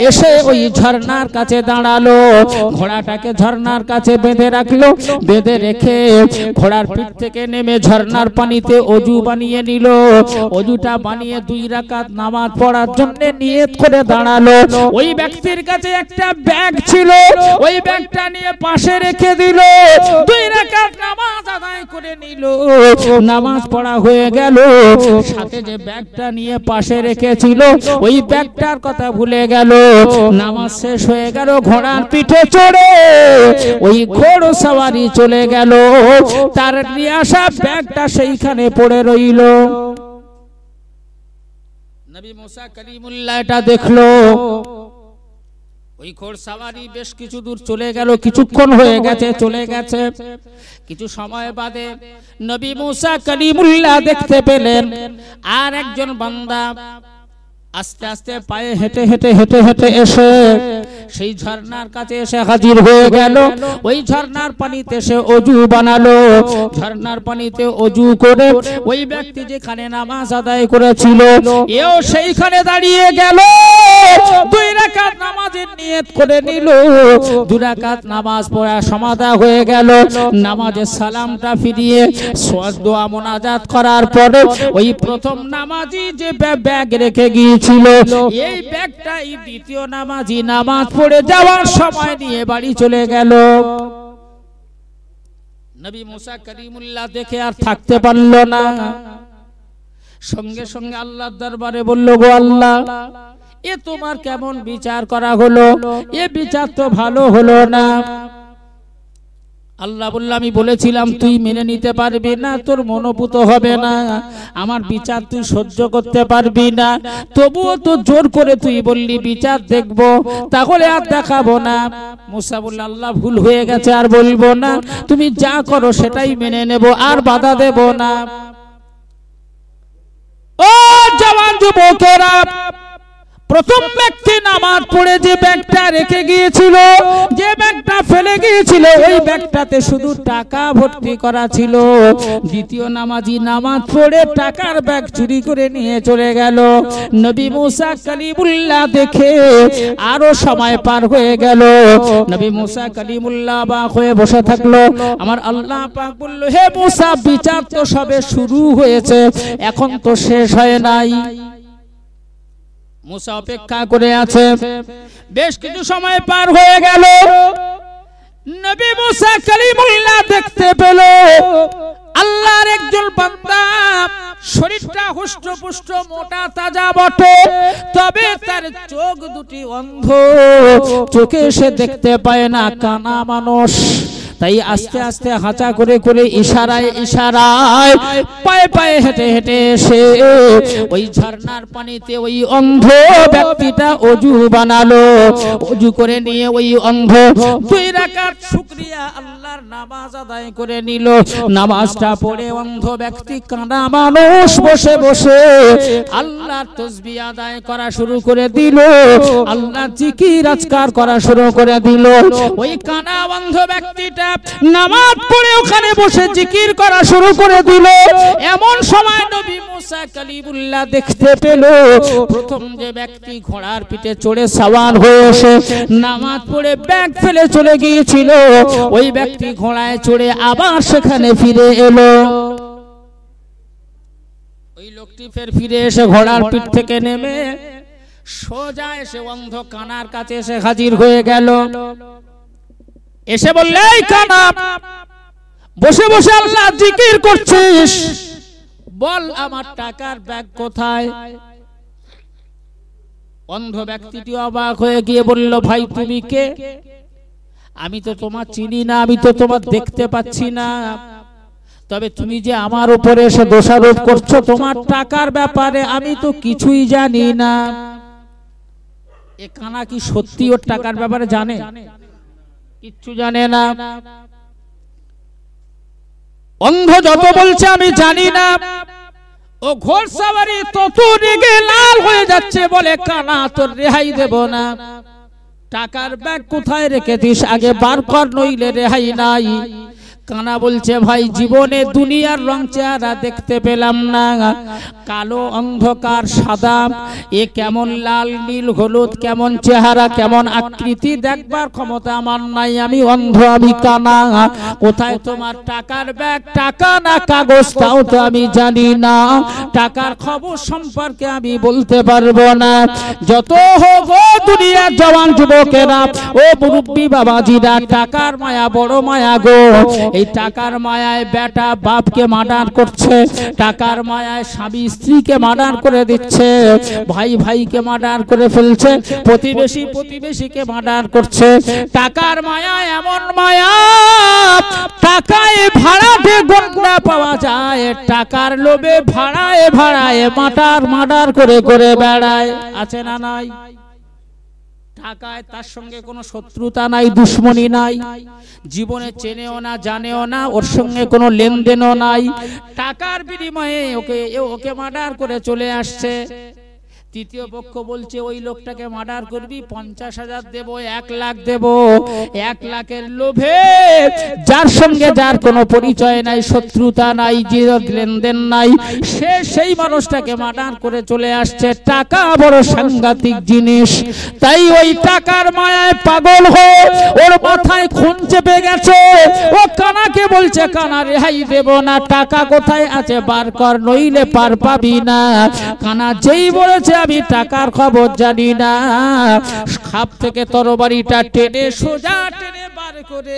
এসে ওই ঝর্ণার কাছে দাঁড়ালো ঘোড়াটাকে ঝর্ণার কাছে বেঁধে রাখলো বেঁধে রেখে ঘোড়ার পিঠ থেকে নেমে ঝর্ণার পানিতে অজু বানিয়ে নিল অজুটা বানিয়ে দুই রাকাত নামাজ পড়ার জন্য নিয়ত করে দাঁড়ালো ওই ব্যক্তির কাছে একটা ব্যাগ ছিল ওই ব্যাগটা নিয়ে পাশে রেখে দিল দুই রাকাত নামাজ আদায় করে নিল নামাজ পড়া হয়ে গেল সাথে যে ব্যাগটা নিয়ে পাশে রেখেছিল ছিল ওই ব্যাগটার কথা ভুলে গেল নামাজ শেষ হয়ে গেল ঘোড়ার পিঠে চড়ে ওই ঘোড়ো সাওয়ারি চলে গেল তার আসা ব্যাগটা সেইখানে পড়ে রইল নবী বেশ কিছু দূর চলে গেল কিছুক্ষণ হয়ে গেছে চলে গেছে কিছু সময় বাদে নবী মুসা করিমুল্লাহ দেখতে পেলেন আর একজন বান্দা আস্তে আস্তে পায়ে হেঁটে হেঁটে হেঁটে হেঁটে এসে সেই ঝর্নার কাছে এসে হাজির হয়ে গেল ওই ঝর্নার পানিতে সে অজু বানালো ঝর্নার পানিতে অজু করে ওই ব্যক্তি যেখানে নামাজ আদায় করেছিল এও সেইখানে দাঁড়িয়ে গেল দুই রাকাত নামাজের নিয়ত করে নিল দুই রাকাত নামাজ পড়া সমাধা হয়ে গেল নামাজের সালামটা ফিরিয়ে দোয়া মোনাজাত করার পরে ওই প্রথম নামাজি যে ব্যাগ রেখে গিয়েছিল এই ব্যাগটাই দ্বিতীয় নামাজি নামাজ পড়ে যাওয়ার সময় নিয়ে বাড়ি চলে গেল নবী মুসা করিমুল্লাহ দেখে আর থাকতে পারল না সঙ্গে সঙ্গে আল্লাহর দরবারে বলল গো আল্লাহ এ তোমার কেমন বিচার করা হলো এ বিচার তো ভালো হলো না আল্লাহ বলল আমি বলেছিলাম তুই মেনে নিতে পারবি না তোর মনোভূত হবে না আমার বিচার তুই সহ্য করতে পারবি না তবুও তো জোর করে তুই বললি বিচার দেখব তাহলে আর দেখাবো না মুসা বলল আল্লাহ ভুল হয়ে গেছে আর বলবো না তুমি যা করো সেটাই মেনে নেব আর বাধা দেব না ও জওয়ান যুবকেরা প্রথম ব্যক্তি নামাজ পড়ে যে ব্যাগটা রেখে গিয়েছিল যে ব্যাগটা ফেলে গিয়েছিল ওই ব্যাগটাতে শুধু টাকা ভর্তি করা ছিল দ্বিতীয় নামাজি নামাজ পড়ে টাকার ব্যাগ চুরি করে নিয়ে চলে গেল নবী মুসা কালিমুল্লাহ দেখে আরো সময় পার হয়ে গেল নবী মুসা কালিমুল্লাহ বা হয়ে বসে থাকলো আমার আল্লাহ পাক বলল হে মুসা বিচার তো সবে শুরু হয়েছে এখন তো শেষ হয় নাই মুসা অপেক্ষা করে আছে বেশ কিছু সময় পার হয়ে গেল নবী মুসা কালিমুল্লাহ দেখতে পেল আল্লাহর একজন বান্দা শরীরটা হুষ্টপুষ্ট মোটা তাজা বটে তবে তার চোখ দুটি অন্ধ চোখে সে দেখতে পায় না কানা মানুষ তাই আস্তে আস্তে হাঁচা করে করে ইশারায় ইশারায় পায়ে পায়ে হেঁটে হেঁটে এসে ওই ঝর্নার পানিতে ওই অন্ধ ব্যক্তিটা অজু বানালো অজু করে নিয়ে ওই অন্ধ দুই রাকাত শুকরিয়া আল্লাহর নামাজ আদায় করে নিল নামাজটা পড়ে অন্ধ ব্যক্তি কানা মানুষ বসে বসে আল্লাহর তসবি আদায় করা শুরু করে দিল আল্লাহ চিকির আজকার করা শুরু করে দিল ওই কানা অন্ধ ব্যক্তিটা লোকেরা নামাজ পড়ে ওখানে বসে জিকির করা শুরু করে দিল এমন সময় নবী মুসা কালিমুল্লাহ দেখতে পেল প্রথম যে ব্যক্তি ঘোড়ার পিঠে চড়ে সাওয়ার হয়ে এসে নামাজ পড়ে ব্যাগ ফেলে চলে গিয়েছিল ওই ব্যক্তি ঘোড়ায় চড়ে আবার সেখানে ফিরে এলো ওই লোকটি ফের ফিরে এসে ঘোড়ার পিঠ থেকে নেমে সোজা এসে অন্ধ কানার কাছে এসে হাজির হয়ে গেল এসে বললে বসে বসে আল্লাহ জিকির করছিস বল আমার টাকার ব্যাগ কোথায় অন্ধ ব্যক্তিটি অবাক হয়ে গিয়ে বলল ভাই তুমি কে আমি তো তোমার চিনি না আমি তো তোমার দেখতে পাচ্ছি না তবে তুমি যে আমার উপরে এসে দোষারোপ করছো তোমার টাকার ব্যাপারে আমি তো কিছুই জানি না এ কানা কি সত্যি ওর টাকার ব্যাপারে জানে কিচ্ছু জানে না অন্ধ যত বলছে আমি জানি না ও ঘোড়সাবারি তত রেগে লাল হয়ে যাচ্ছে বলে কানা তোর রেহাই দেব না টাকার ব্যাগ কোথায় রেখে দিস আগে বার কর নইলে রেহাই নাই কানা বলছে ভাই জীবনে দুনিয়ার রং চেহারা দেখতে পেলাম না কালো অন্ধকার সাদা এ কেমন লাল নীল হলুদ কেমন চেহারা কেমন আকৃতি দেখবার ক্ষমতা আমার নাই আমি অন্ধ আমি কানা কোথায় তোমার টাকার ব্যাগ টাকা না কাগজ তাও তো আমি জানি না টাকার খবর সম্পর্কে আমি বলতে পারবো না যত হোক দুনিয়ার জওয়ান যুবকেরা ও মুরব্বী বাবাজিরা টাকার মায়া বড় মায়া গো এই টাকার মায়ায় বেটা বাপকে মার্ডার করছে টাকার মায়ায় স্বামী স্ত্রীকে মার্ডার করে দিচ্ছে ভাই ভাইকে মার্ডার করে ফেলছে প্রতিবেশী প্রতিবেশীকে মার্ডার করছে টাকার মায়া এমন মায়া টাকায় ভাড়াতে গন্ডা পাওয়া যায় টাকার লোভে ভাড়ায় ভাড়ায় মাটার মার্ডার করে করে বেড়ায় আছে না নাই থাকায় তার সঙ্গে কোনো শত্রুতা নাই দুশ্মনী নাই জীবনে চেনেও না জানেও না ওর সঙ্গে কোনো লেনদেনও নাই টাকার বিনিময়ে ওকে ওকে মার্ডার করে চলে আসছে তৃতীয় পক্ষ বলছে ওই লোকটাকে মার্ডার করবি পঞ্চাশ হাজার দেব এক লাখ দেব এক লাখের লোভে যার সঙ্গে যার কোনো পরিচয় নাই শত্রুতা নাই যে লেনদেন নাই সে সেই মানুষটাকে মার্ডার করে চলে আসছে টাকা বড় সাংঘাতিক জিনিস তাই ওই টাকার মায়ায় পাগল হয়ে ওর মাথায় খুন চেপে গেছে ও কানাকে বলছে কানা রেহাই দেব না টাকা কোথায় আছে বার কর নইলে পার পাবি না কানা যেই বলেছে আমি টাকার খবর জানি না খাপ থেকে তরবারিটা টেনে সোজা টেনে বার করে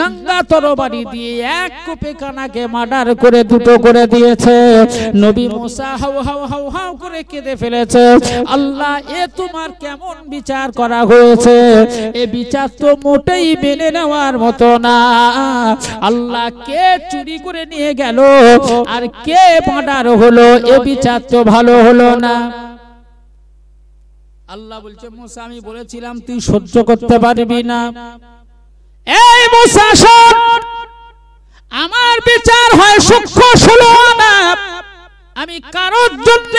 লাঙ্গা তরবারি দিয়ে এক কোপে কানাকে মার্ডার করে দুটো করে দিয়েছে নবী মুসা হাউ হাউ হাউ হাউ করে কেঁদে ফেলেছে আল্লাহ এ তোমার কেমন বিচার করা হয়েছে এ বিচার তো মোটেই মেনে নেওয়ার মতো না আল্লাহ কে চুরি করে নিয়ে গেল আর কে মার্ডার হলো এ বিচার তো ভালো হলো না আল্লাহ বলছে মুসা আমি বলেছিলাম তুই সহ্য করতে পারবি না এই মুসা আমার বিচার হয় সূক্ষ্ম ষোলো না আমি কারোর জন্য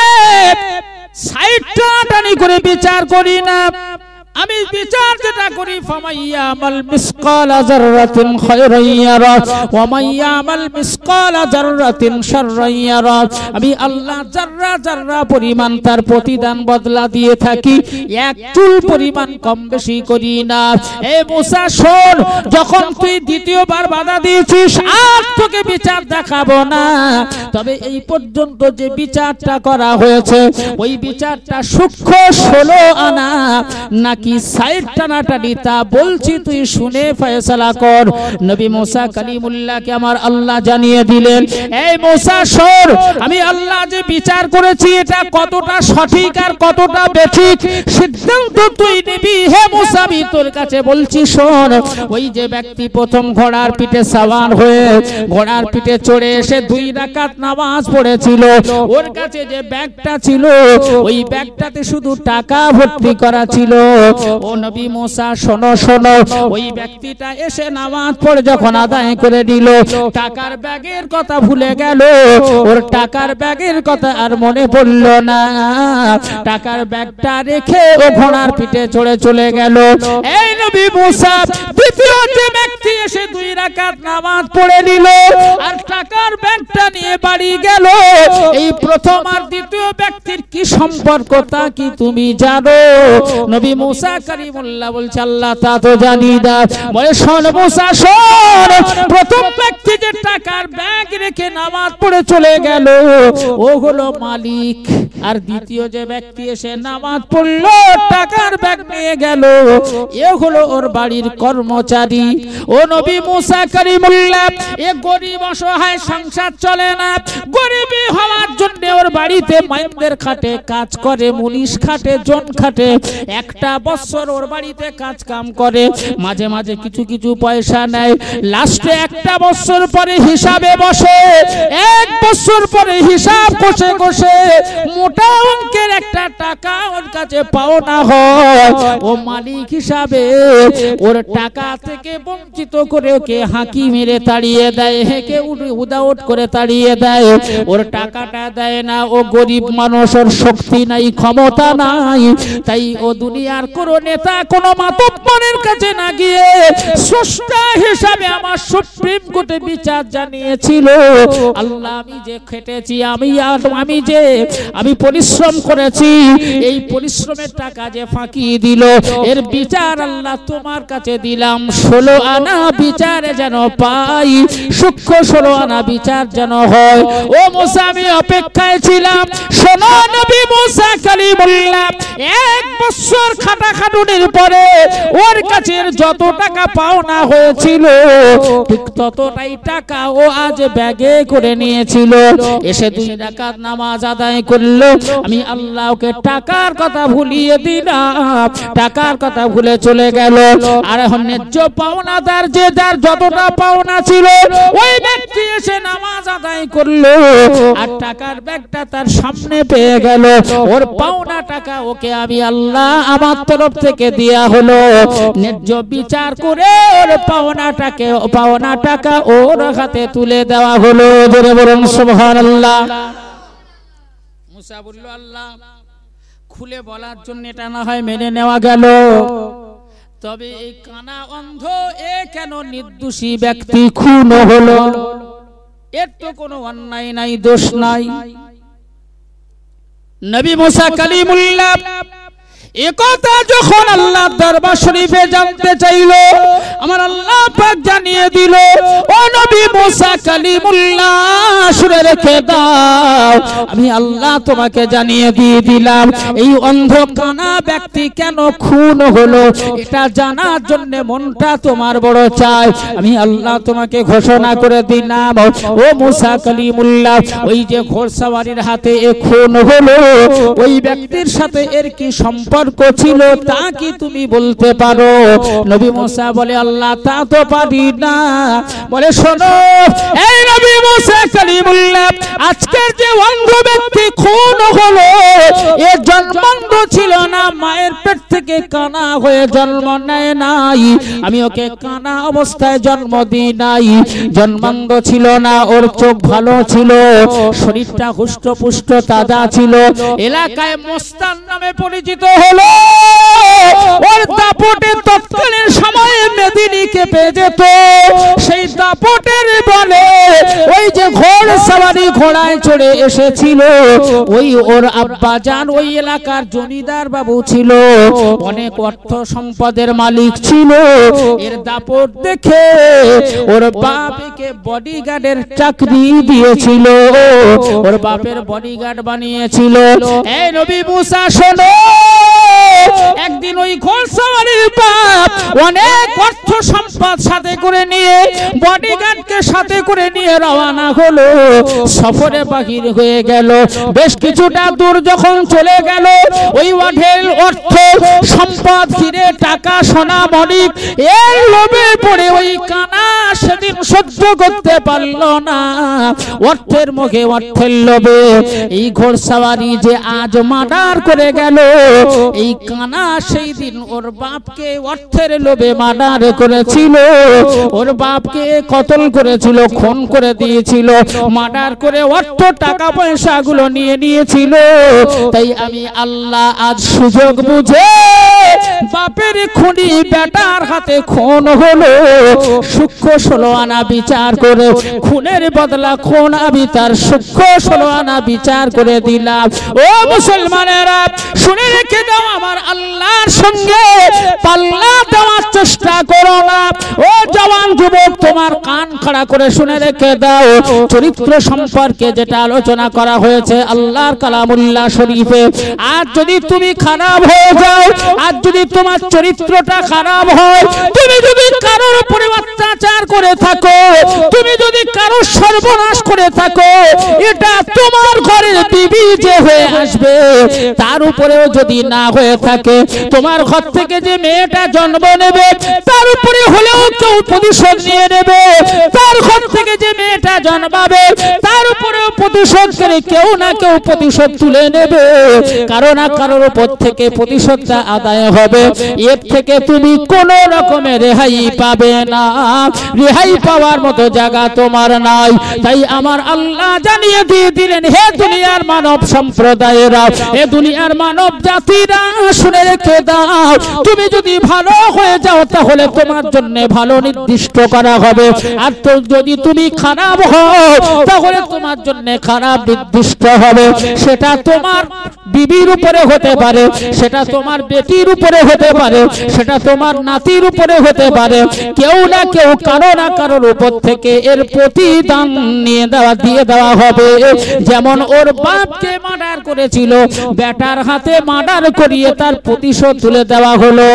সাইড টানি করে বিচার করি না আমি বিচার যেটা করি ফামাইয়া আমাল মিসকাল যাররাতিন খায়রান ইয়ারা ওয়া মাইয়া আমাল মিসকাল যাররাতিন শাররান ইয়ারা আমি আল্লাহ যাররা যাররা পরিমাণ তার প্রতিদান বদলা দিয়ে থাকি এক চুল পরিমাণ কম বেশি করি না এ মুসা শোন যখন তুই দ্বিতীয়বার বাধা দিয়েছিস আর তোকে বিচার দেখাবো না তবে এই পর্যন্ত যে বিচারটা করা হয়েছে ওই বিচারটা সূক্ষ্ম ষোলো আনা না নাকি সাইড টানাটানি তা বলছি তুই শুনে ফয়সালা কর নবী মোসা কালিমুল্লাহকে আমার আল্লাহ জানিয়ে দিলেন এই মোসা সর আমি আল্লাহ যে বিচার করেছি এটা কতটা সঠিক আর কতটা বেঠিক সিদ্ধান্ত তুই নিবি হে মোসা আমি তোর কাছে বলছি শোন ওই যে ব্যক্তি প্রথম ঘোড়ার পিঠে সওয়ার হয়ে ঘোড়ার পিঠে চড়ে এসে দুই রাকাত নামাজ পড়েছিল ওর কাছে যে ব্যাগটা ছিল ওই ব্যাগটাতে শুধু টাকা ভর্তি করা ছিল ও নবী মোসা শোনো শোনো ওই ব্যক্তিটা এসে নামাজ পড়ে যখন আদায় করে নিল টাকার ব্যাগের কথা ভুলে গেল ওর টাকার ব্যাগের কথা আর মনে পড়ল না টাকার ব্যাগটা রেখে ও ঘোড়ার পিঠে চড়ে চলে গেল এই নবী মোসা দ্বিতীয় যে ব্যক্তি এসে দুই রাকাত নামাজ পড়ে নিল আর টাকার ব্যাগটা নিয়ে বাড়ি গেল এই প্রথম আর দ্বিতীয় ব্যক্তির কি সম্পর্কতা কি তুমি জানো নবী মুসা মুসা কারিমুল্লাহ বলছে আল্লাহ তা তো জানি বলে শোন মুসা শোন প্রথম ব্যক্তি যে টাকার ব্যাগ রেখে নামাজ পড়ে চলে গেল মালিক আর দ্বিতীয় যে ব্যক্তি এসে নামাজ পড়ল টাকার ব্যাগ নিয়ে গেল ওর বাড়ির কর্মচারী ও নবী মুসা কারিমুল্লাহ এ গরিব অসহায় সংসার চলে না গরিবী হওয়ার জন্য ওর বাড়িতে মাইন্দের খাটে কাজ করে মুনিশ খাটে জন খাটে একটা বছর ওর বাড়িতে কাজ কাম করে মাঝে মাঝে কিছু কিছু পয়সা নেয় লাস্টে একটা বছর পরে হিসাবে বসে এক বছর পরে হিসাব কষে কষে মোটা অঙ্কের একটা টাকা ওর কাছে পাওনা হয় ও মালিক হিসাবে ওর টাকা থেকে বঞ্চিত করে ওকে হাঁকি মেরে তাড়িয়ে দেয় হেঁকে উদাউট করে তাড়িয়ে দেয় ওর টাকাটা দেয় না ও গরিব মানুষ ওর শক্তি নাই ক্ষমতা নাই তাই ও দুনিয়ার করো নেতা কোনো মাতব্বরের কাছে না গিয়ে স্রষ্টা হিসাবে আমার সুপ্রিম কোর্টে বিচার জানিয়েছিল আল্লাহ আমি যে খেটেছি আমি আমি যে আমি পরিশ্রম করেছি এই পরিশ্রমের টাকা যে ফাঁকি দিল এর বিচার আল্লাহ তোমার কাছে দিলাম ষোলো আনা বিচারে যেন পাই সূক্ষ্ম ষোলো আনা বিচার যেন হয় ও মোসা আমি অপেক্ষায় ছিলাম শোনো নবী মোসা কালিমুল্লাহ এক বছর খাটা খাটুনির পরে ওর কাছে যত টাকা পাওনা হয়েছিল ঠিক ততটাই টাকা ও আজ ব্যাগে করে নিয়েছিল এসে দুই রাকাত নামাজ আদায় করলো আমি আল্লাহকে টাকার কথা ভুলিয়ে দিলাম টাকার কথা ভুলে চলে গেল আর এখন ন্যায্য পাওনা তার যে যার যতটা পাওনা ছিল ওই ব্যক্তি এসে নামাজ আদায় করলো আর টাকার ব্যাগটা তার সামনে পেয়ে গেল ওর পাওনা টাকা ওকে আমি আল্লাহ আমার তরফ থেকে দেয়া হলো ন্যায্য বিচার করে ওর পাওনাটাকে পাওনা টাকা ওর হাতে তুলে দেওয়া হলো জোরে বলুন সুবহানাল্লাহ মুসা বলল আল্লাহ খুলে বলার জন্য এটা না হয় মেনে নেওয়া গেল তবে এই কানা অন্ধ এ কেন নির্দোষী ব্যক্তি খুন হলো এর তো কোনো অন্যায় নাই দোষ নাই নবী মুসা কালিমুল্লাহ একথা যখন আল্লাহ দরবার শরীফে জানতে চাইল আমার আল্লাহ পাক জানিয়ে দিল ও নবী মুসা কালিমুল্লাহ সুরে রেখে দাও আমি আল্লাহ তোমাকে জানিয়ে দিয়ে দিলাম এই অন্ধ কানা ব্যক্তি কেন খুন হলো এটা জানার জন্য মনটা তোমার বড় চাই আমি আল্লাহ তোমাকে ঘোষণা করে দিলাম ও মুসা কালিমুল্লাহ ওই যে ঘোড়সাওয়ারির হাতে এ খুন হলো ওই ব্যক্তির সাথে এর কি সম্পর্ক বিতর্ক ছিল তা কি তুমি বলতে পারো নবী মোসা বলে আল্লাহ তা তো পারি না বলে শোনো এই নবী মোসা কালিমুল্লাহ আজকের যে অন্ধ ব্যক্তি খুন হলো এ জন্মান্ধ ছিল না মায়ের পেট থেকে কানা হয়ে জন্ম নেয় নাই আমি ওকে কানা অবস্থায় জন্ম দিই নাই জন্মান্ধ ছিল না ওর চোখ ভালো ছিল শরীরটা হুষ্ট পুষ্ট তাজা ছিল এলাকায় মোস্তান নামে পরিচিত হয়ে হলো ওর দাপটে তৎকালীন সময়ে মেদিনীকে পেয়ে যেত সেই দাপটের বলে ওই যে ঘোড়ায় চড়ে এসেছিল ওই ওর আব্বা ওই এলাকার জমিদার বাবু ছিল অনেক অর্থ সম্পদের মালিক ছিল এর দাপট দেখে ওর বাপকে বডিগার্ডের চাকরি দিয়েছিল ওর বাপের বডিগার্ড বানিয়েছিল এই নবী মুসা শোনো একদিন ওই ঘোড়সাওয়ারির পাপ অনেক অর্থ সম্পদ সাথে করে নিয়ে বডিগার্ডকে সাথে করে নিয়ে রওনা হলো সফরে বাহির হয়ে গেল বেশ কিছুটা দূর যখন চলে গেল ওই অঢেল অর্থ সম্পদ ফিরে টাকা সোনা মনিক এই লোভে পড়ে ওই কানা সেদিন সহ্য করতে পারল না অর্থের মুখে অর্থের লোভে এই ঘোড়সাওয়ারি যে আজ মাদার করে গেল এই কানা সেই দিন ওর বাপকে অর্থের লোভে মার্ডার করেছিল ওর বাপকে কতল করেছিল খুন করে দিয়েছিল মার্ডার করে অর্থ টাকা পয়সা গুলো নিয়ে নিয়েছিল তাই আমি আল্লাহ আজ সুযোগ বুঝে বাপের খুনি বেটার হাতে খুন হলো সূক্ষ্ম ষোলো আনা বিচার করে খুনের বদলা খুন আমি তার সূক্ষ্ম ষোলো আনা বিচার করে দিলাম ও মুসলমানেরা শুনে রেখে দাও আমার আল্লাহর সঙ্গে পাল্লা দেওয়ার চেষ্টা করো না ও জওয়ান যুবক তোমার কান খাড়া করে শুনে রেখে দাও চরিত্র সম্পর্কে যেটা আলোচনা করা হয়েছে আল্লাহর কালামুল্লাহ শরীফে আর যদি তুমি খারাপ হয়ে যাও আর যদি তোমার চরিত্রটা খারাপ হয় তুমি যদি কারোর উপরে অত্যাচার করে থাকো তুমি যদি কারোর সর্বনাশ করে থাকো এটা তোমার ঘরের বিবি যে হয়ে আসবে তার উপরেও যদি না হয়ে থাকে তোমার ঘর থেকে যে মেয়েটা জন্ম নেবে তার উপরে হলেও কেউ প্রতিশোধ নিয়ে নেবে তার ঘর থেকে যে মেয়েটা জন্মাবে তার উপরেও প্রতিশোধ করে কেউ না কেউ প্রতিশোধ তুলে নেবে কারো না কারোর উপর থেকে প্রতিশোধটা আদায় হবে এর থেকে তুমি কোন রকমের রেহাই পাবে না রেহাই পাওয়ার মতো জায়গা তোমার নাই তাই আমার আল্লাহ জানিয়ে দিয়ে দিলেন হে দুনিয়ার মানব সম্প্রদায়েরা হে দুনিয়ার মানব জাতিরা শুনে রেখে দাও তুমি যদি ভালো হয়ে যাও তাহলে তোমার জন্য ভালো নির্দিষ্ট করা হবে আর যদি তুমি খারাপ হও তাহলে তোমার জন্য খারাপ নির্দিষ্ট হবে সেটা তোমার বিবির উপরে হতে পারে সেটা তোমার বেটির উপরে হতে পারে সেটা তোমার নাতির উপরে হতে পারে কেউ না কেউ কারো না কারোর উপর থেকে এর প্রতিদান নিয়ে দেওয়া দিয়ে দেওয়া হবে যেমন ওর বাপকে মার্ডার করেছিল বেটার হাতে মার্ডার করে করিয়ে তার প্রতিশোধ তুলে দেওয়া হলো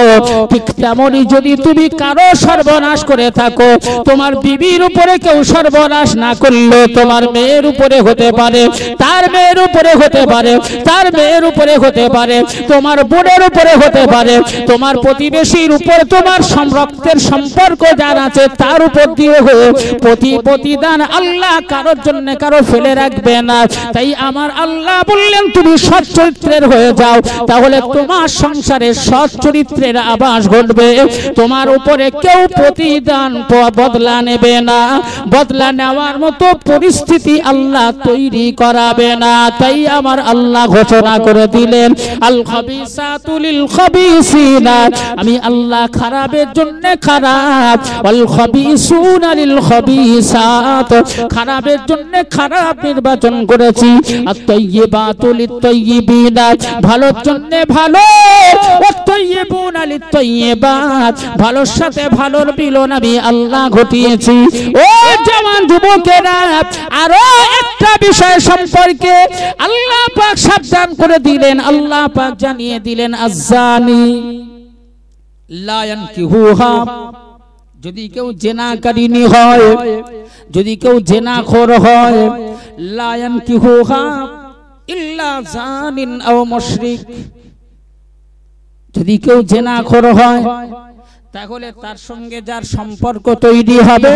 ঠিক তেমনই যদি তুমি কারো সর্বনাশ করে থাকো তোমার বিবির উপরে কেউ সর্বনাশ না করলো তোমার মেয়ের উপরে হতে পারে তার মেয়ের উপরে হতে পারে তার মেয়ের উপরে হতে পারে তোমার বোনের উপরে হতে পারে তোমার প্রতিবেশীর উপর তোমার রক্তের সম্পর্ক যার আছে তার উপর দিয়ে হয়ে প্রতি প্রতিদান আল্লাহ কারোর জন্য কারো ফেলে রাখবে না তাই আমার আল্লাহ বললেন তুমি সচ্চরিত্রের হয়ে যাও তাহলে তোমার সংসারে সৎ চরিত্রের আবাস ঘটবে তোমার উপরে কেউ প্রতিদান বদলা নেবে না বদলা নেওয়ার মতো পরিস্থিতি আল্লাহ তৈরি করাবে না তাই আমার আল্লাহ ঘোষণা করে দিলেন আল খবিসাতুলিল খবিসিনা আমি আল্লাহ খারাপের জন্য খারাপ আল খবিসুনালিল খবিসাত খারাপের জন্য খারাপ নির্বাচন করেছি আর তৈয়বাতুলিত তৈয়িবিনা ভালোর জন্য ভালো ভালোর সাথে ভালোর মিলন আমি আল্লাহ ঘটিয়েছি ও জওয়ান যুবকেরা আরো একটা বিষয় সম্পর্কে আল্লাহ পাক সাবধান করে দিলেন আল্লাহ পাক জানিয়ে দিলেন আজানি লায়ন কি হুহা যদি কেউ জেনাকারিনী হয় যদি কেউ জেনাখোর হয় লায়ন কি হুহা ইল্লা জানিন আও মুশরিক যদি কেউ জেনাখর হয় তাহলে তার সঙ্গে যার সম্পর্ক তৈরি হবে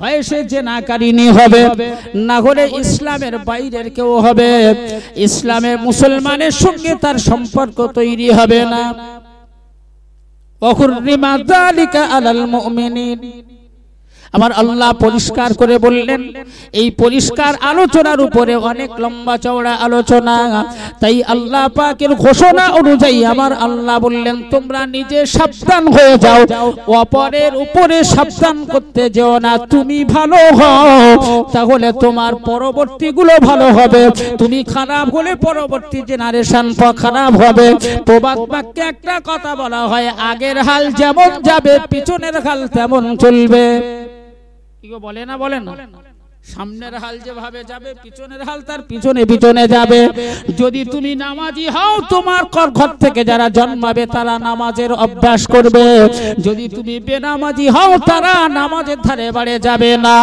হয় সে জেনাকারিনী হবে না হলে ইসলামের বাইরের কেউ হবে ইসলামের মুসলমানের সঙ্গে তার সম্পর্ক তৈরি হবে না অকুর্ণিমা তালিকা আলাল মুমিনিন আমার আল্লাহ পরিষ্কার করে বললেন এই পরিষ্কার আলোচনার উপরে অনেক লম্বা চওড়া আলোচনা তাই আল্লাহ পাকের ঘোষণা অনুযায়ী আমার আল্লাহ বললেন তোমরা নিজে সাবধান হয়ে যাও অপরের উপরে সাবধান করতে যেও না তুমি ভালো হও তাহলে তোমার পরবর্তীগুলো ভালো হবে তুমি খারাপ হলে পরবর্তী জেনারেশন খারাপ হবে প্রবাদ বাক্যে একটা কথা বলা হয় আগের হাল যেমন যাবে পিছনের হাল তেমন চলবে কি গো বলে না বলে না সামনের হাল যেভাবে যাবে পিছনের হাল তার পিছনে পিছনে যাবে যদি তুমি নামাজি হও তোমার কর ঘর থেকে যারা জন্মাবে তারা নামাজের অভ্যাস করবে যদি তুমি বেনামাজি হও তারা নামাজের ধারে বাড়ে যাবে না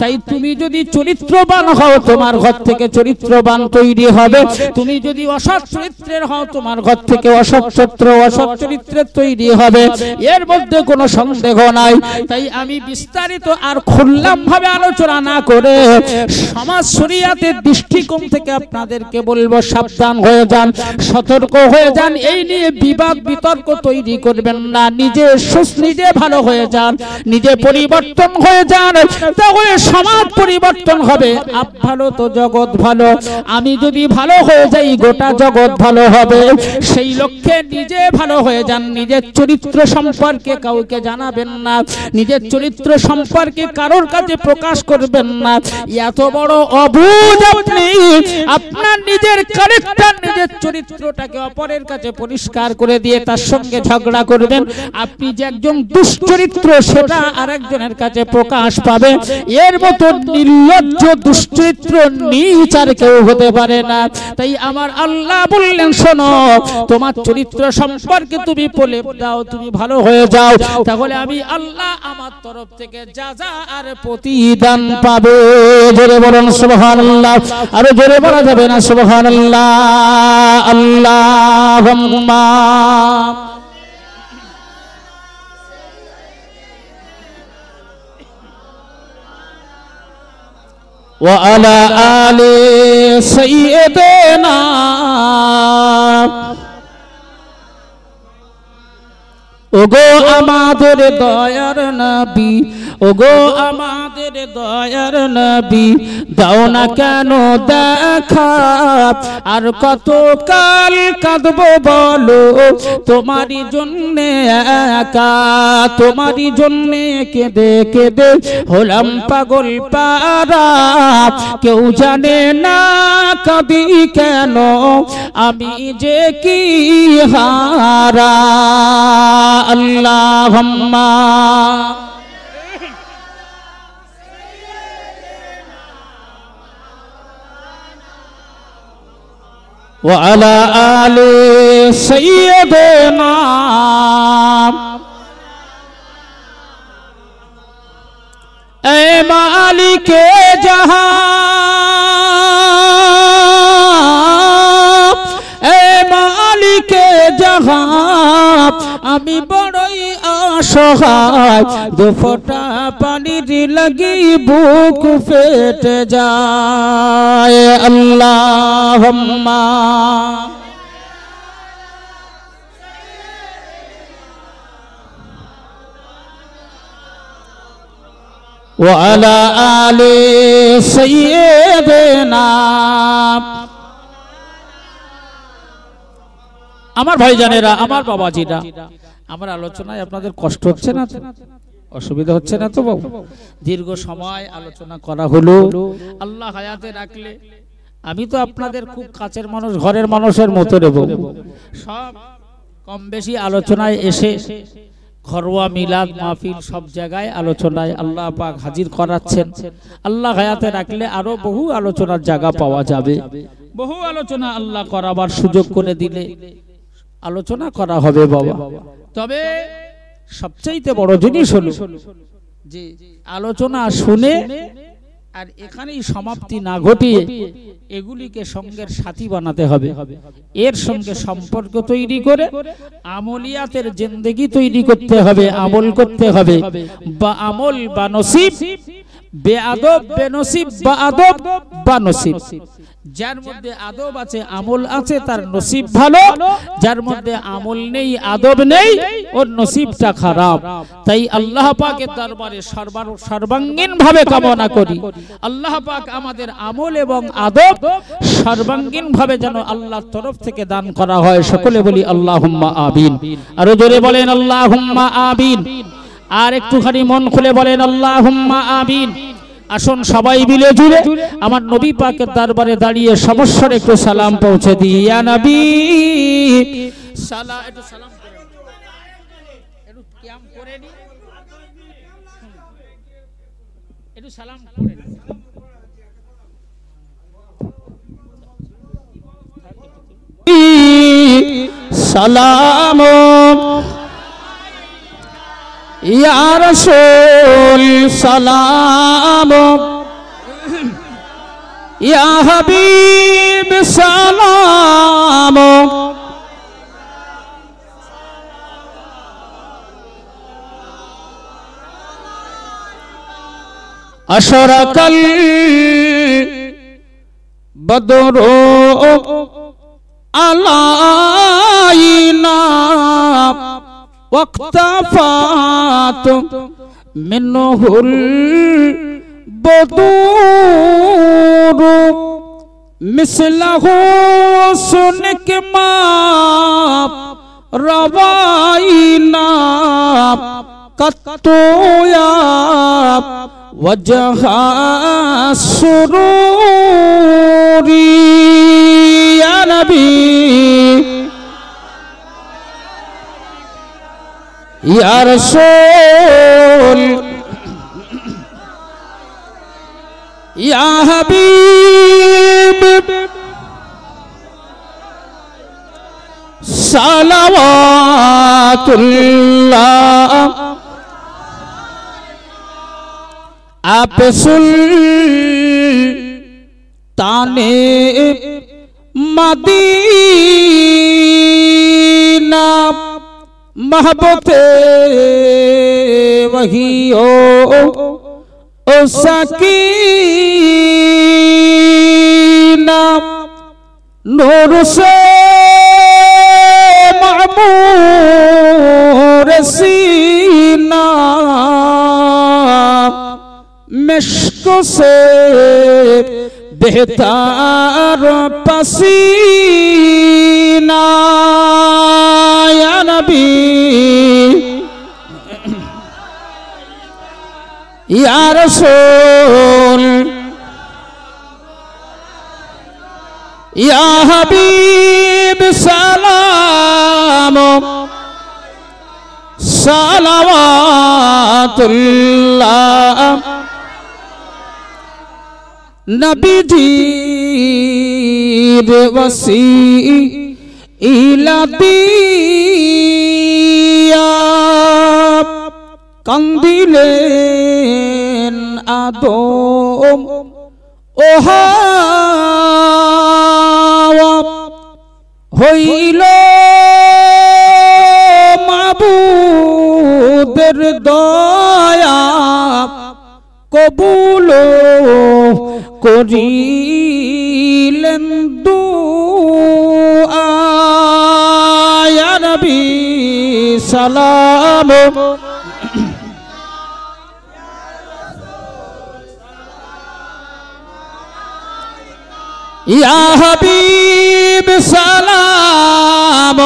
তাই তুমি যদি চরিত্রবান হও তোমার ঘর থেকে চরিত্রবান তৈরি হবে তুমি যদি অসৎ চরিত্রের হও তোমার ঘর থেকে অসৎ চত্র অসৎ চরিত্রের তৈরি হবে এর মধ্যে কোনো সন্দেহ নাই তাই আমি বিস্তারিত আর খুললাম ভাবে আলোচনা না করি করে সমাজ শরিয়াতের দৃষ্টিকোণ থেকে আপনাদেরকে বলবো সাবধান হয়ে যান সতর্ক হয়ে যান এই নিয়ে বিবাদ বিতর্ক তৈরি করবেন না নিজে সুস্থ নিজে ভালো হয়ে যান নিজে পরিবর্তন হয়ে যান তাহলে সমাজ পরিবর্তন হবে আপ ভালো তো জগৎ ভালো আমি যদি ভালো হয়ে যাই গোটা জগৎ ভালো হবে সেই লক্ষ্যে নিজে ভালো হয়ে যান নিজের চরিত্র সম্পর্কে কাউকে জানাবেন না নিজের চরিত্র সম্পর্কে কারোর কাছে প্রকাশ করবেন না এত বড় অবুধ আপনি আপনার নিজের ক্যারেক্টার নিজের চরিত্রটাকে অপরের কাছে পরিষ্কার করে দিয়ে তার সঙ্গে ঝগড়া করবেন আপনি যে একজন দুশ্চরিত্র সেটা আরেকজনের কাছে প্রকাশ পাবে এর মতো নির্লজ্জ দুশ্চরিত্র কেউ হতে পারে না তাই আমার আল্লাহ বললেন শোনো তোমার চরিত্র সম্পর্কে তুমি বলে দাও তুমি ভালো হয়ে যাও তাহলে আমি আল্লাহ আমার তরফ থেকে যা যা আর প্রতিদান পাবে জোরে বলুন সুবহান আল্লাহ আরো জোরে বলা যাবে না সুবহান আল্লাহ وعلى آل سيدنا ওগো আমাদের দয়ার নবী ওগো আমাদের দয়ার নবী দাও না কেন দেখা আর কত কাল কাঁদব বলো তোমারই জন্যে একা তোমারই জন্যে কেঁদে কেঁদে হলাম পাগল পারা কেউ জানে না কাঁদি কেন আমি যে কি হারা আল্লাহ وعلى آل سيدنا اے مالک جہاں اے مالک جہاں امی بڑوئی সহায় দুফোটা পানির লাগি বুক ফেটে যায় আল্লাহ وعلى آل سيدنا আমার ভাইজানেরা আমার বাবাজিরা আমার আলোচনায় আপনাদের কষ্ট হচ্ছে না অসুবিধা হচ্ছে না তো বাবু দীর্ঘ সময় আলোচনা করা হলো আল্লাহ হায়াতে রাখলে আমি তো আপনাদের খুব কাছের মানুষ ঘরের মানুষের মতো রে বাবু সব কম বেশি আলোচনায় এসে ঘরোয়া মিলাদ মাহফিল সব জায়গায় আলোচনায় আল্লাহ পাক হাজির করাচ্ছেন আল্লাহ হায়াতে রাখলে আরো বহু আলোচনার জায়গা পাওয়া যাবে বহু আলোচনা আল্লাহ করাবার সুযোগ করে দিলে আলোচনা করা হবে বাবা তবে সবচাইতে বড় জিনিস হল যে আলোচনা শুনে আর এখানেই সমাপ্তি না ঘটিয়ে এগুলিকে সঙ্গের সাথী বানাতে হবে এর সঙ্গে সম্পর্ক তৈরি করে আমলিয়াতের জিন্দগি তৈরি করতে হবে আমল করতে হবে বা আমল বা নসিব বে নসিব বা আদব বা নসিব যার মধ্যে আদব আছে আমল আছে তার নসিব ভালো যার মধ্যে আমল নেই আদব নেই ওর নসিবটা খারাপ তাই আল্লাহ পাকের দরবারে সর্বাঙ্গীন ভাবে কামনা করি আল্লাহ পাক আমাদের আমল এবং আদব সর্বাঙ্গীন ভাবে যেন আল্লাহর তরফ থেকে দান করা হয় সকলে বলি আল্লাহ আবিন আরো জোরে বলেন আল্লাহ আবিন আর একটুখানি মন খুলে বলেন আল্লাহ আবিন আসুন সবাই মিলে জুড়ে আমার নবী পাকের দরবারে দাঁড়িয়ে সমস্যার একটু সালাম পৌঁছে দিই ইয়া নবী সালা একটু সালাম একটু কিয়াম করে নি একটু সালাম করে সালাম یا رسول سلام یا حبیب سلام اشرق البدر علينا وقتافات منہ مسلح سنک ماں روائی ناپ کت آپ وجہ سربی يا رسول يا حبيب صلوات الله آپ سلطانے مدینہ محبت وہی ہو سکینہ نور سے معمور سینہ مشک سے پسی پسینہ يا رسول يا حبيب سلام صلوات الله نبي إلى وسيلتي কান্দিলেন আদম ওহা হইল মাবুদের দয়া কবুল করিলেন দু আয়ারবি সালাম یا حبیب سلام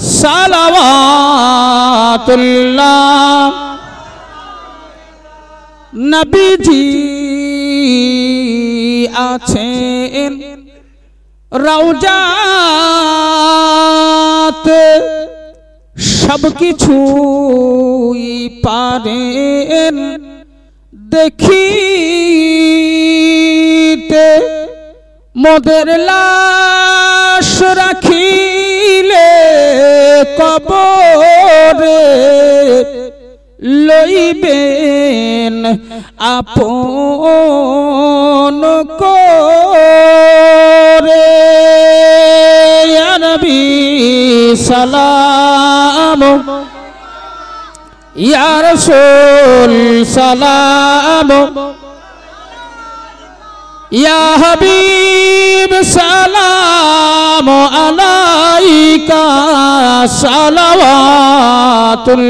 سلوات اللہ نبی جی آچین روجا سب کچھ پ দেখিতে মদের লাশ রাখিলে কবরে লইবেন আপন করে নবী সালাম یا رسول سلام یا حبیب سلام علیکہ الب تم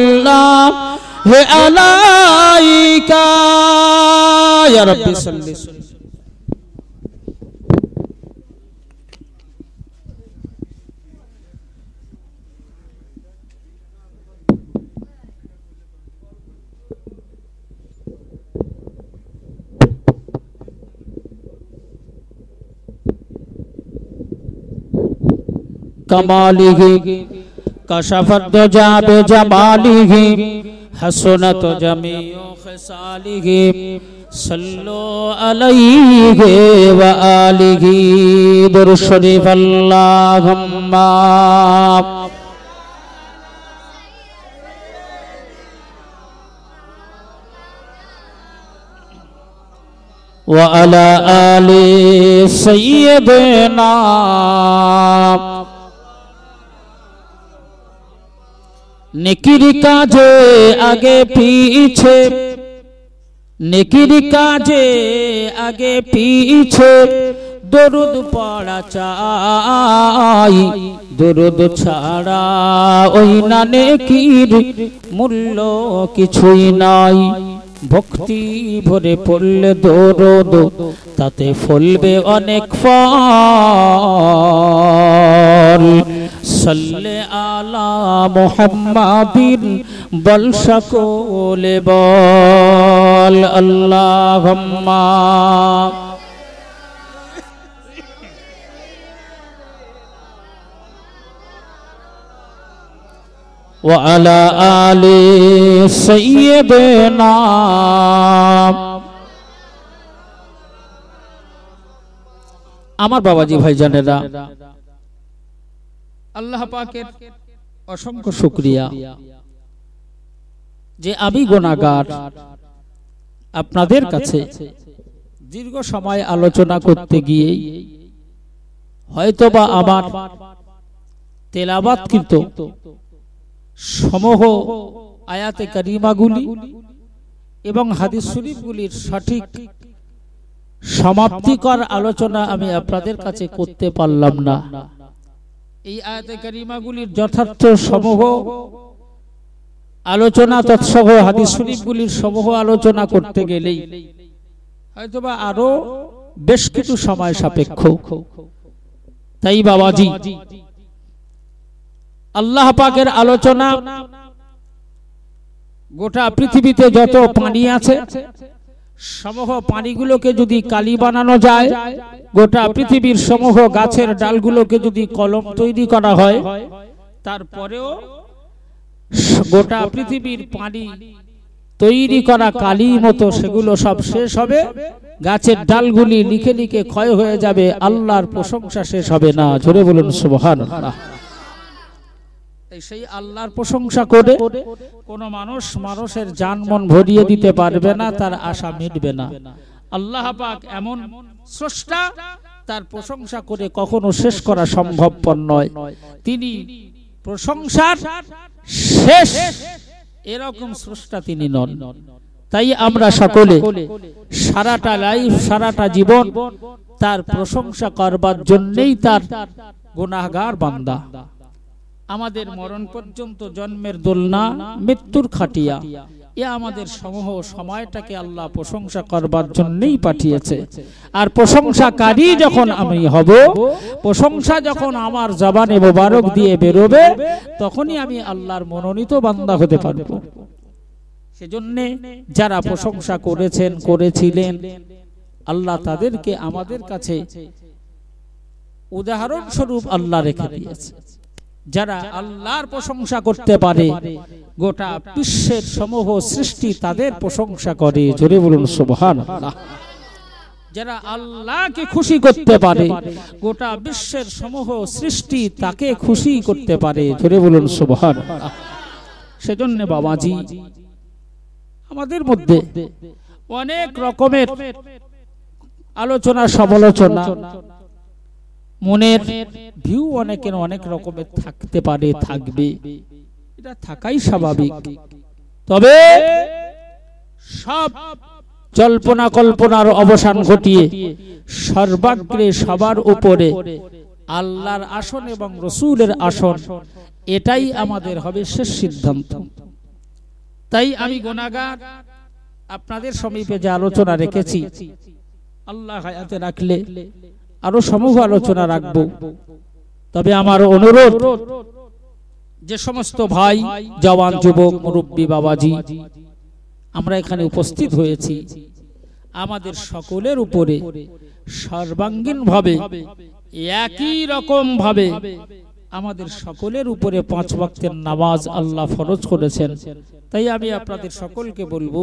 لے الائی کا یار پیس مالیگی کشفت جا بے جمالیگی حسن تو جمیو خسالی گیم سلو علی گے ولی سید ناپ নেকির কাজে আগে পিছে নেকির কাজে আগে পিছে দরুদ পড়া চাই দরুদ ছাড়া ওই না নেকির মূল্য কিছুই নাই ভক্তি ভরে পড়লে দরুদ তাতে ফলবে অনেক ফল صلی علی محمد بل سکول بال اللہم وعلى آل سیدنا امر بابا جی بھائی جانے دا আল্লাহ পাকের অসংখ্য শুক্রিয়া যে আমি গোনাগার আপনাদের কাছে দীর্ঘ সময় আলোচনা করতে গিয়ে হয়তোবা আমার তেলাবাত কিন্তু সমূহ আয়াতে কারিমাগুলি এবং হাদিস শরীফগুলির সঠিক সমাপ্তিকর আলোচনা আমি আপনাদের কাছে করতে পারলাম না এই আয়াতে কারিমাগুলির যথার্থ সমূহ আলোচনা তৎসহ হাদিস শরীফগুলির সমূহ আলোচনা করতে গেলেই হয়তোবা আরো বেশ কিছু সময় সাপেক্ষ তাই বাবাজি আল্লাহ পাকের আলোচনা গোটা পৃথিবীতে যত পানি আছে সমূহ পানিগুলোকে যদি কালি বানানো যায় গোটা পৃথিবীর সমূহ গাছের ডালগুলোকে যদি কলম তৈরি করা হয় তারপরেও গোটা পৃথিবীর পানি তৈরি করা কালি মতো সেগুলো সব শেষ হবে গাছের ডালগুলি লিখে লিখে ক্ষয় হয়ে যাবে আল্লাহর প্রশংসা শেষ হবে না ঝরে বলুন সুবহানাল্লাহ সেই আল্লাহর প্রশংসা করে কোন মানুষ মানুষের ভরিয়ে দিতে পারবে না তার আশা মিটবে না আল্লাহ পাক এমন স্রষ্টা তার প্রশংসা করে কখনো শেষ করা সম্ভবপর নয় তিনি প্রশংসার শেষ এরকম স্রষ্টা তিনি নন তাই আমরা সকলে সারাটা লাইফ সারাটা জীবন তার প্রশংসা করবার জন্যই তার গুণাগার বান্দা আমাদের মরণ পর্যন্ত জন্মের দোলনা মৃত্যুর খাটিয়া এ আমাদের সমূহ সময়টাকে আল্লাহ প্রশংসা করবার জন্যই পাঠিয়েছে আর প্রশংসাকারী যখন আমি হব প্রশংসা যখন আমার জবানে মোবারক দিয়ে বেরোবে তখনই আমি আল্লাহর মনোনীত বান্দা হতে পারব সেজন্যে যারা প্রশংসা করেছেন করেছিলেন আল্লাহ তাদেরকে আমাদের কাছে উদাহরণস্বরূপ আল্লাহ রেখে দিয়েছে যারা আল্লাহর প্রশংসা করতে পারে গোটা বিশ্বের সমূহ সৃষ্টি তাদের প্রশংসা করে জোরে বলুন সুবহান আল্লাহ যারা আল্লাহকে খুশি করতে পারে গোটা বিশ্বের সমূহ সৃষ্টি তাকে খুশি করতে পারে জোরে বলুন সুবহান সেজন্য বাবাজি আমাদের মধ্যে অনেক রকমের আলোচনা সমালোচনা মনের ভিউ অনেকের অনেক রকমের থাকতে পারে থাকবে এটা থাকাই স্বাভাবিক তবে সব জল্পনা কল্পনার অবসান ঘটিয়ে সর্বাগ্রে সবার উপরে আল্লাহর আসন এবং রসুলের আসন এটাই আমাদের হবে শেষ সিদ্ধান্ত তাই আমি গোনাগার আপনাদের সমীপে যে আলোচনা রেখেছি আল্লাহ হায়াতে রাখলে আরো সমূহ আলোচনা রাখব তবে আমার অনুরোধ যে সমস্ত ভাই জওয়ান যুবক মুরব্বী বাবাজি আমরা এখানে উপস্থিত হয়েছি আমাদের সকলের উপরে ভাবে একই রকম ভাবে আমাদের সকলের উপরে পাঁচ ওয়াক্তের নামাজ আল্লাহ ফরজ করেছেন তাই আমি আপনাদের সকলকে বলবো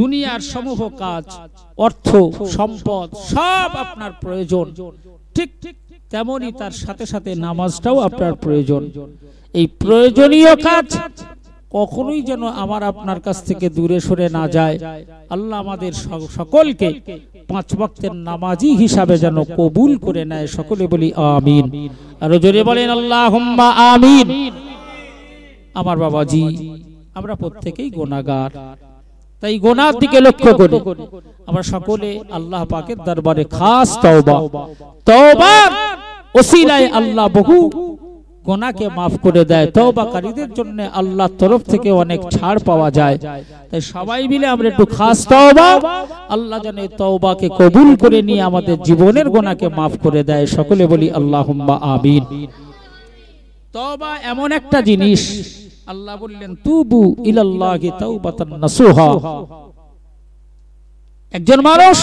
দুনিয়ার সমূহ কাজ অর্থ সম্পদ সব আপনার প্রয়োজন ঠিক ঠিক তেমনই তার সাথে সাথে নামাজটাও আপনার প্রয়োজন এই প্রয়োজনীয় কাজ কখনোই যেন আমার আপনার কাছ থেকে দূরে সরে না যায় আল্লাহ আমাদের সকলকে পাঁচ বক্তের নামাজি হিসাবে যেন কবুল করে নেয় সকলে বলি আমিন আর জোরে বলেন আল্লাহ আমিন আমার বাবাজি আমরা প্রত্যেকেই গোনাগার তাই গোনার দিকে লক্ষ্য করি আমরা সকলে আল্লাহ পাকের দরবারে খাস তওবা তওবা ওসিলায় আল্লাহ বহু গোনাকে মাফ করে দেয় তওবাকারীদের জন্য আল্লাহর তরফ থেকে অনেক ছাড় পাওয়া যায় তাই সবাই মিলে আমরা একটু খাস তওবা আল্লাহ যেন এই তওবাকে কবুল করে নিয়ে আমাদের জীবনের গোনাকে মাফ করে দেয় সকলে বলি আল্লাহুম্মা আমিন তওবা এমন একটা জিনিস আল্লাহ বললেন তুবু ইলাল্লাহি তাওবাতান নাসুহা একজন মানুষ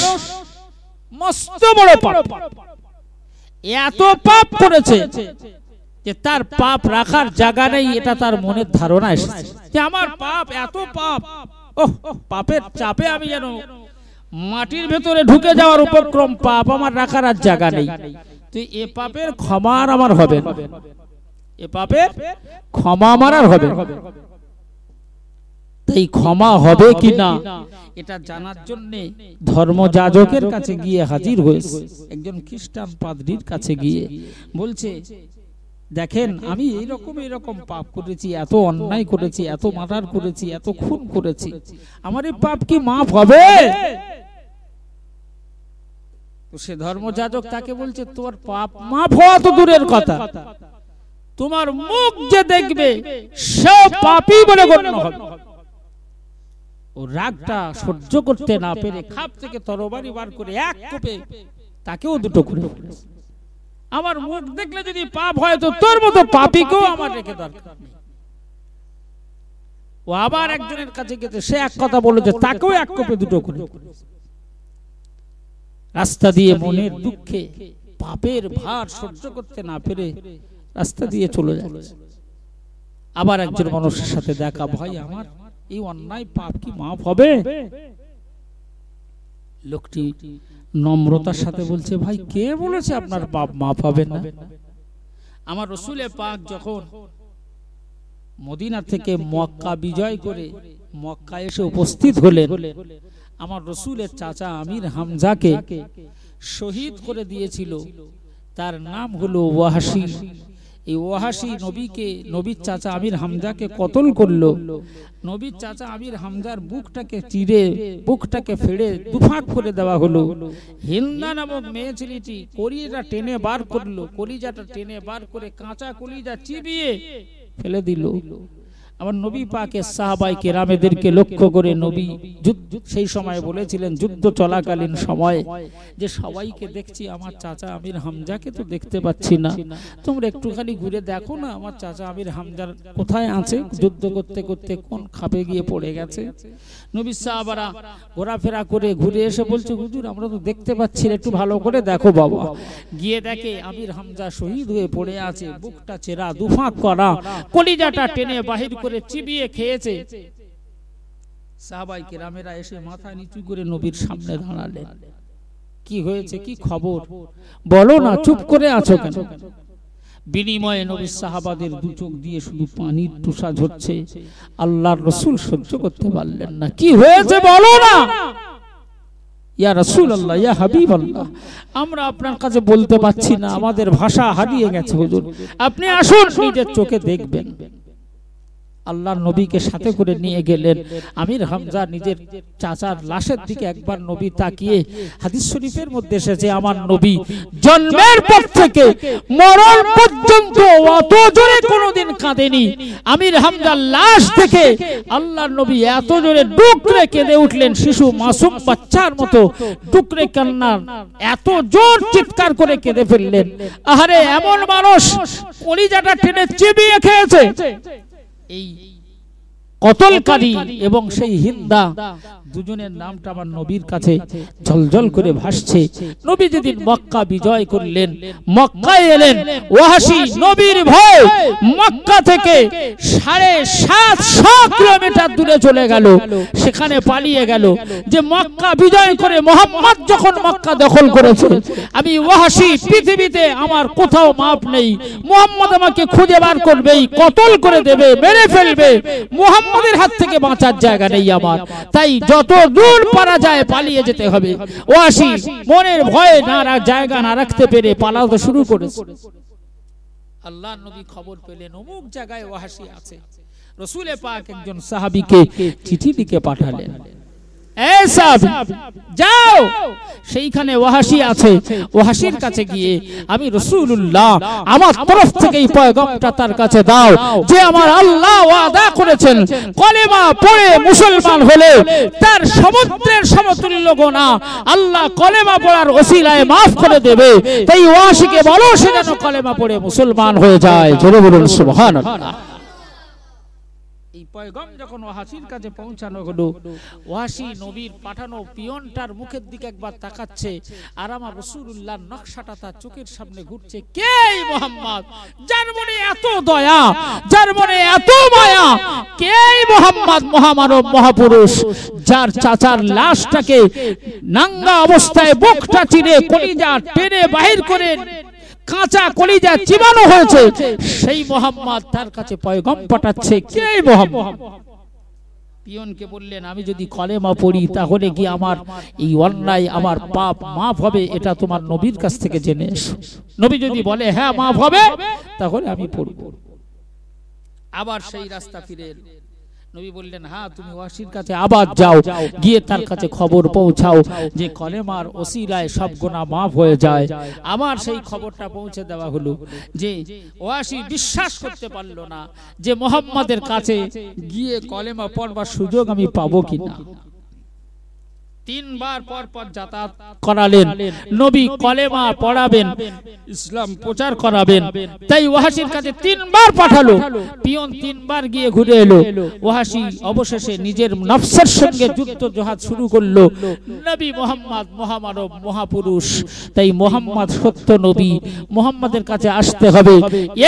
মস্ত বড় পাপ এত পাপ করেছে যে তার পাপ রাখার জায়গা নেই এটা তার মনের ধারণা এসেছে যে আমার পাপ এত পাপ ওহ পাপের চাপে আমি যেন মাটির ভেতরে ঢুকে যাওয়ার উপক্রম পাপ আমার রাখার আর জায়গা নেই তো এ পাপের ক্ষমা আর আমার হবে এ পাপের ক্ষমা আমার আর হবে তাই ক্ষমা হবে কি না এটা জানার জন্য ধর্মযাজকের কাছে গিয়ে হাজির হয়েছে একজন খ্রিস্টান পাদ্রির কাছে গিয়ে বলছে দেখেন আমি এইরকম এইরকম পাপ করেছি এত অন্যায় করেছি এত মার্ডার করেছি এত খুন করেছি আমার এই পাপ কি মাফ হবে সে ধর্মযাজক তাকে বলছে তোর পাপ মাফ হওয়া তো দূরের কথা তোমার মুখ যে দেখবে সব পাপই বলে গণ্য হবে ও রাগটা সহ্য করতে না পেরে খাপ থেকে তরবারি বার করে এক কোপে তাকেও দুটো করে ফেলেছে আমার মুখ দেখলে যদি পাপ হয় তো তোর মতো কেউ আমার রেখে দরকার ও আবার একজনের কাছে গেছে সে এক কথা বলেছে যে তাকেও এক কপি দুটো করে রাস্তা দিয়ে মনের দুঃখে পাপের ভার সহ্য করতে না পেরে রাস্তা দিয়ে চলে যায় আবার একজন মানুষের সাথে দেখা ভাই আমার এই অন্যায় পাপ কি মাফ হবে লোকটি নম্রতার সাথে বলছে ভাই কে বলেছে আপনার বাপ মা পাবেন না আমার রসুলে পাক যখন মদিনা থেকে মক্কা বিজয় করে মক্কা এসে উপস্থিত হলেন আমার রসুলের চাচা আমির হামজাকে শহীদ করে দিয়েছিল তার নাম হলো ওয়াহাসি এই ওয়াহাসি নবীকে নবীর চাচা আমির হামজাকে কতল করলো নবীর চাচা আমির হামজার বুকটাকে চিরে বুকটাকে ফেড়ে দুফাঁক করে দেওয়া হলো হিন্দা নামক মেয়ে ছেলেটি কলিজাটা টেনে বার করলো কলিজাটা টেনে বার করে কাঁচা কলিজা চিবিয়ে ফেলে দিল আমার নবী পাকে সাহাবাই কেরামেদেরকে লক্ষ্য করে নবী সেই সময় বলেছিলেন যুদ্ধ চলাকালীন সময়ে যে সবাইকে দেখছি আমার চাচা আমির হামজাকে তো দেখতে পাচ্ছি না তোমরা একটুখানি ঘুরে দেখো না আমার চাচা আমির হামজার কোথায় আছে যুদ্ধ করতে করতে কোন খাপে গিয়ে পড়ে গেছে নবী সাহাবারা ঘোরাফেরা করে ঘুরে এসে বলছে হুজুর আমরা তো দেখতে পাচ্ছি একটু ভালো করে দেখো বাবা গিয়ে দেখে আমির হামজা শহীদ হয়ে পড়ে আছে বুকটা চেরা দুফাঁক করা কলিজাটা টেনে বাহির করে চিবিয়ে খেয়েছে সাহাবাই কেরামেরা এসে মাথা নিচু করে নবীর সামনে দাঁড়ালেন কি হয়েছে কি খবর বলো না চুপ করে আছো কেন বিনিময়ে নবী সাহাবাদের দু চোখ দিয়ে শুধু পানির টুসা ঝরছে আল্লাহর রসুল সহ্য করতে পারলেন না কি হয়েছে বলো না ইয়া রসুল আল্লাহ ইয়া হাবিব আল্লাহ আমরা আপনার কাছে বলতে পারছি না আমাদের ভাষা হারিয়ে গেছে হুজুর আপনি আসুন নিজের চোখে দেখবেন আল্লাহর নবীকে সাথে করে নিয়ে গেলেন আমির হামজা নিজের চাচার লাশের দিকে একবার নবী তাকিয়ে হাদিস শরীফের মধ্যে এসেছে আমার নবী জন্মের পর থেকে মরণ পর্যন্ত অত জোরে কোনোদিন কাঁদেনি আমির হামজার লাশ থেকে আল্লাহর নবী এত জোরে ডুকরে কেঁদে উঠলেন শিশু মাসুম বাচ্চার মতো ডুকরে কান্নার এত জোর চিৎকার করে কেঁদে ফেললেন আহারে এমন মানুষ কলিজাটা টেনে চিবিয়ে খেয়েছে এই কতলকারী এবং সেই হিন্দা দুজনের নামটা আমার নবীর কাছে ঝলঝল করে ভাসছে নবী যেদিন মক্কা বিজয় করলেন মক্কায় এলেন ওয়াসি নবীর ভয় মক্কা থেকে সাড়ে সাতশো কিলোমিটার দূরে চলে গেল সেখানে পালিয়ে গেল যে মক্কা বিজয় করে মোহাম্মদ যখন মক্কা দখল করেছে আমি ওয়াসি পৃথিবীতে আমার কোথাও মাপ নেই মোহাম্মদ আমাকে খুঁজে বার করবেই কতল করে দেবে মেরে ফেলবে মোহাম্মদের হাত থেকে বাঁচার জায়গা নেই আমার তাই যত যত দূর পারা যায় পালিয়ে যেতে হবে ও আসি মনের ভয়ে না জায়গা না রাখতে পেরে পালাতে শুরু করেছে আল্লাহ নবী খবর পেলেন অমুক জায়গায় ওয়াহাসি আছে রসুলে পাক একজন সাহাবিকে চিঠি লিখে পাঠালেন যাও সেইখানে ওয়াহাসি আছে ওয়াহাসির কাছে গিয়ে আমি রসুল্লাহ আমার তরফ থেকে এই পয়গমটা তার কাছে দাও যে আমার আল্লাহ ওয়াদা করেছেন কলেমা পড়ে মুসলমান হলে তার সমুদ্রের সমতুল্য গোনা আল্লাহ কলেমা পড়ার ওসিলায় মাফ করে দেবে তাই ওয়াহাসিকে বলো সে যেন কলেমা পড়ে মুসলমান হয়ে যায় জোরে বলুন সুবহানাল্লাহ পয়গম যখন ওয়াসির কাছে পৌঁছানো হলো ওয়াসি নবীর পাঠানো পিয়নটার মুখের দিকে একবার তাকাচ্ছে আর আমার রসুল্লাহ নকশাটা তার চোখের সামনে ঘুরছে কে মোহাম্মদ যার মনে এত দয়া যার মনে এত মায়া কে মোহাম্মদ মহামানব মহাপুরুষ যার চাচার লাশটাকে নাঙ্গা অবস্থায় বুকটা চিরে কলিজা টেনে বাহির করে কাঁচা কলিজা চিবানো হয়েছে সেই মোহাম্মদ তার কাছে পয়গম পাঠাচ্ছে কে মোহাম্মদ পিয়নকে বললেন আমি যদি কলেমা পড়ি তাহলে কি আমার এই অন্যায় আমার পাপ মাফ হবে এটা তোমার নবীর কাছ থেকে জেনে এসো নবী যদি বলে হ্যাঁ মাফ হবে তাহলে আমি পড়ব আবার সেই রাস্তা ফিরে এলো নবী বললেন হ্যাঁ তুমি ওয়াসির কাছে আবার যাও গিয়ে তার কাছে খবর পৌঁছাও যে কলেমার সব গোনা মাফ হয়ে যায় আমার সেই খবরটা পৌঁছে দেওয়া হলো যে ওয়াসি বিশ্বাস করতে পারল না যে মোহাম্মদের কাছে গিয়ে কলেমা পড়বার সুযোগ আমি পাবো কিনা তিনবার পর পর যাতায়াত করালেন নবী কলেমা পড়াবেন ইসলাম প্রচার করাবেন তাই ওয়াহাসির কাছে তিনবার পাঠালো পিয়ন তিনবার গিয়ে ঘুরে এলো ওয়াহাসি অবশেষে নিজের নফসের সঙ্গে যুক্ত জহাদ শুরু করলো নবী মোহাম্মদ মহামানব মহাপুরুষ তাই মোহাম্মদ সত্য নবী মোহাম্মদের কাছে আসতে হবে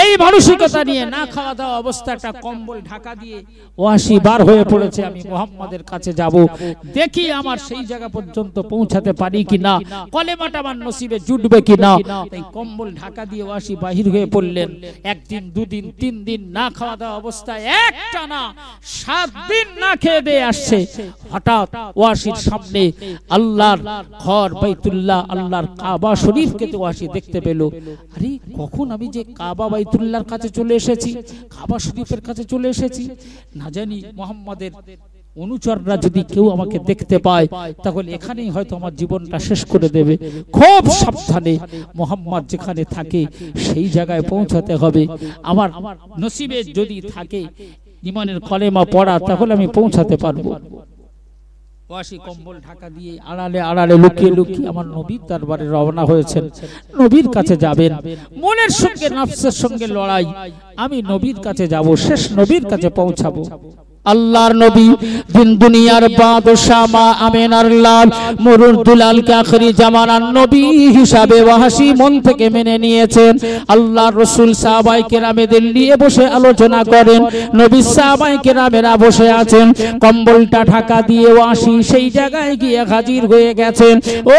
এই মানসিকতা নিয়ে না খাওয়া দাওয়া অবস্থাটা কম্বল ঢাকা দিয়ে ওয়াহাসি বার হয়ে পড়েছে আমি মোহাম্মদের কাছে যাব দেখি আমার সেই জায়গা পর্যন্ত পৌঁছাতে পারি কি না কলেমাটা আমার নসিবে জুটবে কি না তাই কম্বল ঢাকা দিয়ে ওয়াসি বাহির হয়ে পড়লেন একদিন দুদিন তিন দিন না খাওয়া দাওয়া অবস্থায় একটা না সাত দিন না খেয়ে দিয়ে আসছে হঠাৎ ওয়াসির সামনে আল্লাহর ঘর বাইতুল্লাহ আল্লাহর কাবা শরীফকে তো ওয়াসি দেখতে পেল আরে কখন আমি যে কাবা বাইতুল্লাহর কাছে চলে এসেছি কাবা শরীফের কাছে চলে এসেছি না জানি মোহাম্মদের অনুচররা যদি কেউ আমাকে দেখতে পায় তাহলে এখানেই হয়তো আমার জীবনটা শেষ করে দেবে খুব সাবধানে মোহাম্মদ যেখানে থাকে সেই জায়গায় পৌঁছাতে হবে আমার নসিবে যদি থাকে ইমানের কলেমা পড়া তাহলে আমি পৌঁছাতে পারবো ওয়াসি কম্বল ঢাকা দিয়ে আড়ালে আড়ালে লুকিয়ে লুকিয়ে আমার নবীর দরবারে রওনা হয়েছেন নবীর কাছে যাবেন মনের সঙ্গে নফসের সঙ্গে লড়াই আমি নবীর কাছে যাব শেষ নবীর কাছে পৌঁছাবো আল্লাহর নবী দিন দুনিয়ার বাদশাহ মা আমেনার লাল মরুর দুলাল কাখরি জামানার নবী হিসাবে ওয়াহাসি মন থেকে মেনে নিয়েছেন আল্লাহর রসুল সাহাবাই কেরামেদের নিয়ে বসে আলোচনা করেন নবী সাহাবাই কেরামেরা বসে আছেন কম্বলটা ঢাকা দিয়ে ওয়াসি সেই জায়গায় গিয়ে হাজির হয়ে গেছেন ও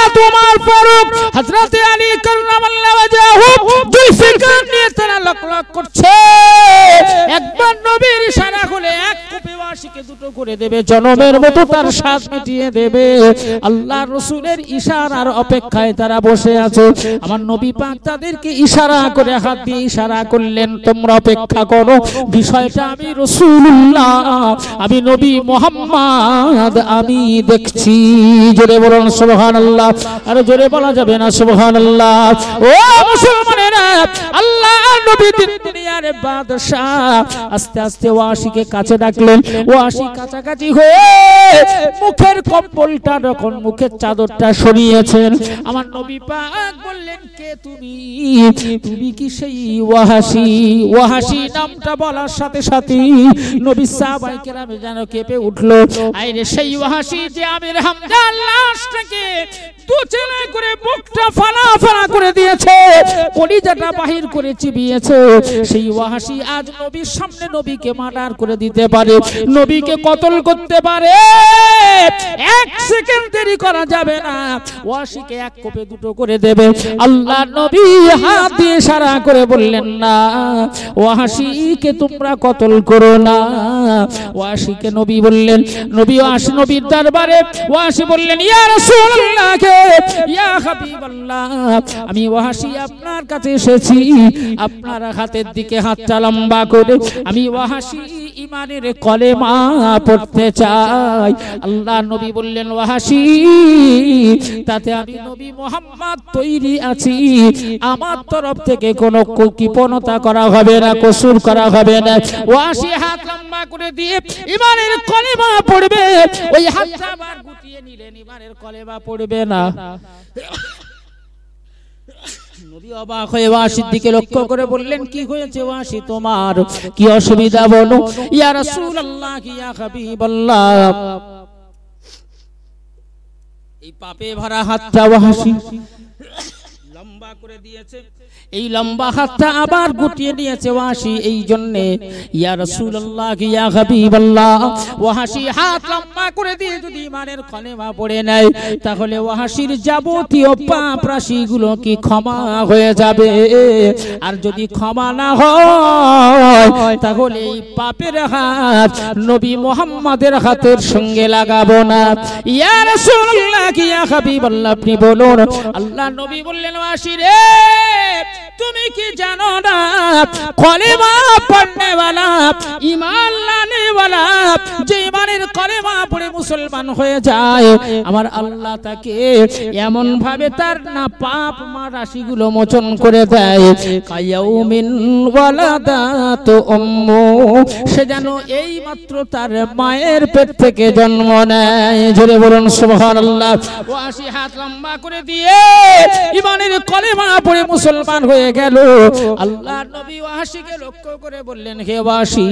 তোমার ফারুক আলী ওয়াজহু দুই নিয়ে তারা লকলক করছে একবার নবীর ইশারা হলে এক দুটো করে দেবে জনমের মতো তার মিটিয়ে দেবে ইশারার অপেক্ষায় তারা বসে আছে আমার নবী পাক তাদেরকে ইশারা করে হাত দিয়ে ইশারা করলেন তোমরা অপেক্ষা করো বিষয়টা আমি রসুল আমি নবী মোহাম্মদ আমি দেখছি জোরে বলুন সুবহানাল্লাহ আর জোরে বলা যাবে না সুবহানাল্লাহ ও মুসলমানেরা আল্লাহ নবী দুনিয়ার বাদশাহ আস্তে আস্তে ওয়াশিকে কাছে ডাকলেন ওয়াশি কাছাকাছি হয়ে মুখের কম্বলটা যখন মুখের চাদরটা সরিয়েছেন আমার নবী পাক বললেন কে তুমি তুমি কি সেই ওয়াহাসি ওয়াহাসি নামটা বলার সাথে সাথে নবী সাহাবাই কেরামে যেন কেঁপে উঠলো আইরে সেই ওয়াহাসি যে আমির হামদা লাশটাকে করে ফালা ফালা করে দিয়েছে কলিজাটা বাহির করে চিবিয়েছে সেই ওয়াহাসি আজ নবীর সামনে নবীকে মার্ডার করে দিতে পারে নবীকে কতল করতে পারে এক সেকেন্ড দেরি করা যাবে না এক কোপে দুটো করে দেবে আল্লাহ নবী হাত দিয়ে সারা করে বললেন না তোমরা কতল করো না ওয়াসিকে নবী বললেন নবী ওয়াসি নবীর দরবারে ওয়াসি বললেন ইয়া রাসূলুল্লাহ কে ইয়া হাবিবাল্লাহ আমি আপনার কাছে এসেছি আপনার হাতের দিকে হাতটা লম্বা করে আমি ইমানের কলেমা পড়তে চাই আল্লাহ নবী বললেন ওয়াসি তাতে আমি নবী মোহাম্মদ তৈরি আছি আমার তরফ থেকে কোনো কৃপণতা করা হবে না কসুর করা হবে না ওয়াসি হাত লম্বা করে দিয়ে ইমানের কলেমা পড়বে ওই হাতটা আবার গুটিয়ে নিলেন ইমানের কলেমা পড়বে না নবী অবাক হয়ে ওয়াসির দিকে লক্ষ্য করে বললেন কি হয়েছে ওয়াসি তোমার কি অসুবিধা বলো ইয়া রাসূলুল্লাহ ইয়া হাবিবাল্লাহ এই পাপে ভরা হাতটা ওয়াসি লম্বা করে দিয়েছে এই লম্বা হাতটা আবার গুটিয়ে নিয়েছে ওয়াশি এই জন্যে ইয়া রাসূলুল্লাহ ইয়া হাবিবাল্লাহ ওয়াশি হাত লম্বা করে দিয়ে যদি ইমানের কলেমা পড়ে নেয় তাহলে ওয়াসির যাবতীয় পাপ রাশিগুলো কি ক্ষমা হয়ে যাবে আর যদি ক্ষমা না হয় তাহলে এই পাপের হাত নবী মোহাম্মদের হাতের সঙ্গে লাগাবো না ইয়া রাসূলুল্লাহ ইয়া হাবিবাল্লাহ আপনি বলুন আল্লাহ নবী বললেন ওয়াসি রে তুমি কি জানো না কলেমা পড়নেওয়ালা ইমান লানেওয়ালা যে ইমানের কলেমা পড়ে মুসলমান হয়ে যায় আমার আল্লাহ তাকে এমন ভাবে তার না পাপ মা রাশিগুলো মোচন করে দেয় কায়াউমিন ওয়ালাদাত উম্মু সে যেন এই মাত্র তার মায়ের পেট থেকে জন্ম নেয় জোরে বলুন সুবহানাল্লাহ ও আশি হাত লম্বা করে দিয়ে ইমানের কলেমা পড়ে মুসলমান হয়ে গেল আল্লাহ নবী ওয়াসিকে লক্ষ্য করে বললেন হে ওয়াসি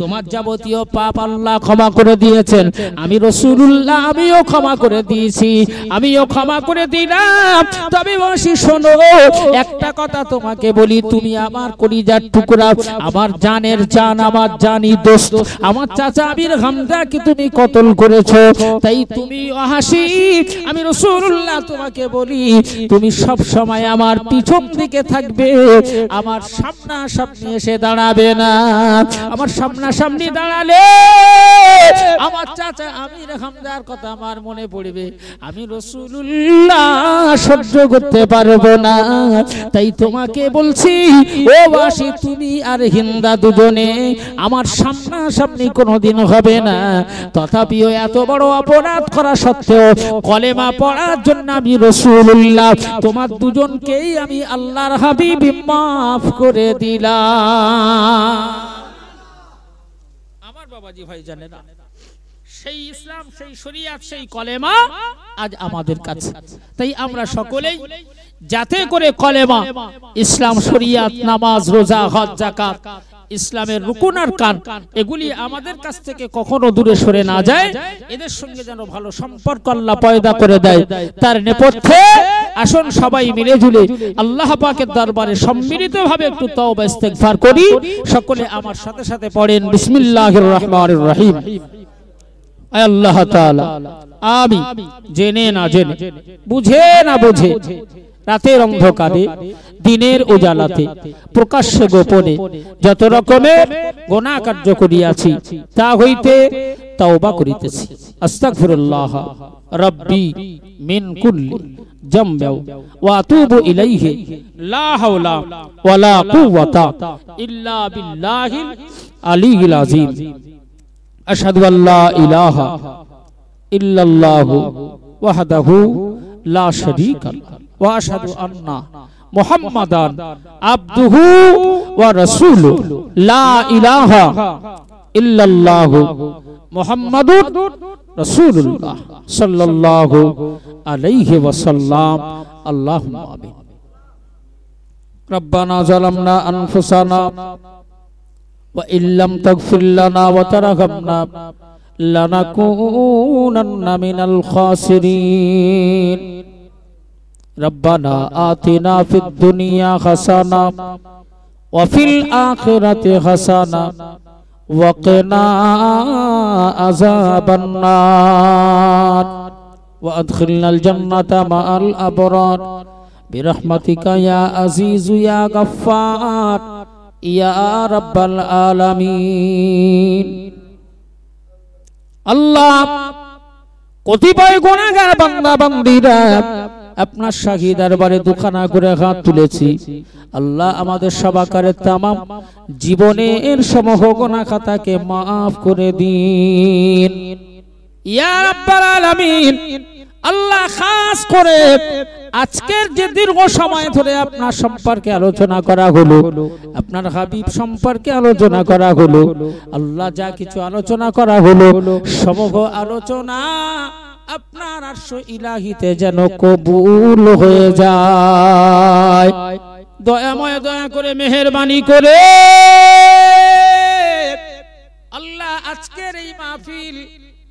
তোমার যাবতীয় পাপ আল্লাহ ক্ষমা করে দিয়েছেন আমি রসুল্লাহ আমিও ক্ষমা করে দিয়েছি আমিও ক্ষমা করে দিলাম তবে ওয়াসি শোনো একটা কথা তোমাকে বলি তুমি আমার কলিজার টুকরা আমার জানের জান আমার জানি দোস্ত আমার চাচা আমির হামদাকে তুমি কতল করেছো তাই তুমি ওয়াসি আমি রসুল্লাহ তোমাকে বলি তুমি সব সময় আমার পিছন দিকে থাকো থাকবে আমার সামনাসামনি এসে দাঁড়াবে না আমার সামনাসামনি দাঁড়ালে আমার চাচা আমির হামদার কথা আমার মনে পড়বে আমি রসুল্লাহ সহ্য করতে পারবো না তাই তোমাকে বলছি ও বাসি তুমি আর হিন্দা দুজনে আমার সামনাসামনি কোনোদিন হবে না তথাপিও এত বড় অপরাধ করা সত্ত্বেও কলেমা পড়ার জন্য আমি রসুল্লাহ তোমার দুজনকেই আমি আল্লাহর হাবিবি মাফ করে দিলা আমার বাবাজি ভাই জানে না সেই ইসলাম সেই শরিয়াত সেই কলেমা আজ আমাদের কাছে তাই আমরা সকলেই যাতে করে কলেমা ইসলাম শরিয়াত নামাজ রোজা হজ জাকাত ইসলামের রুকুন আর কান এগুলি আমাদের কাছ থেকে কখনো দূরে সরে না যায় এদের সঙ্গে যেন ভালো সম্পর্ক আল্লাহ পয়দা করে দেয় তার নেপথ্যে আসুন সবাই মিলে জুলে আল্লাহ পাকের দরবারে সম্মিলিতভাবে একটু তওবা ইস্তেগফার করি সকলে আমার সাথে সাথে পড়েন বিসমিল্লাহির রহমানির রহিম আয় আল্লাহ তাআলা আমি জেনে না জেনে বুঝে না বুঝে রাতের অন্ধকারে দিনের উজালাতে প্রকাশ্য গোপনে যত রকমের গোনা কার্য করিয়াছি তা হইতে তাওবা করিতেছি আস্তাগফিরুল্লাহ রব্বি মিন কুল্লি জামবাও ওয়া আতুবু ইলাইহি লা হাওলা লা কুওয়াতা ইল্লা বিল্লাহিল আলিয়িল আযীম আশহাদু আল্লা ইলাহা ইল্লাল্লাহু ওয়াহদাহু লা শারীকা লাহু واشهد ان محمدا عبده ورسوله لا اله الا الله محمد رسول الله صلى الله عليه وسلم اللهم امين ربنا ظلمنا انفسنا وان لم تغفر لنا وترحمنا لنكونن من الخاسرين ربنا آتنا في الدنيا حسنة وفي الآخرة حسنة وقنا عذاب النار وأدخلنا الجنة مع الأبرار برحمتك يا عزيز يا غفار يا رب العالمين আল্লাহ কতিপয় গুণাগার বান্দা বান্দিরা আপনার শাহী দরবারে দুখানা করে হাত তুলেছি আল্লাহ আমাদের সবাকারে তামাম জীবনে এর সমহ গোনা খাতাকে মাফ করে দিন আল্লাহ খাস করে আজকের যে দীর্ঘ সময় ধরে আপনার সম্পর্কে আলোচনা করা হলো আপনার হাবিব সম্পর্কে আলোচনা করা হলো আল্লাহ যা কিছু আলোচনা করা হলো সমূহ আলোচনা আপনার আর্শ ইলাহিতে যেন কবুল হয়ে যায় দয়াময় দয়া করে মেহরবানি করে আল্লাহ আজকের এই মাহফিল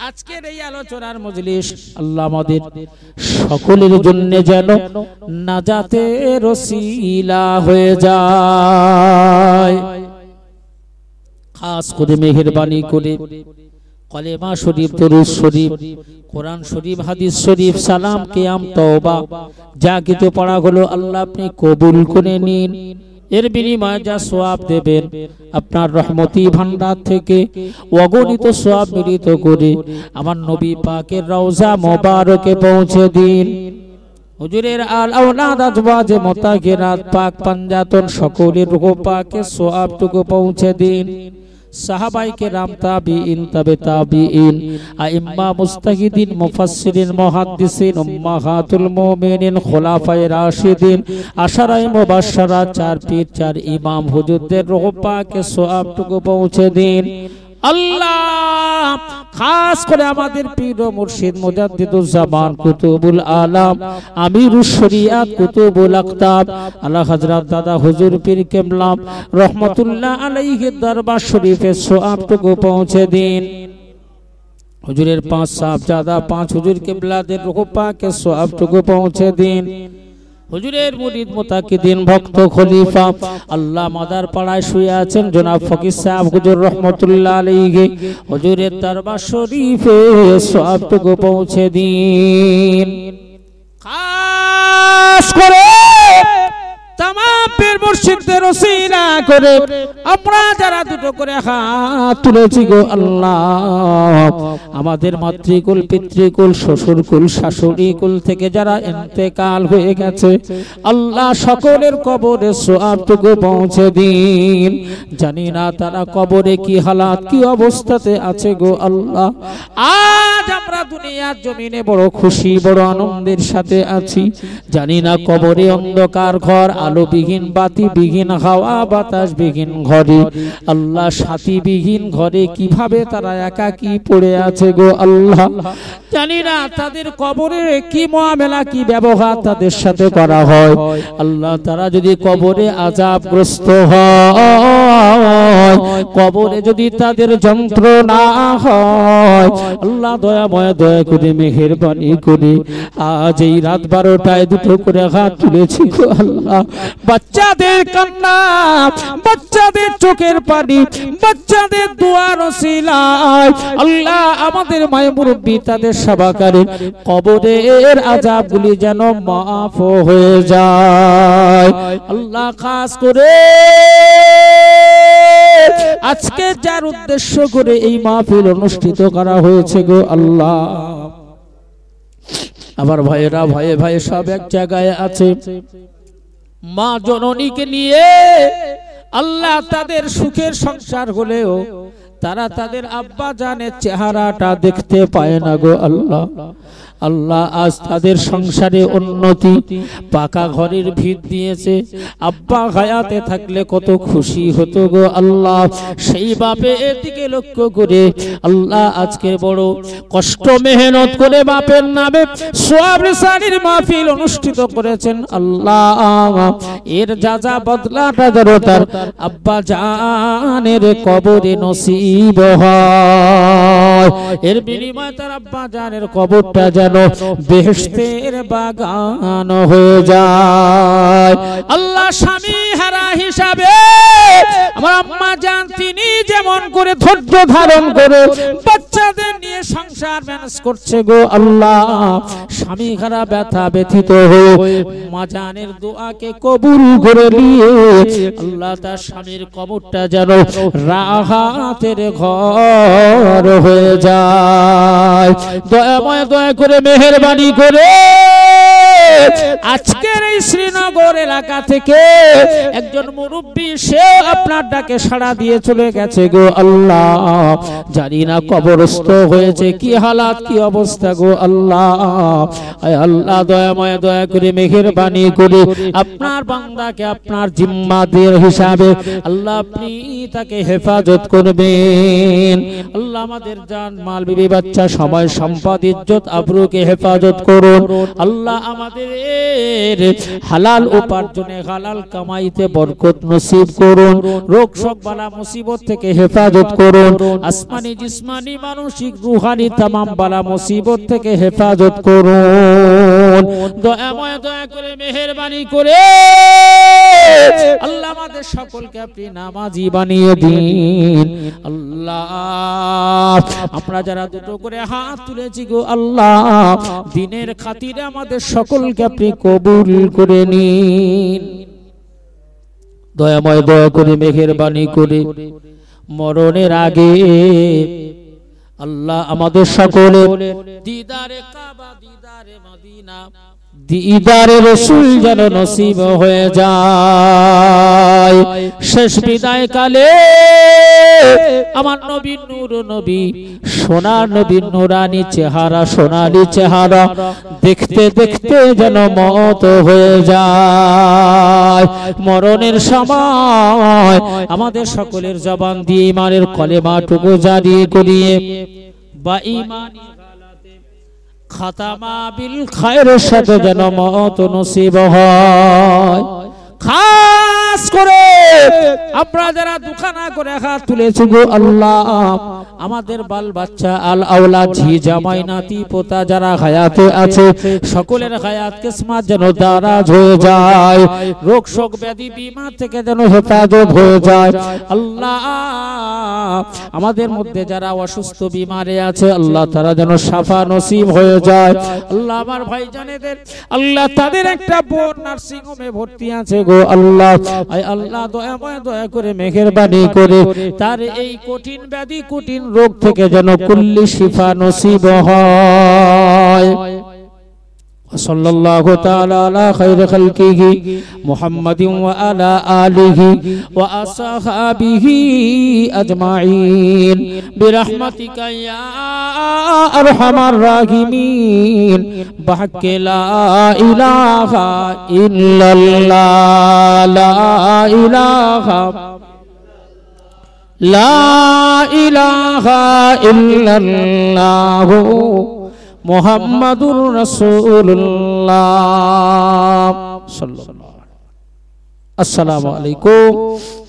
আজকের এই আলোচনার মজলিস আল্লাহ আমাদের সকলের জন্য যেন নাজাতে রসিলা হয়ে যায় খাস করে মেহরবানি করে কলেমা শরীফ দরুদ শরীফ কোরআন শরীফ হাদিস শরীফ সালাম কেয়াম তওবা যা কিছু পড়া হলো আল্লাহ আপনি কবুল করে নিন এর বিনিময়ে যা সোয়াব দেবেন আপনার রহমতি ভান্ডার থেকে অগণিত সোয়াব মিলিত করে আমার নবী পাকের রওজা মোবারকে পৌঁছে দিন হুজুরের আল আওলাদ আজওয়াজ মোতাগিরাত পাক পাঞ্জাতন সকলের রূপ পাকে সোয়াবটুকু পৌঁছে দিন সাহাবাইকে রাম তাবি ইন তাবে তাবি ইন আইম্মা মুস্তাহিদিন মুফাসসিরিন মুহাদ্দিসিন উম্মাহাতুল মুমিনিন খোলাফায়ে রাশিদিন আশারায়ে মুবাশশারা চার পীর চার ইমাম হুজুরদের রূহ পাকে সোয়াবটুকু পৌঁছে দিন আল্লাহ খাস করে আমাদের পীর মুর্শিদ মুজাদ্দিদুজ্জামান কুতুবুল আলাম আমিরুস শরিয়াত কুতুবুল আকতাব আল্লাহ হযরত দাদা হুজুর পীর কেমলাম রহমাতুল্লাহ আলাইহি দরবার শরীফে সোয়াবটুকু পৌঁছে দিন হুজুরের পাঁচ সাহেবজাদা পাঁচ হুজুর কেবলাদের রোহ পাকে সোয়াবটুকু পৌঁছে দিন হুজুরের মুরিদ মোতাকিদিন ভক্ত খলিফা আল্লাহ মাদার পাড়ায় শুয়ে আছেন জনাব ফকির সাহেব হুজুর রহমতুল্লাহ আলীকে হুজুরের দরবার শরীফে সবটুকু পৌঁছে দিন খাস করে তামাপের মুর্শিদদের ওসিলা করে আমরা যারা দুটো করে হাত তুলেছি গো আল্লাহ আমাদের মাতৃকুল পিতৃকুল শ্বশুরকুল শাশুড়িকুল থেকে যারা ইন্তেকাল হয়ে গেছে আল্লাহ সকলের কবরে সোয়াবটুকু পৌঁছে দিন জানি না তারা কবরে কি হালাত কি অবস্থাতে আছে গো আল্লাহ আজ আমরা দুনিয়ার জমিনে বড় খুশি বড় আনন্দের সাথে আছি জানি না কবরে অন্ধকার ঘর আলোবিহীন বাতিবিহীন হাওয়া বাতাসবিহীন ঘরে আল্লাহ সাথীবিহীন ঘরে কিভাবে তারা একা কি পড়ে আছে গো আল্লাহ জানি না তাদের কবরের কি মহামেলা কি ব্যবহার তাদের সাথে করা হয় আল্লাহ তারা যদি কবরে আজাবগ্রস্ত হয় কবরে যদি তাদের যন্ত্রণা হয় আল্লাহ ময়া দয়া করে মেহেরবানি করে আজ এই রাত বারোটায় দুটো করে হাত তুলেছি গো আল্লাহ বাচ্চাদের কান্না বাচ্চাদের চোখের পানি বাচ্চাদের দুয়ার আল্লাহ আমাদের মায়ের মুরব্বী তাদের সেবা করেন কবরের আজাবগুলি যেন মাফ হয়ে যায় আল্লাহ খাস করে আজকে যার উদ্দেশ্য করে এই মাহফিল অনুষ্ঠিত করা হয়েছে গো আল্লাহ আমার ভাইয়েরা ভাইয়ে ভাইয়ে সব এক জায়গায় আছে মা জননীকে নিয়ে আল্লাহ তাদের সুখের সংসার হলেও তারা তাদের আব্বা জানের চেহারাটা দেখতে পায় না গো আল্লাহ আল্লাহ আজ তাদের সংসারে উন্নতি পাকা ঘরের ভিত দিয়েছে আব্বা হায়াতে থাকলে কত খুশি হতো গো আল্লাহ সেই বাপে এদিকে লক্ষ্য করে আল্লাহ আজকে বড় কষ্ট মেহনত করে বাপের নামে সোয়াবিসানির মাহফিল অনুষ্ঠিত করেছেন আল্লাহ এর যা যা বদলাটা ধর তার আব্বা জানের কবরে নসিব হয় দাও এর বিনিময়ে তার আব্বা জানের কবরটা যেন বেহেশতের বাগান হয়ে যায় আল্লাহ স্বামী হারা হিসাবে আমার আম্মা জান তিনি কেমন করে ধৈর্য ধারণ করে বাচ্চাদের নিয়ে সংসার ম্যানেজ করছে গো আল্লাহ স্বামী খারাপ ব্যথা ব্যথিত হয়ে মাজানের দোয়াকে কবুল করে নিয়ে আল্লাহ তার স্বামীর কবরটা যেন রাহাতের ঘর হয়ে যায় দয়াময় দয়া করে মেহরবানি করে আজকের এই শ্রীনগর এলাকা থেকে একজন মুরব্বী সে আপনার ডাকে সাড়া দিয়ে চলে গেছে গো আল্লাহ জানি না কবরস্থ হয়েছে কি হালাত কি অবস্থা গো আল্লাহ আল্লাহ দয়া দয়াময় দয়া করে মেঘের মেহেরবানি করে আপনার বান্দাকে আপনার জিম্মাদের হিসাবে আল্লাহ আপনি তাকে হেফাজত করবেন আল্লাহ আমাদের জান মাল বিবি বাচ্চা সময় সম্পদ ইজ্জত আবরুকে হেফাজত করুন আল্লাহ আমাদের আমাদের হালাল উপার্জনে হালাল কামাইতে বরকত নসিব করুন রোগ শোক বালা মুসিবত থেকে হেফাজত করুন আসমানি জিসমানি মানসিক রুহানি তামাম বালা মুসিবত থেকে হেফাজত করুন দয়াময় দয়া করে মেহরবানি করে আল্লাহ আমাদের সকলকে আপনি নামাজি বানিয়ে দিন আল্লাহ আমরা যারা দুটো করে হাত তুলেছি গো আল্লাহ দিনের খাতিরে আমাদের সকলকে আপনি কবুল করে নিন দয়াময় দয়া করে মেঘের বাণী করে মরণের আগে আল্লাহ আমাদের সকলে দিদারে কাবা দিদারে মদিনা দিদারে রসুল যেন নসিব হয়ে যায় শেষ বিদায় কালে আমার নবীর নূর নবী সোনার নবীর নুরানি চেহারা সোনালি চেহারা দেখতে দেখতে যেন মত হয়ে যায় মরণের সময় আমাদের সকলের জবান দিয়ে ইমানের কলেমাটুকু জারি করিয়ে বা ইমানের খাতামা বিল খায়ের সাথে যেন মত নসিব হয় খা কাজ করে আমরা যারা দুখানা করে হাত তুলেছি গো আল্লাহ আমাদের বাল বাচ্চা আল আওলা ঝি জামাই নাতি পোতা যারা হায়াতে আছে সকলের হায়াত কিসমাত যেন দারাজ হয়ে যায় রোগ শোক ব্যাধি বিমা থেকে যেন হেফাজত হয়ে যায় আল্লাহ আমাদের মধ্যে যারা অসুস্থ বিমারে আছে আল্লাহ তারা যেন সাফা নসিব হয়ে যায় আল্লাহ আমার ভাই জানেদের আল্লাহ তাদের একটা বোন নার্সিং হোমে ভর্তি আছে গো আল্লাহ আয় আল্লাহ দয়াময় দয়া করে মেহেরবানি করে তার এই কঠিন ব্যাধি কঠিন রোগ থেকে যেন কুল্লি শিফা নসিব হয় وصلى الله تعالى على خير خلقه محمد وعلى آله وأصحابه أجمعين برحمتك يا أرحم الراحمين بحق لا إله إلا الله لا إله لا إله إلا الله মোহাম্মদুর রসুল্লাহ আসসালামু আলাইকুম